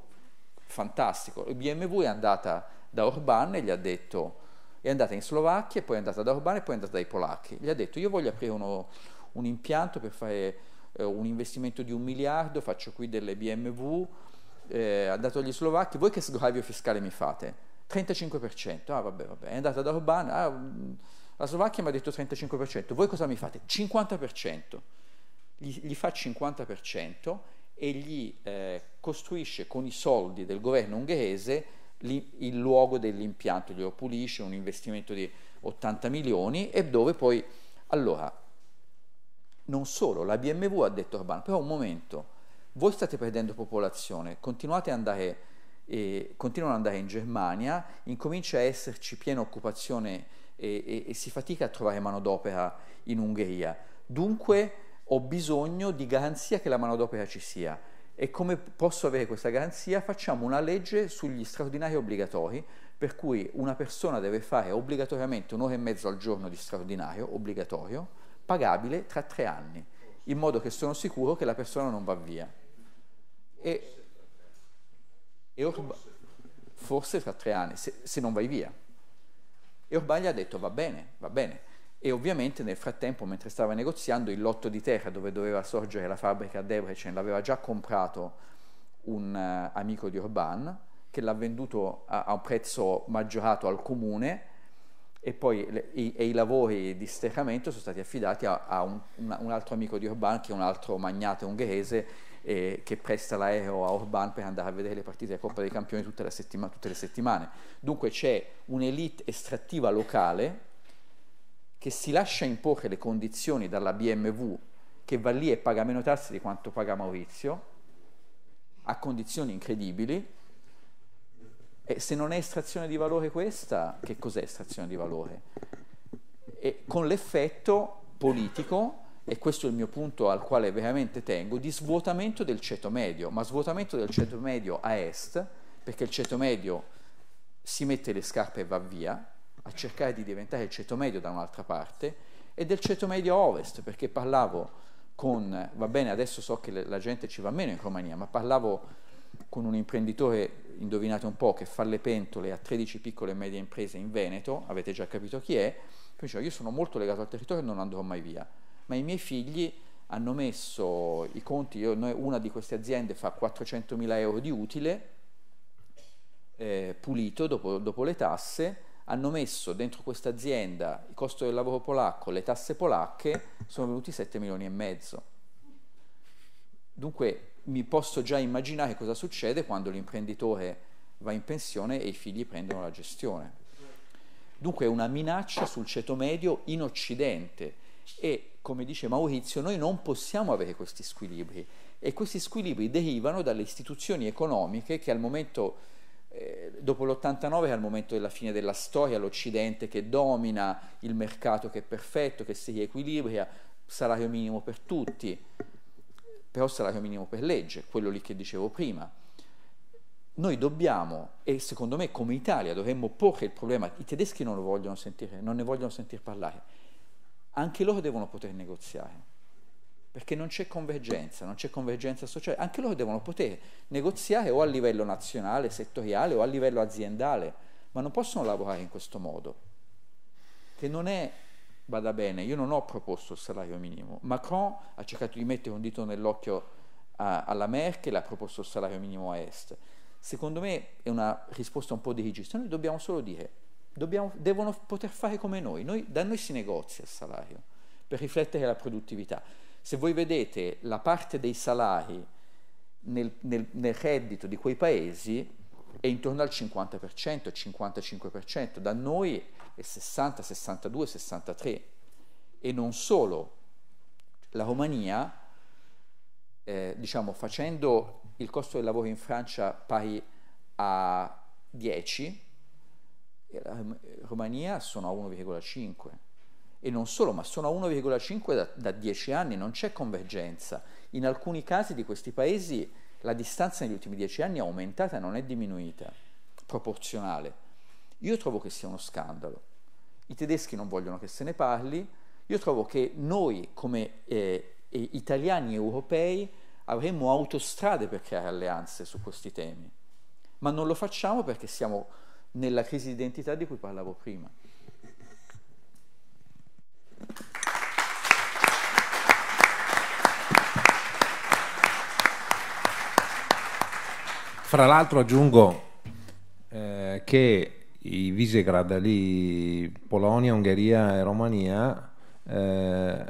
fantastico, la BMW è andata da Orban e gli ha detto, è andata in Slovacchia, poi è andata da Orban e poi è andata dai polacchi, gli ha detto io voglio aprire uno, un impianto per fare eh, un investimento di un miliardo, faccio qui delle BMW, eh, ha dato agli slovacchi, voi che sgravio fiscale mi fate? 35%, ah vabbè, vabbè, è andata da Orbán, ah, mm, la Slovacchia mi ha detto 35%, voi cosa mi fate? 50%, gli, gli fa 50% e gli eh, costruisce con i soldi del governo ungherese li, il luogo dell'impianto, glielo pulisce, un investimento di 80 milioni e dove poi, allora, non solo, la BMW ha detto a però un momento, voi state perdendo popolazione, continuate ad andare, eh, continuano ad andare in Germania, incomincia a esserci piena occupazione e, e, e si fatica a trovare manodopera in Ungheria. Dunque ho bisogno di garanzia che la manodopera ci sia. E come posso avere questa garanzia? Facciamo una legge sugli straordinari obbligatori, per cui una persona deve fare obbligatoriamente un'ora e mezzo al giorno di straordinario, obbligatorio, pagabile tra tre anni, in modo che sono sicuro che la persona non va via. E, e Orba, forse tra tre anni, se, se non vai via. E Orban gli ha detto va bene, va bene. E ovviamente nel frattempo, mentre stava negoziando, il lotto di terra dove doveva sorgere la fabbrica a Debrecen l'aveva già comprato un uh, amico di Orban che l'ha venduto a, a un prezzo maggiorato al comune e poi le, i, e i, lavori di sterramento sono stati affidati a, a un, un, altro amico di Orban che è un altro magnate ungherese eh, che presta l'aereo a Orban per andare a vedere le partite della Coppa dei Campioni tutte, settima, tutte le settimane. Dunque c'è un'elite estrattiva locale che si lascia imporre le condizioni dalla BMW che va lì e paga meno tasse di quanto paga Maurizio a condizioni incredibili e se non è estrazione di valore questa, che cos'è estrazione di valore? E con l'effetto politico, e questo è il mio punto al quale veramente tengo, di svuotamento del ceto medio, ma svuotamento del ceto medio a est, perché il ceto medio si mette le scarpe e va via, a cercare di diventare il ceto medio da un'altra parte, e del ceto medio a ovest, perché parlavo con, va bene adesso so che la gente ci va meno in Romania, ma parlavo con un imprenditore, indovinate un po', che fa le pentole a 13 piccole e medie imprese in Veneto, avete già capito chi è, mi diceva io sono molto legato al territorio e non andrò mai via, ma i miei figli hanno messo i conti, io, noi, una di queste aziende fa 400.000 euro di utile, eh, pulito dopo, dopo le tasse, hanno messo dentro questa azienda il costo del lavoro polacco, le tasse polacche, sono venuti 7 milioni e mezzo. Dunque mi posso già immaginare cosa succede quando l'imprenditore va in pensione e i figli prendono la gestione. Dunque è una minaccia sul ceto medio in Occidente e, come dice Maurizio, noi non possiamo avere questi squilibri e questi squilibri derivano dalle istituzioni economiche che al momento, eh, dopo l'89 è al momento della fine della storia, l'Occidente che domina il mercato che è perfetto, che si riequilibra, salario minimo per tutti, però salario minimo per legge, quello lì che dicevo prima. Noi dobbiamo, e secondo me come Italia dovremmo porre il problema, i tedeschi non lo vogliono sentire, non ne vogliono sentir parlare, anche loro devono poter negoziare, perché non c'è convergenza, non c'è convergenza sociale, anche loro devono poter negoziare o a livello nazionale, settoriale o a livello aziendale, ma non possono lavorare in questo modo, che non è Bada bene, io non ho proposto il salario minimo. Macron ha cercato di mettere un dito nell'occhio a, alla Merkel, ha proposto il salario minimo a Est. Secondo me è una risposta un po' dirigista. Noi dobbiamo solo dire, dobbiamo, devono poter fare come noi. noi. Da noi si negozia il salario per riflettere la produttività. Se voi vedete la parte dei salari nel, nel, nel reddito di quei paesi è intorno al 50%, 55%. Da noi e 60, 62, 63. E non solo, la Romania, eh, diciamo, facendo il costo del lavoro in Francia pari a 10, la Romania sono a 1,5 e non solo, ma sono a 1,5 da, da, 10 anni, non c'è convergenza. In alcuni casi di questi paesi la distanza negli ultimi 10 anni è aumentata, non è diminuita, proporzionale. Io trovo che sia uno scandalo. I tedeschi non vogliono che se ne parli. Io trovo che noi come eh, italiani europei avremmo autostrade per creare alleanze su questi temi, ma non lo facciamo perché siamo nella crisi di identità di cui parlavo prima. Fra l'altro aggiungo eh, che i Visegrad lì, Polonia, Ungheria e Romania, eh,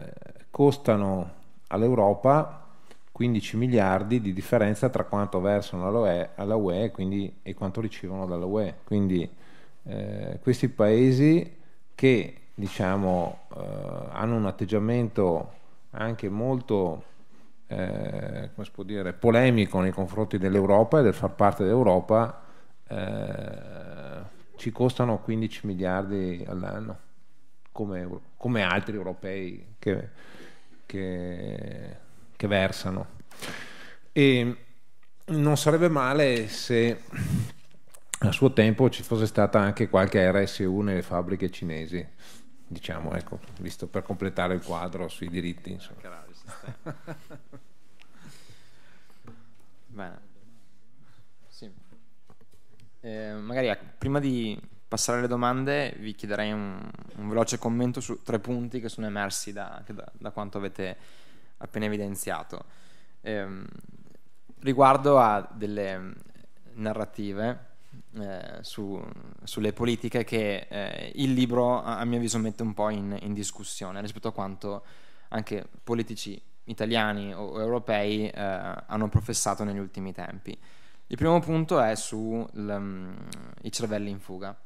costano all'Europa 15 miliardi di differenza tra quanto versano alla UE quindi, e quanto ricevono dalla UE. Quindi eh, questi paesi che diciamo, eh, hanno un atteggiamento anche molto eh, dire, polemico nei confronti dell'Europa e del far parte dell'Europa, eh, ci costano 15 miliardi all'anno, come, come altri europei che, che, che versano. E non sarebbe male se a suo tempo ci fosse stata anche qualche RSU nelle fabbriche cinesi, diciamo, ecco, visto per completare il quadro sui diritti. Insomma. Bene. Ehm, magari ecco, prima di passare alle domande vi chiederei un, un veloce commento su tre punti che sono emersi da, da, da quanto avete appena evidenziato. Eh, riguardo a delle narrative eh, su, sulle politiche che eh, il libro a, a, mio avviso mette un po' in, in, discussione rispetto a quanto anche politici italiani o europei eh, hanno professato negli ultimi tempi. Il primo punto è sui ehm, um, cervelli in fuga.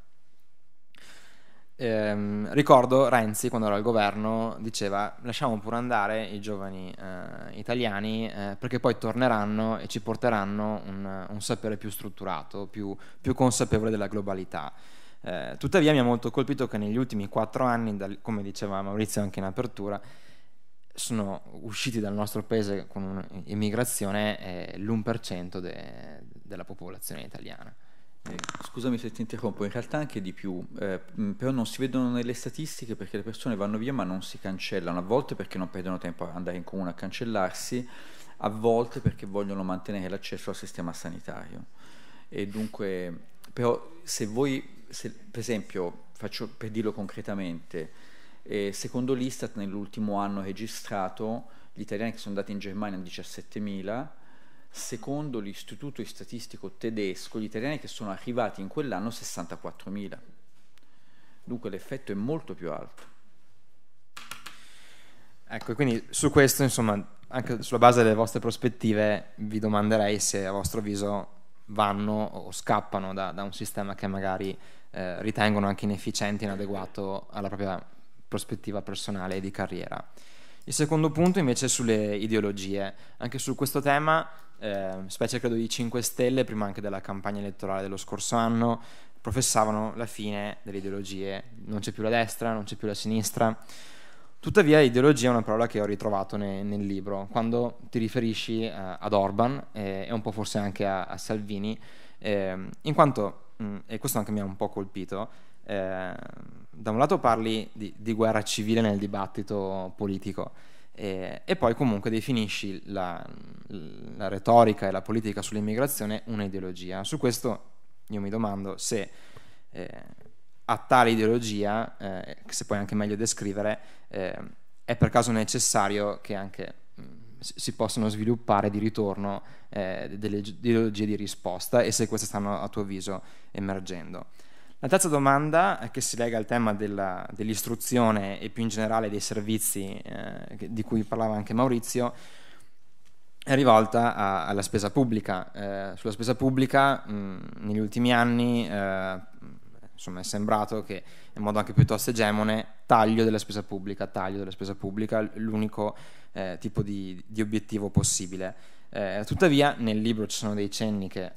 Ehm, ricordo Renzi, quando era al governo, diceva lasciamo pure andare i giovani eh, italiani eh, perché poi torneranno e ci porteranno un, un sapere più strutturato, più, più consapevole della globalità. Eh, tuttavia mi ha molto colpito che negli ultimi quattro anni, dal, come diceva Maurizio anche in apertura, sono usciti dal nostro paese con un'immigrazione eh, l'1% de- della popolazione italiana. Eh, scusami se ti interrompo, in realtà anche di più, eh, però non si vedono nelle statistiche perché le persone vanno via ma non si cancellano, a volte perché non perdono tempo ad andare in comune a cancellarsi, a volte perché vogliono mantenere l'accesso al sistema sanitario. E dunque, però se voi, se, per esempio, faccio, per dirlo concretamente, e secondo l'Istat nell'ultimo anno registrato gli italiani che sono andati in Germania 17.000, secondo l'Istituto Statistico tedesco gli italiani che sono arrivati in quell'anno 64.000. Dunque l'effetto è molto più alto. Ecco, quindi su questo, insomma, anche sulla base delle vostre prospettive, vi domanderei se a vostro avviso vanno o scappano da, da un sistema che magari eh, ritengono anche inefficiente, inadeguato alla propria prospettiva personale e di carriera. Il secondo punto invece è sulle ideologie. Anche su questo tema, eh, specie credo di 5 Stelle, prima anche della campagna elettorale dello scorso anno, professavano la fine delle ideologie. Non c'è più la destra, non c'è più la sinistra. Tuttavia, ideologia è una parola che ho ritrovato ne, nel libro. Quando ti riferisci eh, ad Orban eh, e un po' forse anche a, a Salvini, eh, in quanto, mh, mm, e questo anche mi ha un po' colpito, eh, da un lato parli di, di, guerra civile nel dibattito politico eh, e poi comunque definisci la, la, retorica e la politica sull'immigrazione un'ideologia. Su questo io mi domando se eh, a tale ideologia, che eh, se puoi anche meglio descrivere, eh, è per caso necessario che anche mm, si possano sviluppare di ritorno eh, delle ideologie di risposta e se queste stanno a tuo avviso emergendo. La terza domanda, che si lega al tema della, dell'istruzione e più in generale dei servizi eh, di cui parlava anche Maurizio, è rivolta a, alla spesa pubblica. Eh, sulla spesa pubblica mh, mm, negli ultimi anni eh, insomma, è sembrato che in modo anche piuttosto egemone taglio della spesa pubblica, taglio della spesa pubblica, l'unico eh, tipo di, di obiettivo possibile. Eh, tuttavia nel libro ci sono dei cenni che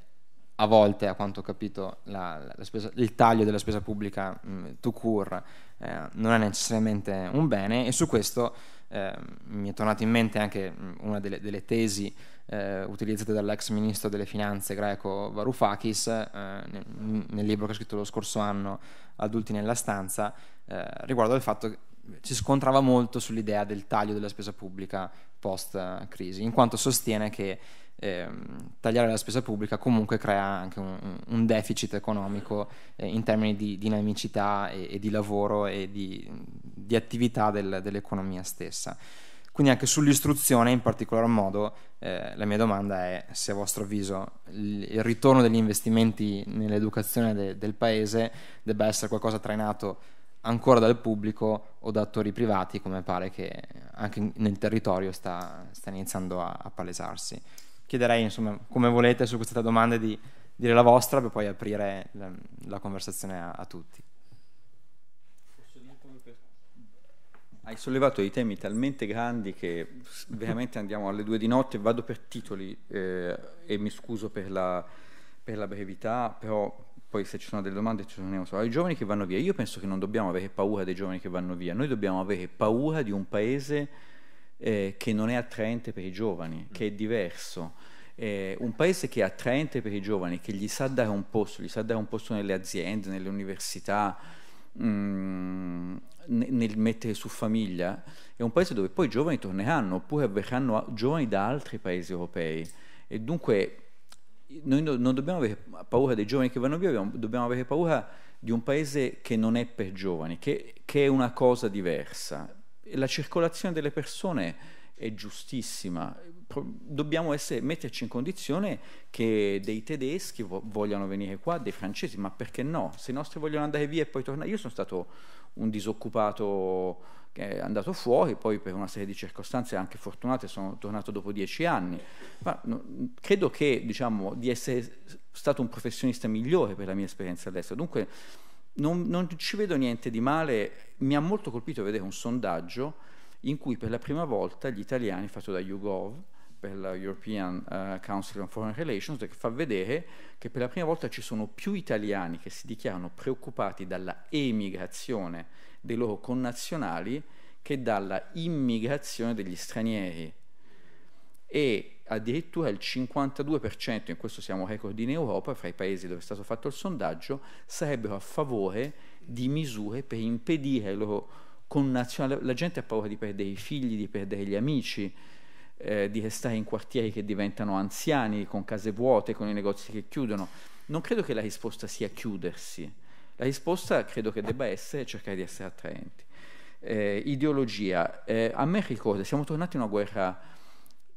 a volte, a quanto ho capito, la, la spesa, il taglio della spesa pubblica mh, mm, to cure eh, non è necessariamente un bene e su questo eh, mi è tornata in mente anche mm, una delle, delle tesi eh, utilizzate dall'ex ministro delle finanze greco Varoufakis eh, nel, nel, libro che ha scritto lo scorso anno Adulti nella stanza eh, riguardo al fatto che si scontrava molto sull'idea del taglio della spesa pubblica post crisi in quanto sostiene che eh, tagliare la spesa pubblica comunque crea anche un, un deficit economico eh, in termini di dinamicità e, e di lavoro e di, di attività del, dell'economia stessa. Quindi anche sull'istruzione in particolar modo eh, la mia domanda è se a vostro avviso il ritorno degli investimenti nell'educazione de- del paese debba essere qualcosa trainato ancora dal pubblico o da attori privati come pare che anche nel territorio sta, sta iniziando a, a palesarsi chiederei insomma, come volete su queste tre domande di dire la vostra per poi aprire la, la conversazione a, a tutti. Hai sollevato dei temi talmente grandi che veramente andiamo alle due di notte, vado per titoli eh, e mi scuso per la, per la, brevità, però poi se ci sono delle domande ci torniamo solo. I giovani che vanno via, io penso che non dobbiamo avere paura dei giovani che vanno via, noi dobbiamo avere paura di un paese eh, che non è attraente per i giovani, mm. che è diverso. Eh, un paese che è attraente per i giovani, che gli sa dare un posto, gli sa dare un posto nelle aziende, nelle università, mh, mm, nel mettere su famiglia, è un paese dove poi i giovani torneranno oppure verranno giovani da altri paesi europei. E dunque noi no, non dobbiamo avere paura dei giovani che vanno via, dobbiamo avere paura di un paese che non è per giovani, che, che è una cosa diversa la circolazione delle persone è giustissima. Dobbiamo essere, metterci in condizione che dei tedeschi vogliano venire qua, dei francesi, ma perché no? Se i nostri vogliono andare via e poi tornare... Io sono stato un disoccupato che è andato fuori, poi per una serie di circostanze anche fortunate sono tornato dopo dieci anni. Ma no, credo che, diciamo, di essere stato un professionista migliore per la mia esperienza all'estero. Dunque non, non ci vedo niente di male, mi ha molto colpito vedere un sondaggio in cui per la prima volta gli italiani, fatto da YouGov, per la European uh, Council on Foreign Relations, che fa vedere che per la prima volta ci sono più italiani che si dichiarano preoccupati dalla emigrazione dei loro connazionali che dalla immigrazione degli stranieri. E addirittura il 52%, in questo siamo record in Europa, fra i paesi dove è stato fatto il sondaggio, sarebbero a favore di misure per impedire loro connazionali. La gente ha paura di perdere i figli, di perdere gli amici, eh, di restare in quartieri che diventano anziani, con case vuote, con i negozi che chiudono. Non credo che la risposta sia chiudersi. La risposta credo che debba essere cercare di essere attraenti. Eh, ideologia. Eh, a me ricorda, siamo tornati in una guerra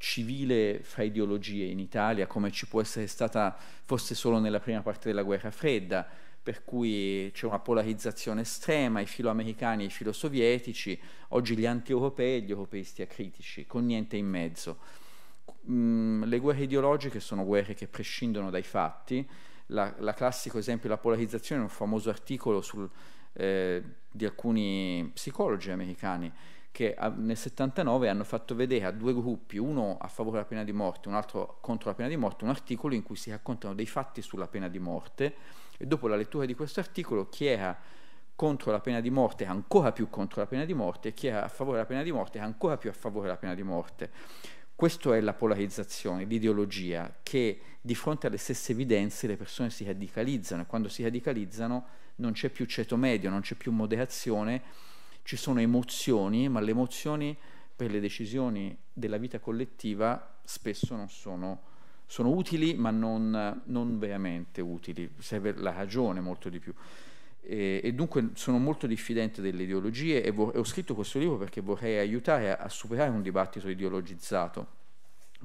civile fra ideologie in Italia come ci può essere stata forse solo nella prima parte della guerra fredda, per cui c'è una polarizzazione estrema, i filoamericani e i filosovietici, oggi gli anti-europei e gli europeisti acritici, con niente in mezzo. Mm, le guerre ideologiche sono guerre che prescindono dai fatti, la, la classico esempio della polarizzazione è un famoso articolo sul, eh, di alcuni psicologi americani che ah, nel 79 hanno fatto vedere a due gruppi, uno a favore della pena di morte, un altro contro la pena di morte, un articolo in cui si raccontano dei fatti sulla pena di morte e dopo la lettura di questo articolo chi era contro la pena di morte è ancora più contro la pena di morte e chi era a favore della pena di morte è ancora più a favore della pena di morte. Questa è la polarizzazione, l'ideologia, che di fronte alle stesse evidenze le persone si radicalizzano e quando si radicalizzano non c'è più ceto medio, non c'è più moderazione ci sono emozioni, ma le emozioni per le decisioni della vita collettiva spesso non sono, sono utili, ma non, non, veramente utili, serve la ragione molto di più. E, e dunque sono molto diffidente delle ideologie e, vor- e, ho scritto questo libro perché vorrei aiutare a, a superare un dibattito ideologizzato.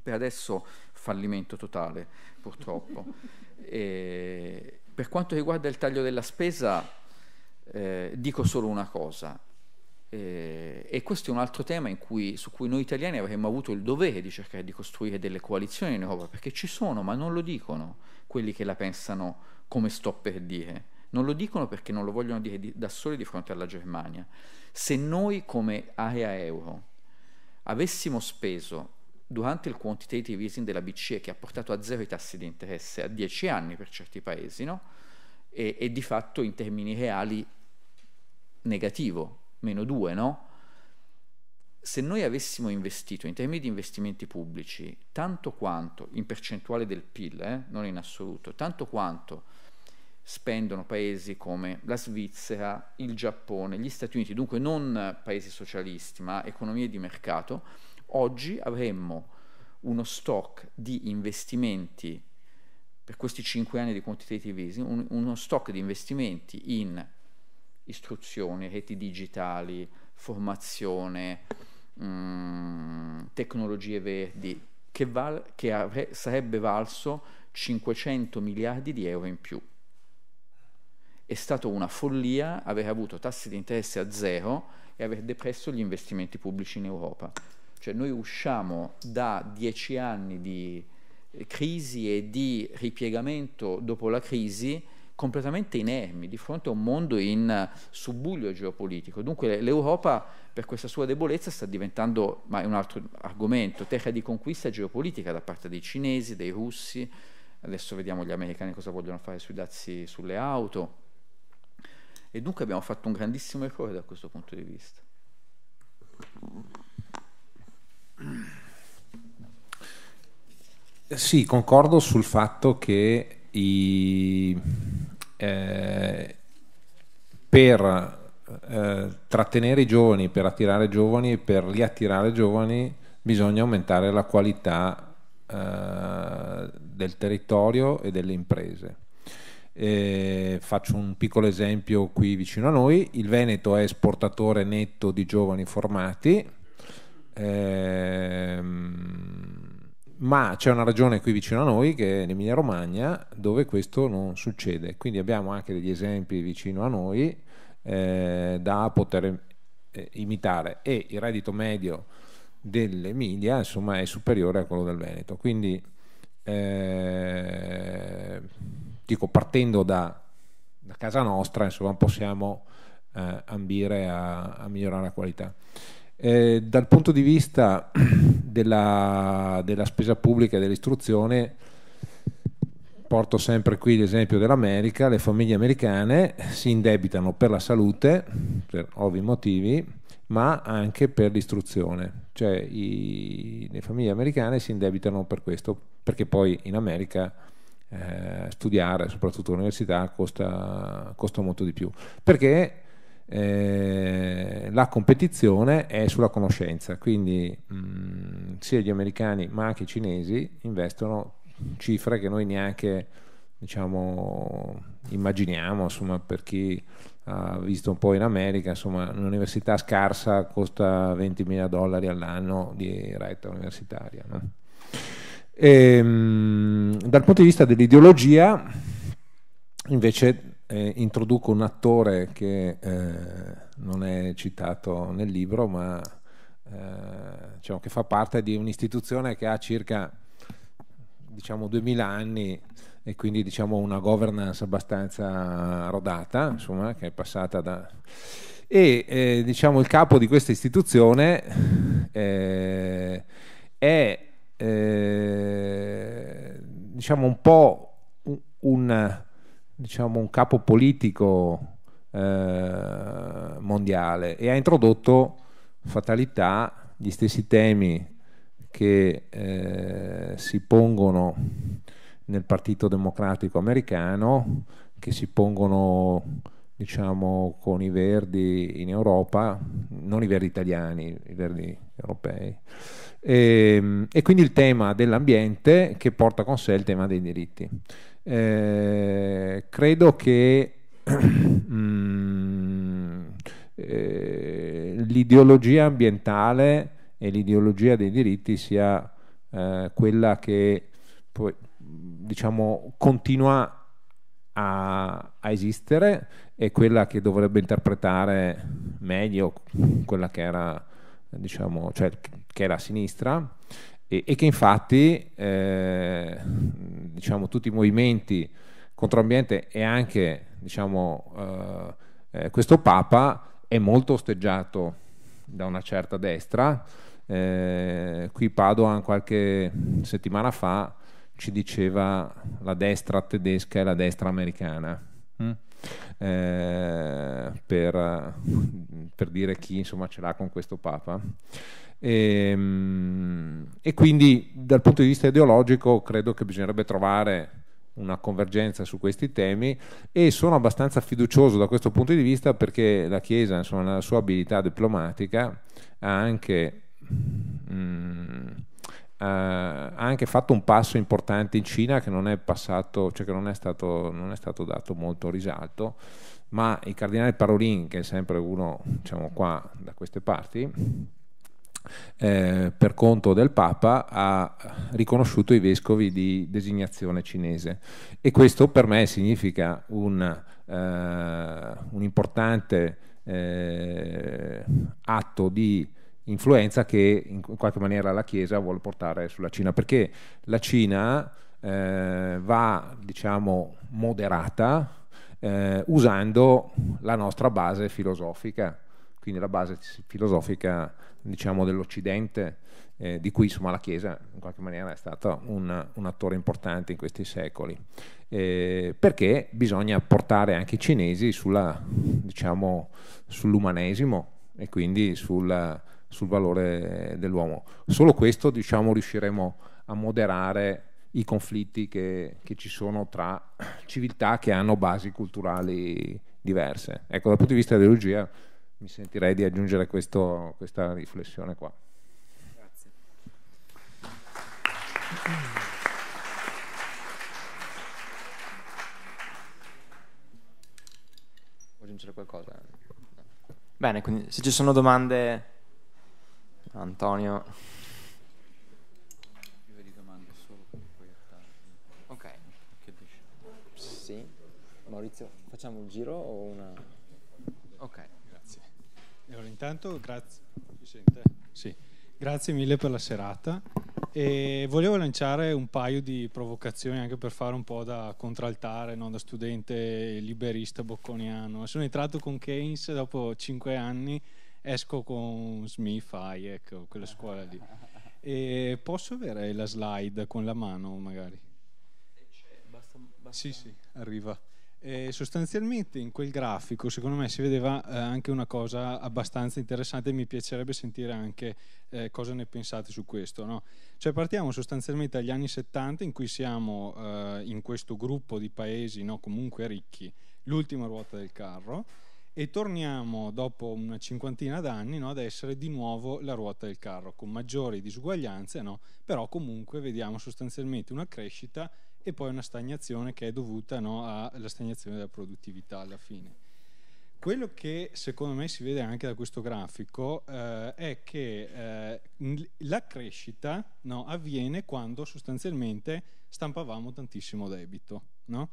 Per adesso fallimento totale, purtroppo. per quanto riguarda il taglio della spesa, eh, dico solo una cosa, eh, e questo è un altro tema cui, su cui noi italiani avremmo avuto il dovere di cercare di costruire delle coalizioni in Europa, perché ci sono, ma non lo dicono quelli che la pensano come sto per dire. Non lo dicono perché non lo vogliono dire di, da soli di fronte alla Germania. Se noi come area euro avessimo speso durante il quantitative easing della BCE che ha portato a zero i tassi di interesse a 10 anni per certi paesi, no? e, e di fatto in termini reali negativo, meno 2, no? Se noi avessimo investito in termini di investimenti pubblici tanto quanto, in percentuale del PIL, eh, non in assoluto, tanto quanto spendono paesi come la Svizzera, il Giappone, gli Stati Uniti, dunque non paesi socialisti ma economie di mercato, oggi avremmo uno stock di investimenti per questi 5 anni di quantitative easing, un, uno stock di investimenti in istruzione, reti digitali, formazione, mh, mm, tecnologie verdi, che, val- che avre- sarebbe valso 500 miliardi di euro in più. È stata una follia aver avuto tassi di interesse a zero e aver depresso gli investimenti pubblici in Europa. Cioè noi usciamo da dieci anni di eh, crisi e di ripiegamento dopo la crisi completamente inermi di fronte a un mondo in eh, subbuglio geopolitico. Dunque l'Europa per questa sua debolezza sta diventando, ma è un altro argomento, terra di conquista geopolitica da parte dei cinesi, dei russi, adesso vediamo gli americani cosa vogliono fare sui dazi sulle auto. E dunque abbiamo fatto un grandissimo errore da questo punto di vista. Sì, concordo sul fatto che i eh, per eh, trattenere i giovani, per attirare i giovani, per riattirare i giovani, bisogna aumentare la qualità eh, del territorio e delle imprese. E faccio un piccolo esempio qui vicino a noi, il Veneto è esportatore netto di giovani formati. Ehm, ma c'è una regione qui vicino a noi che è l'Emilia Romagna dove questo non succede, quindi abbiamo anche degli esempi vicino a noi eh, da poter eh, imitare e il reddito medio dell'Emilia insomma è superiore a quello del Veneto, quindi eh, dico partendo da, da, casa nostra insomma possiamo eh, ambire a, a migliorare la qualità. Eh, dal punto di vista della, della spesa pubblica e dell'istruzione, porto sempre qui l'esempio dell'America, le famiglie americane si indebitano per la salute, per ovvi motivi, ma anche per l'istruzione. Cioè i, le famiglie americane si indebitano per questo, perché poi in America eh, studiare, soprattutto all'università, costa, costa molto di più. Perché eh, la competizione è sulla conoscenza, quindi mh, mm, sia gli americani ma anche i cinesi investono cifre che noi neanche diciamo, immaginiamo, insomma, per chi ha visto un po' in America, insomma, un'università scarsa costa 20.000 dollari all'anno di retta universitaria. No? E, ehm, mh, dal punto di vista dell'ideologia, invece eh, introduco un attore che eh, non è citato nel libro, ma eh, diciamo che fa parte di un'istituzione che ha circa diciamo 2000 anni e quindi diciamo una governance abbastanza rodata, insomma, che è passata da e eh, diciamo il capo di questa istituzione eh, è eh, diciamo un po' un, un diciamo, un capo politico eh, mondiale e ha introdotto fatalità gli stessi temi che eh, si pongono nel Partito Democratico americano, che si pongono diciamo, con i verdi in Europa, non i verdi italiani, i verdi europei. E, ehm, e quindi il tema dell'ambiente che porta con sé il tema dei diritti. Eh, credo che mm, eh, l'ideologia ambientale e l'ideologia dei diritti sia eh, quella che poi, diciamo, continua a, a, esistere e quella che dovrebbe interpretare meglio quella che era, diciamo, cioè, che è la sinistra e, e che infatti eh, diciamo, tutti i movimenti contro ambiente e anche diciamo, eh, eh, questo Papa è molto osteggiato da una certa destra. Eh, qui Padoan qualche settimana fa ci diceva la destra tedesca e la destra americana. Mm eh, per, per, dire chi insomma ce l'ha con questo Papa. E, ehm, e quindi dal punto di vista ideologico credo che bisognerebbe trovare una convergenza su questi temi e sono abbastanza fiducioso da questo punto di vista perché la Chiesa, insomma, nella sua abilità diplomatica, ha anche... Mm, eh, ha anche fatto un passo importante in Cina che non è passato, cioè che non è stato, non è stato dato molto risalto, ma il cardinale Parolin, che è sempre uno, diciamo qua da queste parti, eh, per conto del Papa ha riconosciuto i vescovi di designazione cinese e questo per me significa un, eh, un importante eh, atto di influenza che in qualche maniera la Chiesa vuole portare sulla Cina, perché la Cina eh, va, diciamo, moderata eh, usando la nostra base filosofica, quindi la base filosofica, diciamo, dell'Occidente, eh, di cui insomma la Chiesa in qualche maniera è stata un, un attore importante in questi secoli. Eh, perché bisogna portare anche i cinesi sulla, diciamo, sull'umanesimo e quindi sulla, sul valore dell'uomo. Solo questo diciamo, riusciremo a moderare i conflitti che, che, ci sono tra civiltà che hanno basi culturali diverse. Ecco, dal punto di vista dell'eologia mi sentirei di aggiungere questo, questa riflessione qua. Grazie. Vuoi aggiungere qualcosa? Bene, quindi se ci sono domande Antonio. Ok. Sì. Maurizio, facciamo un giro o una... Ok. Grazie. E allora intanto grazie... Sì. Grazie mille per la serata. E volevo lanciare un paio di provocazioni anche per fare un po' da contraltare, non da studente liberista bocconiano. Sono entrato con Keynes dopo cinque anni esco con Smith, Hayek o ecco, quella scuola lì. E posso avere la slide con la mano magari? Basta, basta. Sì, sì, arriva. E sostanzialmente in quel grafico secondo me si vedeva eh, anche una cosa abbastanza interessante e mi piacerebbe sentire anche eh, cosa ne pensate su questo. No? Cioè partiamo sostanzialmente dagli anni 70 in cui siamo eh, in questo gruppo di paesi no, comunque ricchi, l'ultima ruota del carro, e torniamo dopo una cinquantina d'anni no, ad essere di nuovo la ruota del carro, con maggiori disuguaglianze, no? però comunque vediamo sostanzialmente una crescita e poi una stagnazione che è dovuta no, alla stagnazione della produttività alla fine. Quello che secondo me si vede anche da questo grafico eh, è che eh, la crescita no, avviene quando sostanzialmente stampavamo tantissimo debito. No?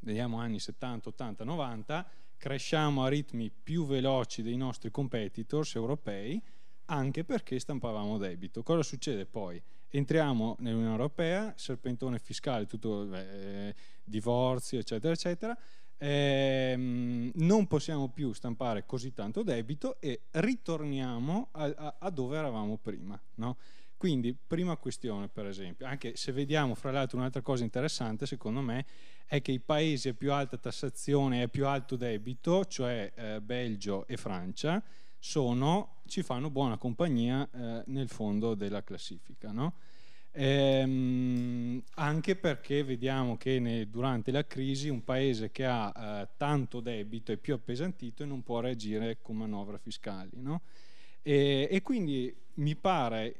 Vediamo anni 70, 80, 90, cresciamo a ritmi più veloci dei nostri competitors europei anche perché stampavamo debito. Cosa succede poi? Entriamo nell'Unione Europea, serpentone fiscale, tutto, eh, divorzi, eccetera, eccetera. Ehm, non possiamo più stampare così tanto debito e ritorniamo a, a, a dove eravamo prima. No? Quindi, prima questione, per esempio, anche se vediamo, fra l'altro, un'altra cosa interessante, secondo me, è che i paesi a più alta tassazione e a più alto debito, cioè eh, Belgio e Francia, sono, ci fanno buona compagnia eh, nel fondo della classifica. No? Ehm, anche perché vediamo che ne, durante la crisi un paese che ha eh, tanto debito è più appesantito e non può reagire con manovre fiscali. No? E, e, quindi mi pare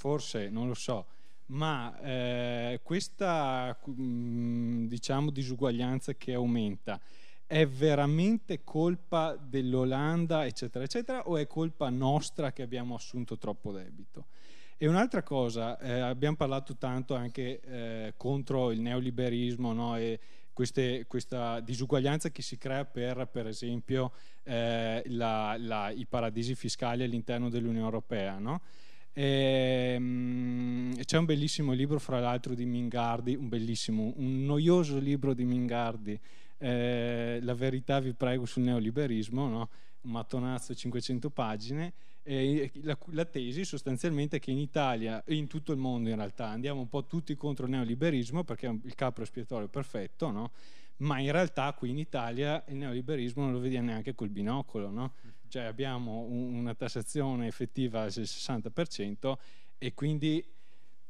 forse, non lo so, ma eh, questa mm, diciamo, disuguaglianza che aumenta è veramente colpa dell'Olanda, eccetera, eccetera, o è colpa nostra che abbiamo assunto troppo debito? E un'altra cosa, eh, abbiamo parlato tanto anche eh, contro il neoliberismo no? e queste, questa disuguaglianza che si crea per, per esempio, eh, la, la, i paradisi fiscali all'interno dell'Unione Europea. No? E, um, c'è un bellissimo libro, fra l'altro, di Mingardi, un bellissimo, un noioso libro di Mingardi, eh, La verità, vi prego, sul neoliberismo, no? un mattonazzo 500 pagine. Eh, la, la, tesi sostanzialmente è che in Italia e in tutto il mondo in realtà andiamo un po' tutti contro il neoliberismo perché è il capro espiatorio perfetto, no? ma in realtà qui in Italia il neoliberismo non lo vediamo neanche col binocolo. No? cioè abbiamo una tassazione effettiva del 60% e quindi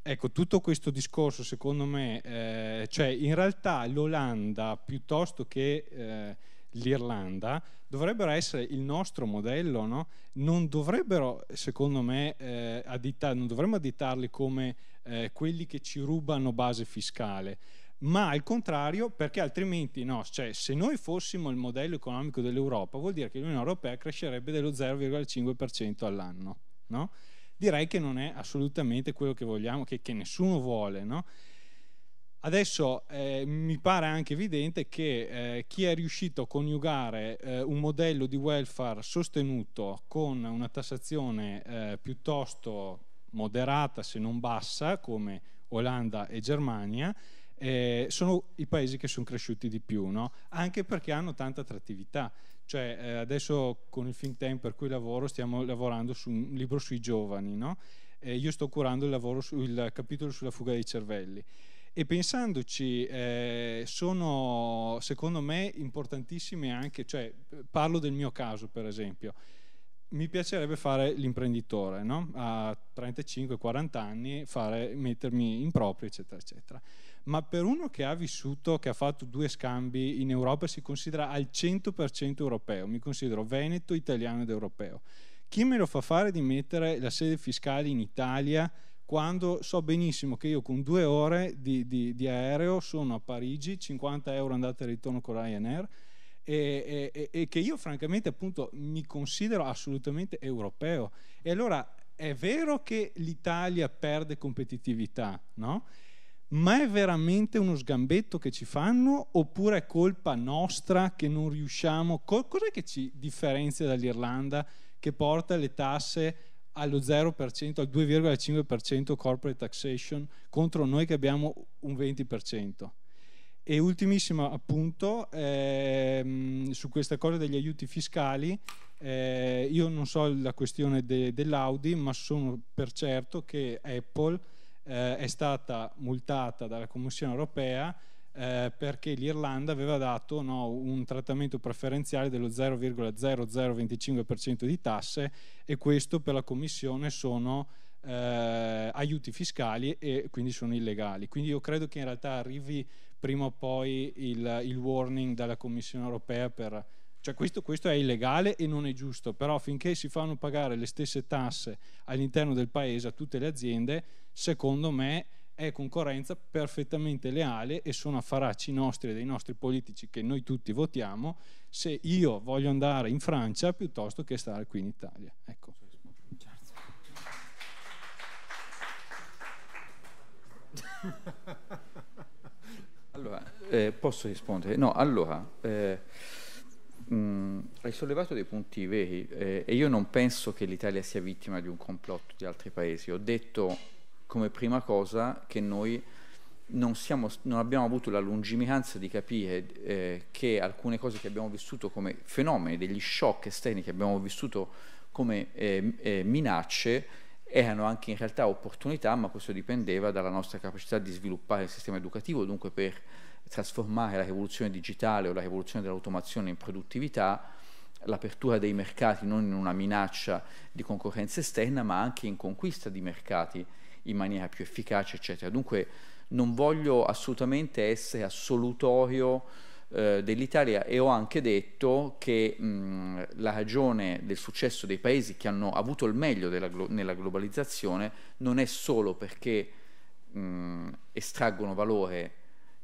ecco tutto questo discorso secondo me, eh, cioè in realtà l'Olanda piuttosto che eh, l'Irlanda dovrebbero essere il nostro modello, no? non dovrebbero secondo me eh, additare, non dovremmo additarli come eh, quelli che ci rubano base fiscale ma al contrario perché altrimenti no, cioè se noi fossimo il modello economico dell'Europa vuol dire che l'Unione Europea crescerebbe dello 0,5% all'anno, no? Direi che non è assolutamente quello che vogliamo, che, che nessuno vuole, no? Adesso eh, mi pare anche evidente che eh, chi è riuscito a coniugare eh, un modello di welfare sostenuto con una tassazione eh, piuttosto moderata se non bassa come Olanda e Germania eh, sono i paesi che sono cresciuti di più, no? anche perché hanno tanta attrattività. Cioè, eh, adesso con il think tank per cui lavoro stiamo lavorando su un libro sui giovani, no? eh, io sto curando il, su, il, capitolo sulla fuga dei cervelli. E pensandoci, eh, sono secondo me importantissime anche, cioè, parlo del mio caso per esempio, mi piacerebbe fare l'imprenditore, no? a 35-40 anni, fare, mettermi in proprio, eccetera, eccetera ma per uno che ha vissuto, che ha fatto due scambi in Europa, si considera al 100% europeo, mi considero veneto, italiano ed europeo. Chi me lo fa fare di mettere la sede fiscale in Italia quando so benissimo che io con due ore di, di, di aereo sono a Parigi, 50 euro andate e ritorno con Ryanair, e, e, e, che io francamente appunto mi considero assolutamente europeo. E allora è vero che l'Italia perde competitività, no? ma è veramente uno sgambetto che ci fanno oppure è colpa nostra che non riusciamo? cos'è che ci differenzia dall'Irlanda che porta le tasse allo 0%, al 2,5% corporate taxation contro noi che abbiamo un 20%? E ultimissimo appunto ehm, su questa cosa degli aiuti fiscali, eh, io non so la questione de- dell'Audi, ma sono per certo che Apple eh, è stata multata dalla Commissione europea eh, perché l'Irlanda aveva dato no, un trattamento preferenziale dello 0,0025% di tasse e questo per la Commissione sono eh, aiuti fiscali e quindi sono illegali. Quindi io credo che in realtà arrivi prima o poi il, il warning dalla Commissione europea per... Cioè questo, questo è illegale e non è giusto, però finché si fanno pagare le stesse tasse all'interno del Paese a tutte le aziende, secondo me è concorrenza perfettamente leale e sono affaracci nostri e dei nostri politici che noi tutti votiamo se io voglio andare in Francia piuttosto che stare qui in Italia. Ecco. Allora, eh, posso rispondere? No, allora, eh, mh, mm, hai sollevato dei punti veri eh, e io non penso che l'Italia sia vittima di un complotto di altri paesi. Ho detto come prima cosa che noi non, siamo, non abbiamo avuto la lungimiranza di capire eh, che alcune cose che abbiamo vissuto come fenomeni, degli shock esterni che abbiamo vissuto come eh, eh, minacce, erano anche in realtà opportunità, ma questo dipendeva dalla nostra capacità di sviluppare il sistema educativo, dunque per trasformare la rivoluzione digitale o la rivoluzione dell'automazione in produttività, l'apertura dei mercati non in una minaccia di concorrenza esterna, ma anche in conquista di mercati in maniera più efficace, eccetera. Dunque non voglio assolutamente essere assolutorio eh, dell'Italia e ho anche detto che mh, la ragione del successo dei paesi che hanno avuto il meglio glo- nella globalizzazione non è solo perché mh, estraggono valore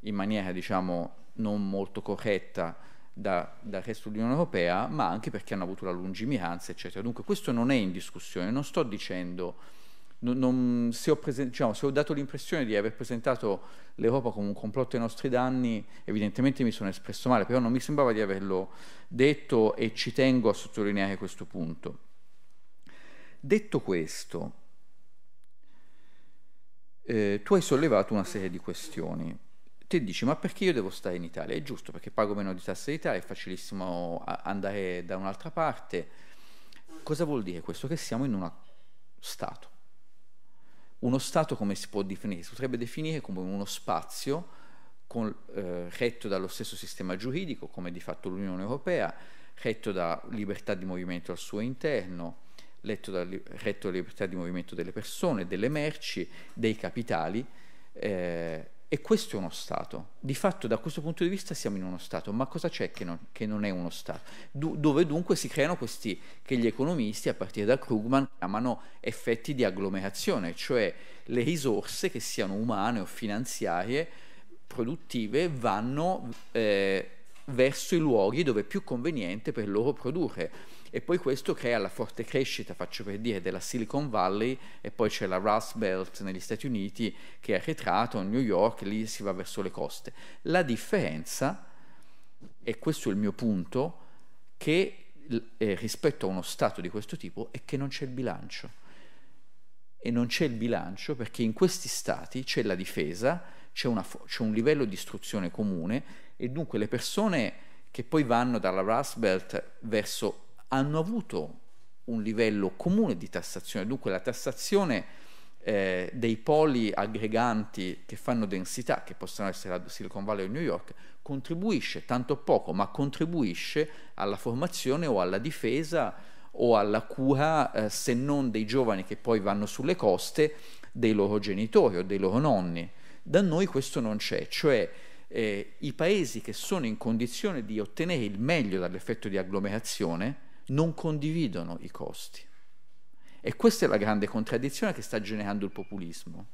in maniera diciamo non molto corretta da, dal resto dell'Unione Europea, ma anche perché hanno avuto la lungimiranza, eccetera. Dunque questo non è in discussione, non sto dicendo non, non, se, ho presen- diciamo, se, ho dato l'impressione di aver presentato l'Europa come un complotto ai nostri danni, evidentemente mi sono espresso male, però non mi sembrava di averlo detto e ci tengo a sottolineare questo punto. Detto questo, eh, tu hai sollevato una serie di questioni. Te dici, ma perché io devo stare in Italia? È giusto, perché pago meno di tasse Italia, è facilissimo andare da un'altra parte. Cosa vuol dire questo? Che siamo in uno Stato uno Stato come si può definire? Si potrebbe definire come uno spazio con, eh, retto dallo stesso sistema giuridico, come di fatto l'Unione Europea, retto da libertà di movimento al suo interno, retto da, retto da libertà di movimento delle persone, delle merci, dei capitali, eh, e questo è uno Stato. Di fatto da questo punto di vista siamo in uno Stato, ma cosa c'è che non, che non è uno Stato? Du- dove dunque si creano questi che gli economisti, a partire da Krugman, chiamano effetti di agglomerazione, cioè le risorse, che siano umane o finanziarie, produttive, vanno eh, verso i luoghi dove è più conveniente per loro produrre e poi questo crea la forte crescita, faccio per dire, della Silicon Valley e poi c'è la Rust Belt negli Stati Uniti che è arretrata, New York, lì si va verso le coste. La differenza, e questo è il mio punto, che eh, rispetto a uno Stato di questo tipo è che non c'è il bilancio. E non c'è il bilancio perché in questi Stati c'è la difesa, c'è, una, c'è un livello di istruzione comune e dunque le persone che poi vanno dalla Rust Belt verso hanno avuto un livello comune di tassazione, dunque la tassazione eh, dei poli aggreganti che fanno densità, che possono essere la Silicon Valley o New York, contribuisce tanto poco, ma contribuisce alla formazione o alla difesa o alla cura, eh, se non dei giovani che poi vanno sulle coste, dei loro genitori o dei loro nonni. Da noi questo non c'è, cioè eh, i paesi che sono in condizione di ottenere il meglio dall'effetto di agglomerazione, non condividono i costi. E questa è la grande contraddizione che sta generando il populismo.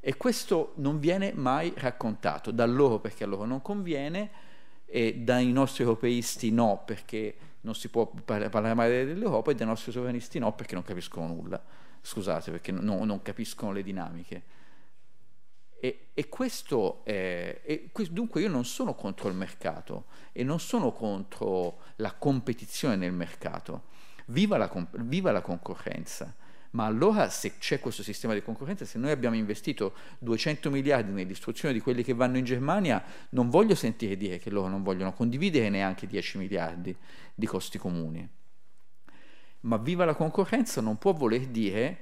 E questo non viene mai raccontato, da loro perché a loro non conviene e dai nostri europeisti no perché non si può parlare mai dell'Europa e dai nostri sovranisti no perché non capiscono nulla, scusate, perché no, non capiscono le dinamiche. E, e questo è, eh, e, dunque io non sono contro il mercato e non sono contro la competizione nel mercato. Viva la, viva la concorrenza. Ma allora se c'è questo sistema di concorrenza, se noi abbiamo investito 200 miliardi nell'istruzione di quelli che vanno in Germania, non voglio sentire dire che loro non vogliono condividere neanche 10 miliardi di costi comuni. Ma viva la concorrenza non può voler dire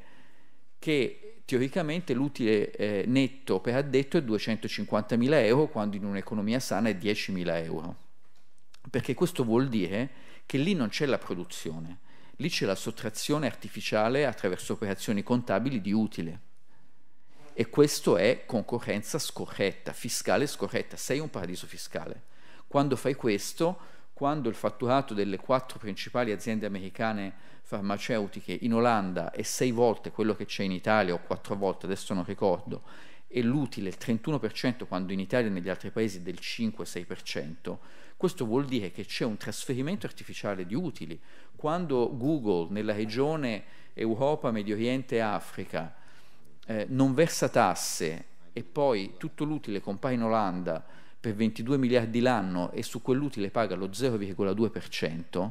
che teoricamente l'utile eh, netto per addetto è 250.000 euro quando in un'economia sana è 10.000 euro, perché questo vuol dire che lì non c'è la produzione, lì c'è la sottrazione artificiale attraverso operazioni contabili di utile. E questo è concorrenza scorretta, fiscale scorretta, sei un paradiso fiscale. Quando fai questo quando il fatturato delle quattro principali aziende americane farmaceutiche in Olanda è sei volte quello che c'è in Italia o quattro volte, adesso non ricordo, e l'utile il 31% quando in Italia e negli altri paesi è del 5-6%, questo vuol dire che c'è un trasferimento artificiale di utili. Quando Google nella regione Europa, Medio Oriente e Africa eh, non versa tasse e poi tutto l'utile compare in Olanda, per 22 miliardi l'anno e su quell'utile paga lo 0,2%,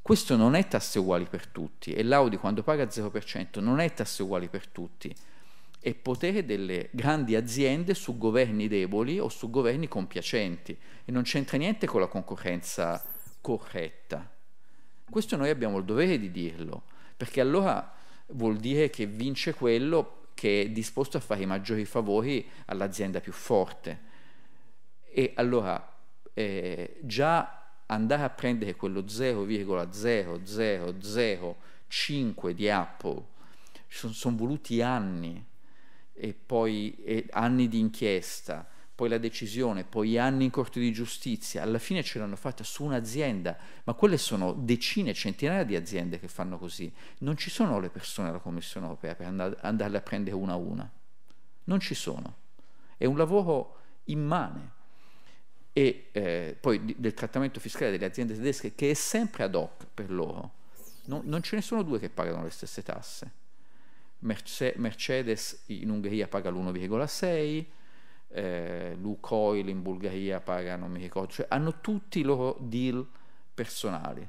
questo non è tasse uguali per tutti e l'Audi quando paga 0% non è tasse uguali per tutti, è potere delle grandi aziende su governi deboli o su governi compiacenti e non c'entra niente con la concorrenza corretta. Questo noi abbiamo il dovere di dirlo, perché allora vuol dire che vince quello che è disposto a fare i maggiori favori all'azienda più forte e allora eh, già andare a prendere quello 0,0005 di Apple, sono, sono voluti anni, e poi e anni di inchiesta, poi la decisione, poi anni in corte di giustizia, alla fine ce l'hanno fatta su un'azienda, ma quelle sono decine, centinaia di aziende che fanno così. Non ci sono le persone alla Commissione europea per andare, andarle a prendere una a una, non ci sono. È un lavoro immane e eh, poi di, del trattamento fiscale delle aziende tedesche che è sempre ad hoc per loro. Non, non ce ne sono due che pagano le stesse tasse. Merce, Mercedes in Ungheria paga l'1,6, eh, Lukoil in Bulgaria paga, non mi ricordo, cioè hanno tutti i loro deal personali.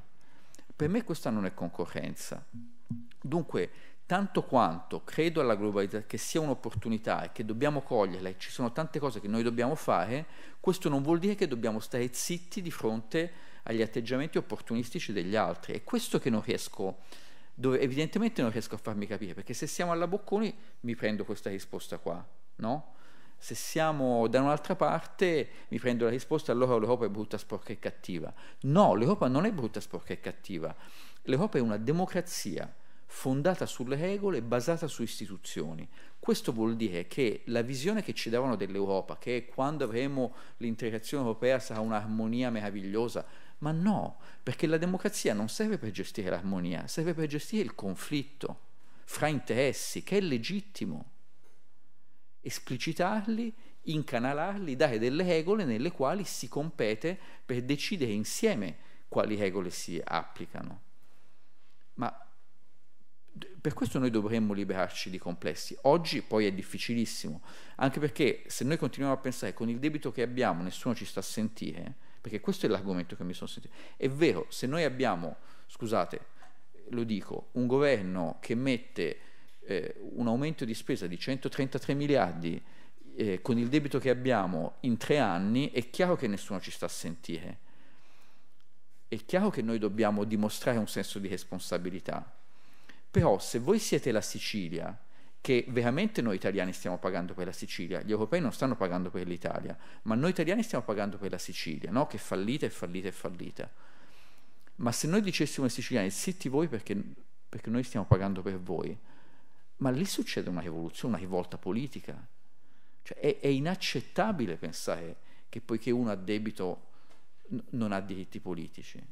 Per me questa non è concorrenza. Dunque tanto quanto credo alla globalizzazione che sia un'opportunità e che dobbiamo coglierla e ci sono tante cose che noi dobbiamo fare, questo non vuol dire che dobbiamo stare zitti di fronte agli atteggiamenti opportunistici degli altri. È questo che non riesco, dove evidentemente non riesco a farmi capire, perché se siamo alla Bocconi mi prendo questa risposta qua, no? Se siamo da un'altra parte mi prendo la risposta allora l'Europa è brutta, sporca e cattiva. No, l'Europa non è brutta, sporca e cattiva. L'Europa è una democrazia fondata sulle regole e basata su istituzioni. Questo vuol dire che la visione che ci davano dell'Europa, che quando avremo l'integrazione europea sarà un'armonia meravigliosa, ma no, perché la democrazia non serve per gestire l'armonia, serve per gestire il conflitto fra interessi, che è legittimo. Esplicitarli, incanalarli, dare delle regole nelle quali si compete per decidere insieme quali regole si applicano. Ma per questo noi dovremmo liberarci di complessi. Oggi poi è difficilissimo, anche perché se noi continuiamo a pensare con il debito che abbiamo nessuno ci sta a sentire, perché questo è l'argomento che mi sono sentito. È vero, se noi abbiamo, scusate, lo dico, un governo che mette eh, un aumento di spesa di 133 miliardi eh, con il debito che abbiamo in tre anni, è chiaro che nessuno ci sta a sentire. È chiaro che noi dobbiamo dimostrare un senso di responsabilità però se voi siete la Sicilia, che veramente noi italiani stiamo pagando per la Sicilia, gli europei non stanno pagando per l'Italia, ma noi italiani stiamo pagando per la Sicilia, no? che è fallita e fallita e fallita. Ma se noi dicessimo ai siciliani, zitti voi perché, perché noi stiamo pagando per voi, ma lì succede una rivoluzione, una rivolta politica. Cioè è, è inaccettabile pensare che poiché uno ha debito non ha diritti politici.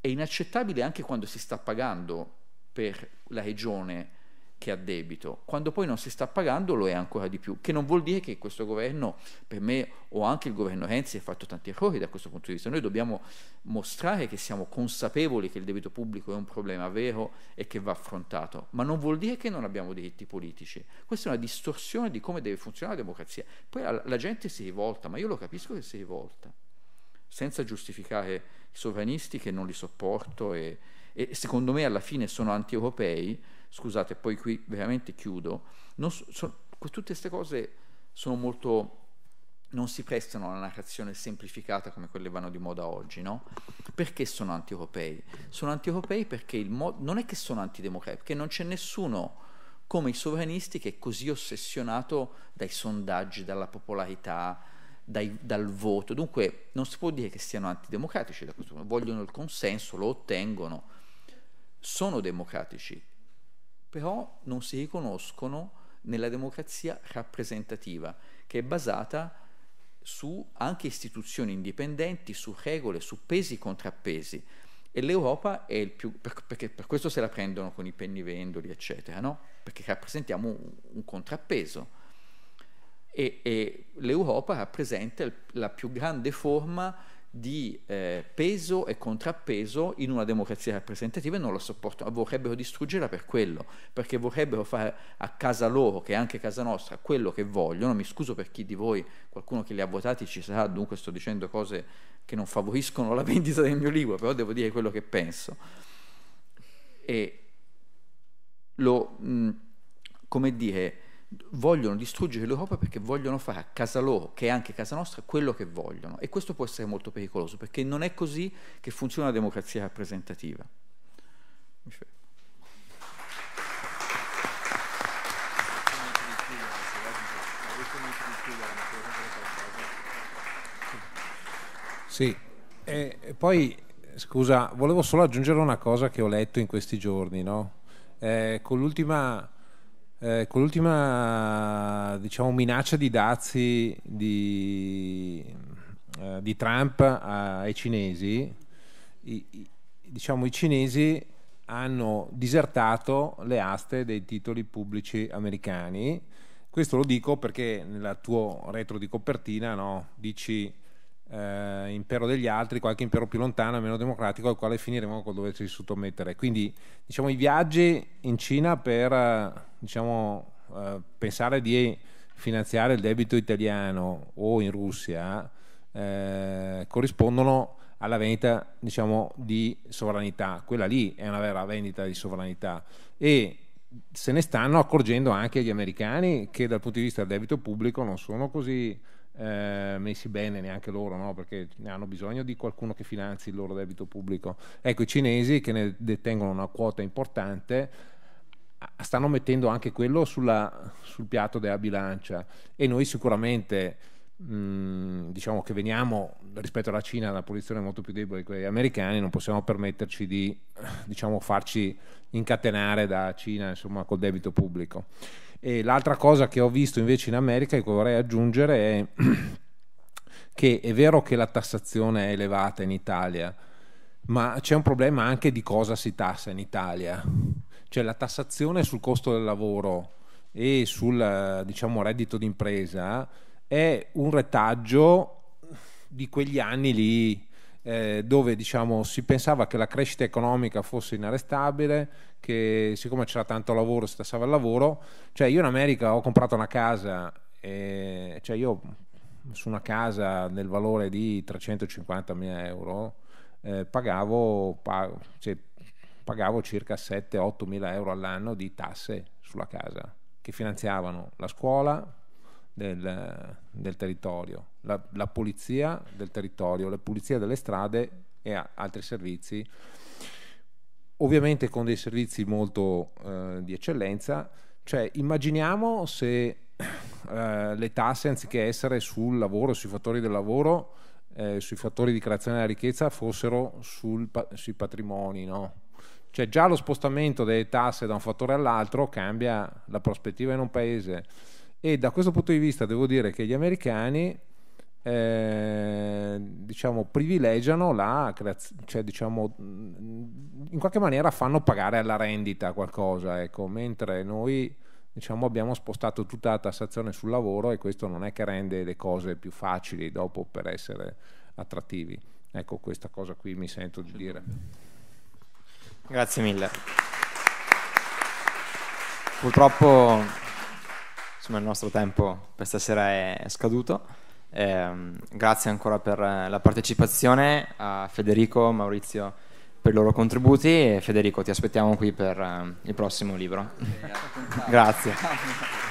È inaccettabile anche quando si sta pagando per la regione che ha debito, quando poi non si sta pagando lo è ancora di più, che non vuol dire che questo governo, per me o anche il governo Renzi, ha fatto tanti errori da questo punto di vista, noi dobbiamo mostrare che siamo consapevoli che il debito pubblico è un problema vero e che va affrontato, ma non vuol dire che non abbiamo diritti politici, questa è una distorsione di come deve funzionare la democrazia, poi la, gente si rivolta, ma io lo capisco che si rivolta, senza giustificare i sovranisti che non li sopporto e e secondo me alla fine sono anti-europei, scusate, poi qui veramente chiudo, so, so, tutte queste cose sono molto non si prestano alla narrazione semplificata come quelle vanno di moda oggi, no? Perché sono anti-europei? Sono anti-europei perché mo- non è che sono antidemocratici, perché non c'è nessuno come i sovranisti che è così ossessionato dai sondaggi, dalla popolarità, dai, dal voto. Dunque non si può dire che siano antidemocratici vogliono il consenso, lo ottengono, sono democratici, però non si riconoscono nella democrazia rappresentativa, che è basata su anche istituzioni indipendenti, su regole, su pesi e contrappesi. E l'Europa è il più, perché per questo se la prendono con i pennivendoli, eccetera, no? Perché rappresentiamo un, un contrappeso. E, e l'Europa rappresenta il, la più grande forma di eh, peso e contrappeso in una democrazia rappresentativa e non lo sopportano, vorrebbero distruggerla per quello, perché vorrebbero fare a casa loro, che è anche casa nostra, quello che vogliono. Mi scuso per chi di voi, qualcuno che li ha votati ci sarà, dunque sto dicendo cose che non favoriscono la vendita del mio libro, però devo dire quello che penso. E lo, mh, mm, come dire, vogliono distruggere l'Europa perché vogliono fare a casa loro, che è anche casa nostra, quello che vogliono. E questo può essere molto pericoloso, perché non è così che funziona la democrazia rappresentativa. Sì, e poi scusa, volevo solo aggiungere una cosa che ho letto in questi giorni, no? eh, con l'ultima eh, con l'ultima diciamo, minaccia di dazi di, eh, di Trump ai cinesi, i, i, diciamo, i cinesi hanno disertato le aste dei titoli pubblici americani. Questo lo dico perché nella tua retro di copertina no, dici eh, impero degli altri, qualche impero più lontano e meno democratico al quale finiremo con col doverci sottomettere. Quindi diciamo i viaggi in Cina per diciamo, eh, pensare di finanziare il debito italiano o in Russia eh, corrispondono alla vendita diciamo, di sovranità. Quella lì è una vera vendita di sovranità e se ne stanno accorgendo anche gli americani che dal punto di vista del debito pubblico non sono così eh, messi bene neanche loro, no? perché hanno bisogno di qualcuno che finanzi il loro debito pubblico. Ecco, i cinesi che ne detengono una quota importante stanno mettendo anche quello sulla, sul piatto della bilancia e noi sicuramente mh, mm, diciamo che veniamo rispetto alla Cina da una posizione molto più debole di quelli americani non possiamo permetterci di diciamo, farci incatenare da Cina insomma col debito pubblico e l'altra cosa che ho visto invece in America e che vorrei aggiungere è che è vero che la tassazione è elevata in Italia ma c'è un problema anche di cosa si tassa in Italia cioè la tassazione sul costo del lavoro e sul eh, diciamo, reddito d'impresa è un retaggio di quegli anni lì eh, dove diciamo, si pensava che la crescita economica fosse inarrestabile, che siccome c'era tanto lavoro si tassava il lavoro, cioè io in America ho comprato una casa, e, cioè io su una casa nel valore di 350 mila euro eh, pagavo, pag- cioè, pagavo circa 7-8 mila euro all'anno di tasse sulla casa, che finanziavano la scuola del, del territorio, la, la, polizia del territorio, la pulizia delle strade e a, altri servizi, ovviamente con dei servizi molto eh, di eccellenza. Cioè, immaginiamo se eh, le tasse, anziché essere sul lavoro, sui fattori del lavoro, eh, sui fattori di creazione della ricchezza fossero sul, sui patrimoni, no? Cioè già lo spostamento delle tasse da un fattore all'altro cambia la prospettiva in un paese. E da questo punto di vista devo dire che gli americani eh, diciamo, privilegiano la creazione, cioè, diciamo, in qualche maniera fanno pagare alla rendita qualcosa, ecco, mentre noi diciamo, abbiamo spostato tutta la tassazione sul lavoro e questo non è che rende le cose più facili dopo per essere attrattivi. Ecco, questa cosa qui mi sento di dire. Grazie mille. Purtroppo insomma, il nostro tempo per stasera è scaduto. Eh, grazie ancora per eh, la partecipazione a Federico, Maurizio per i loro contributi e Federico ti aspettiamo qui per eh, il prossimo libro. Eh. grazie.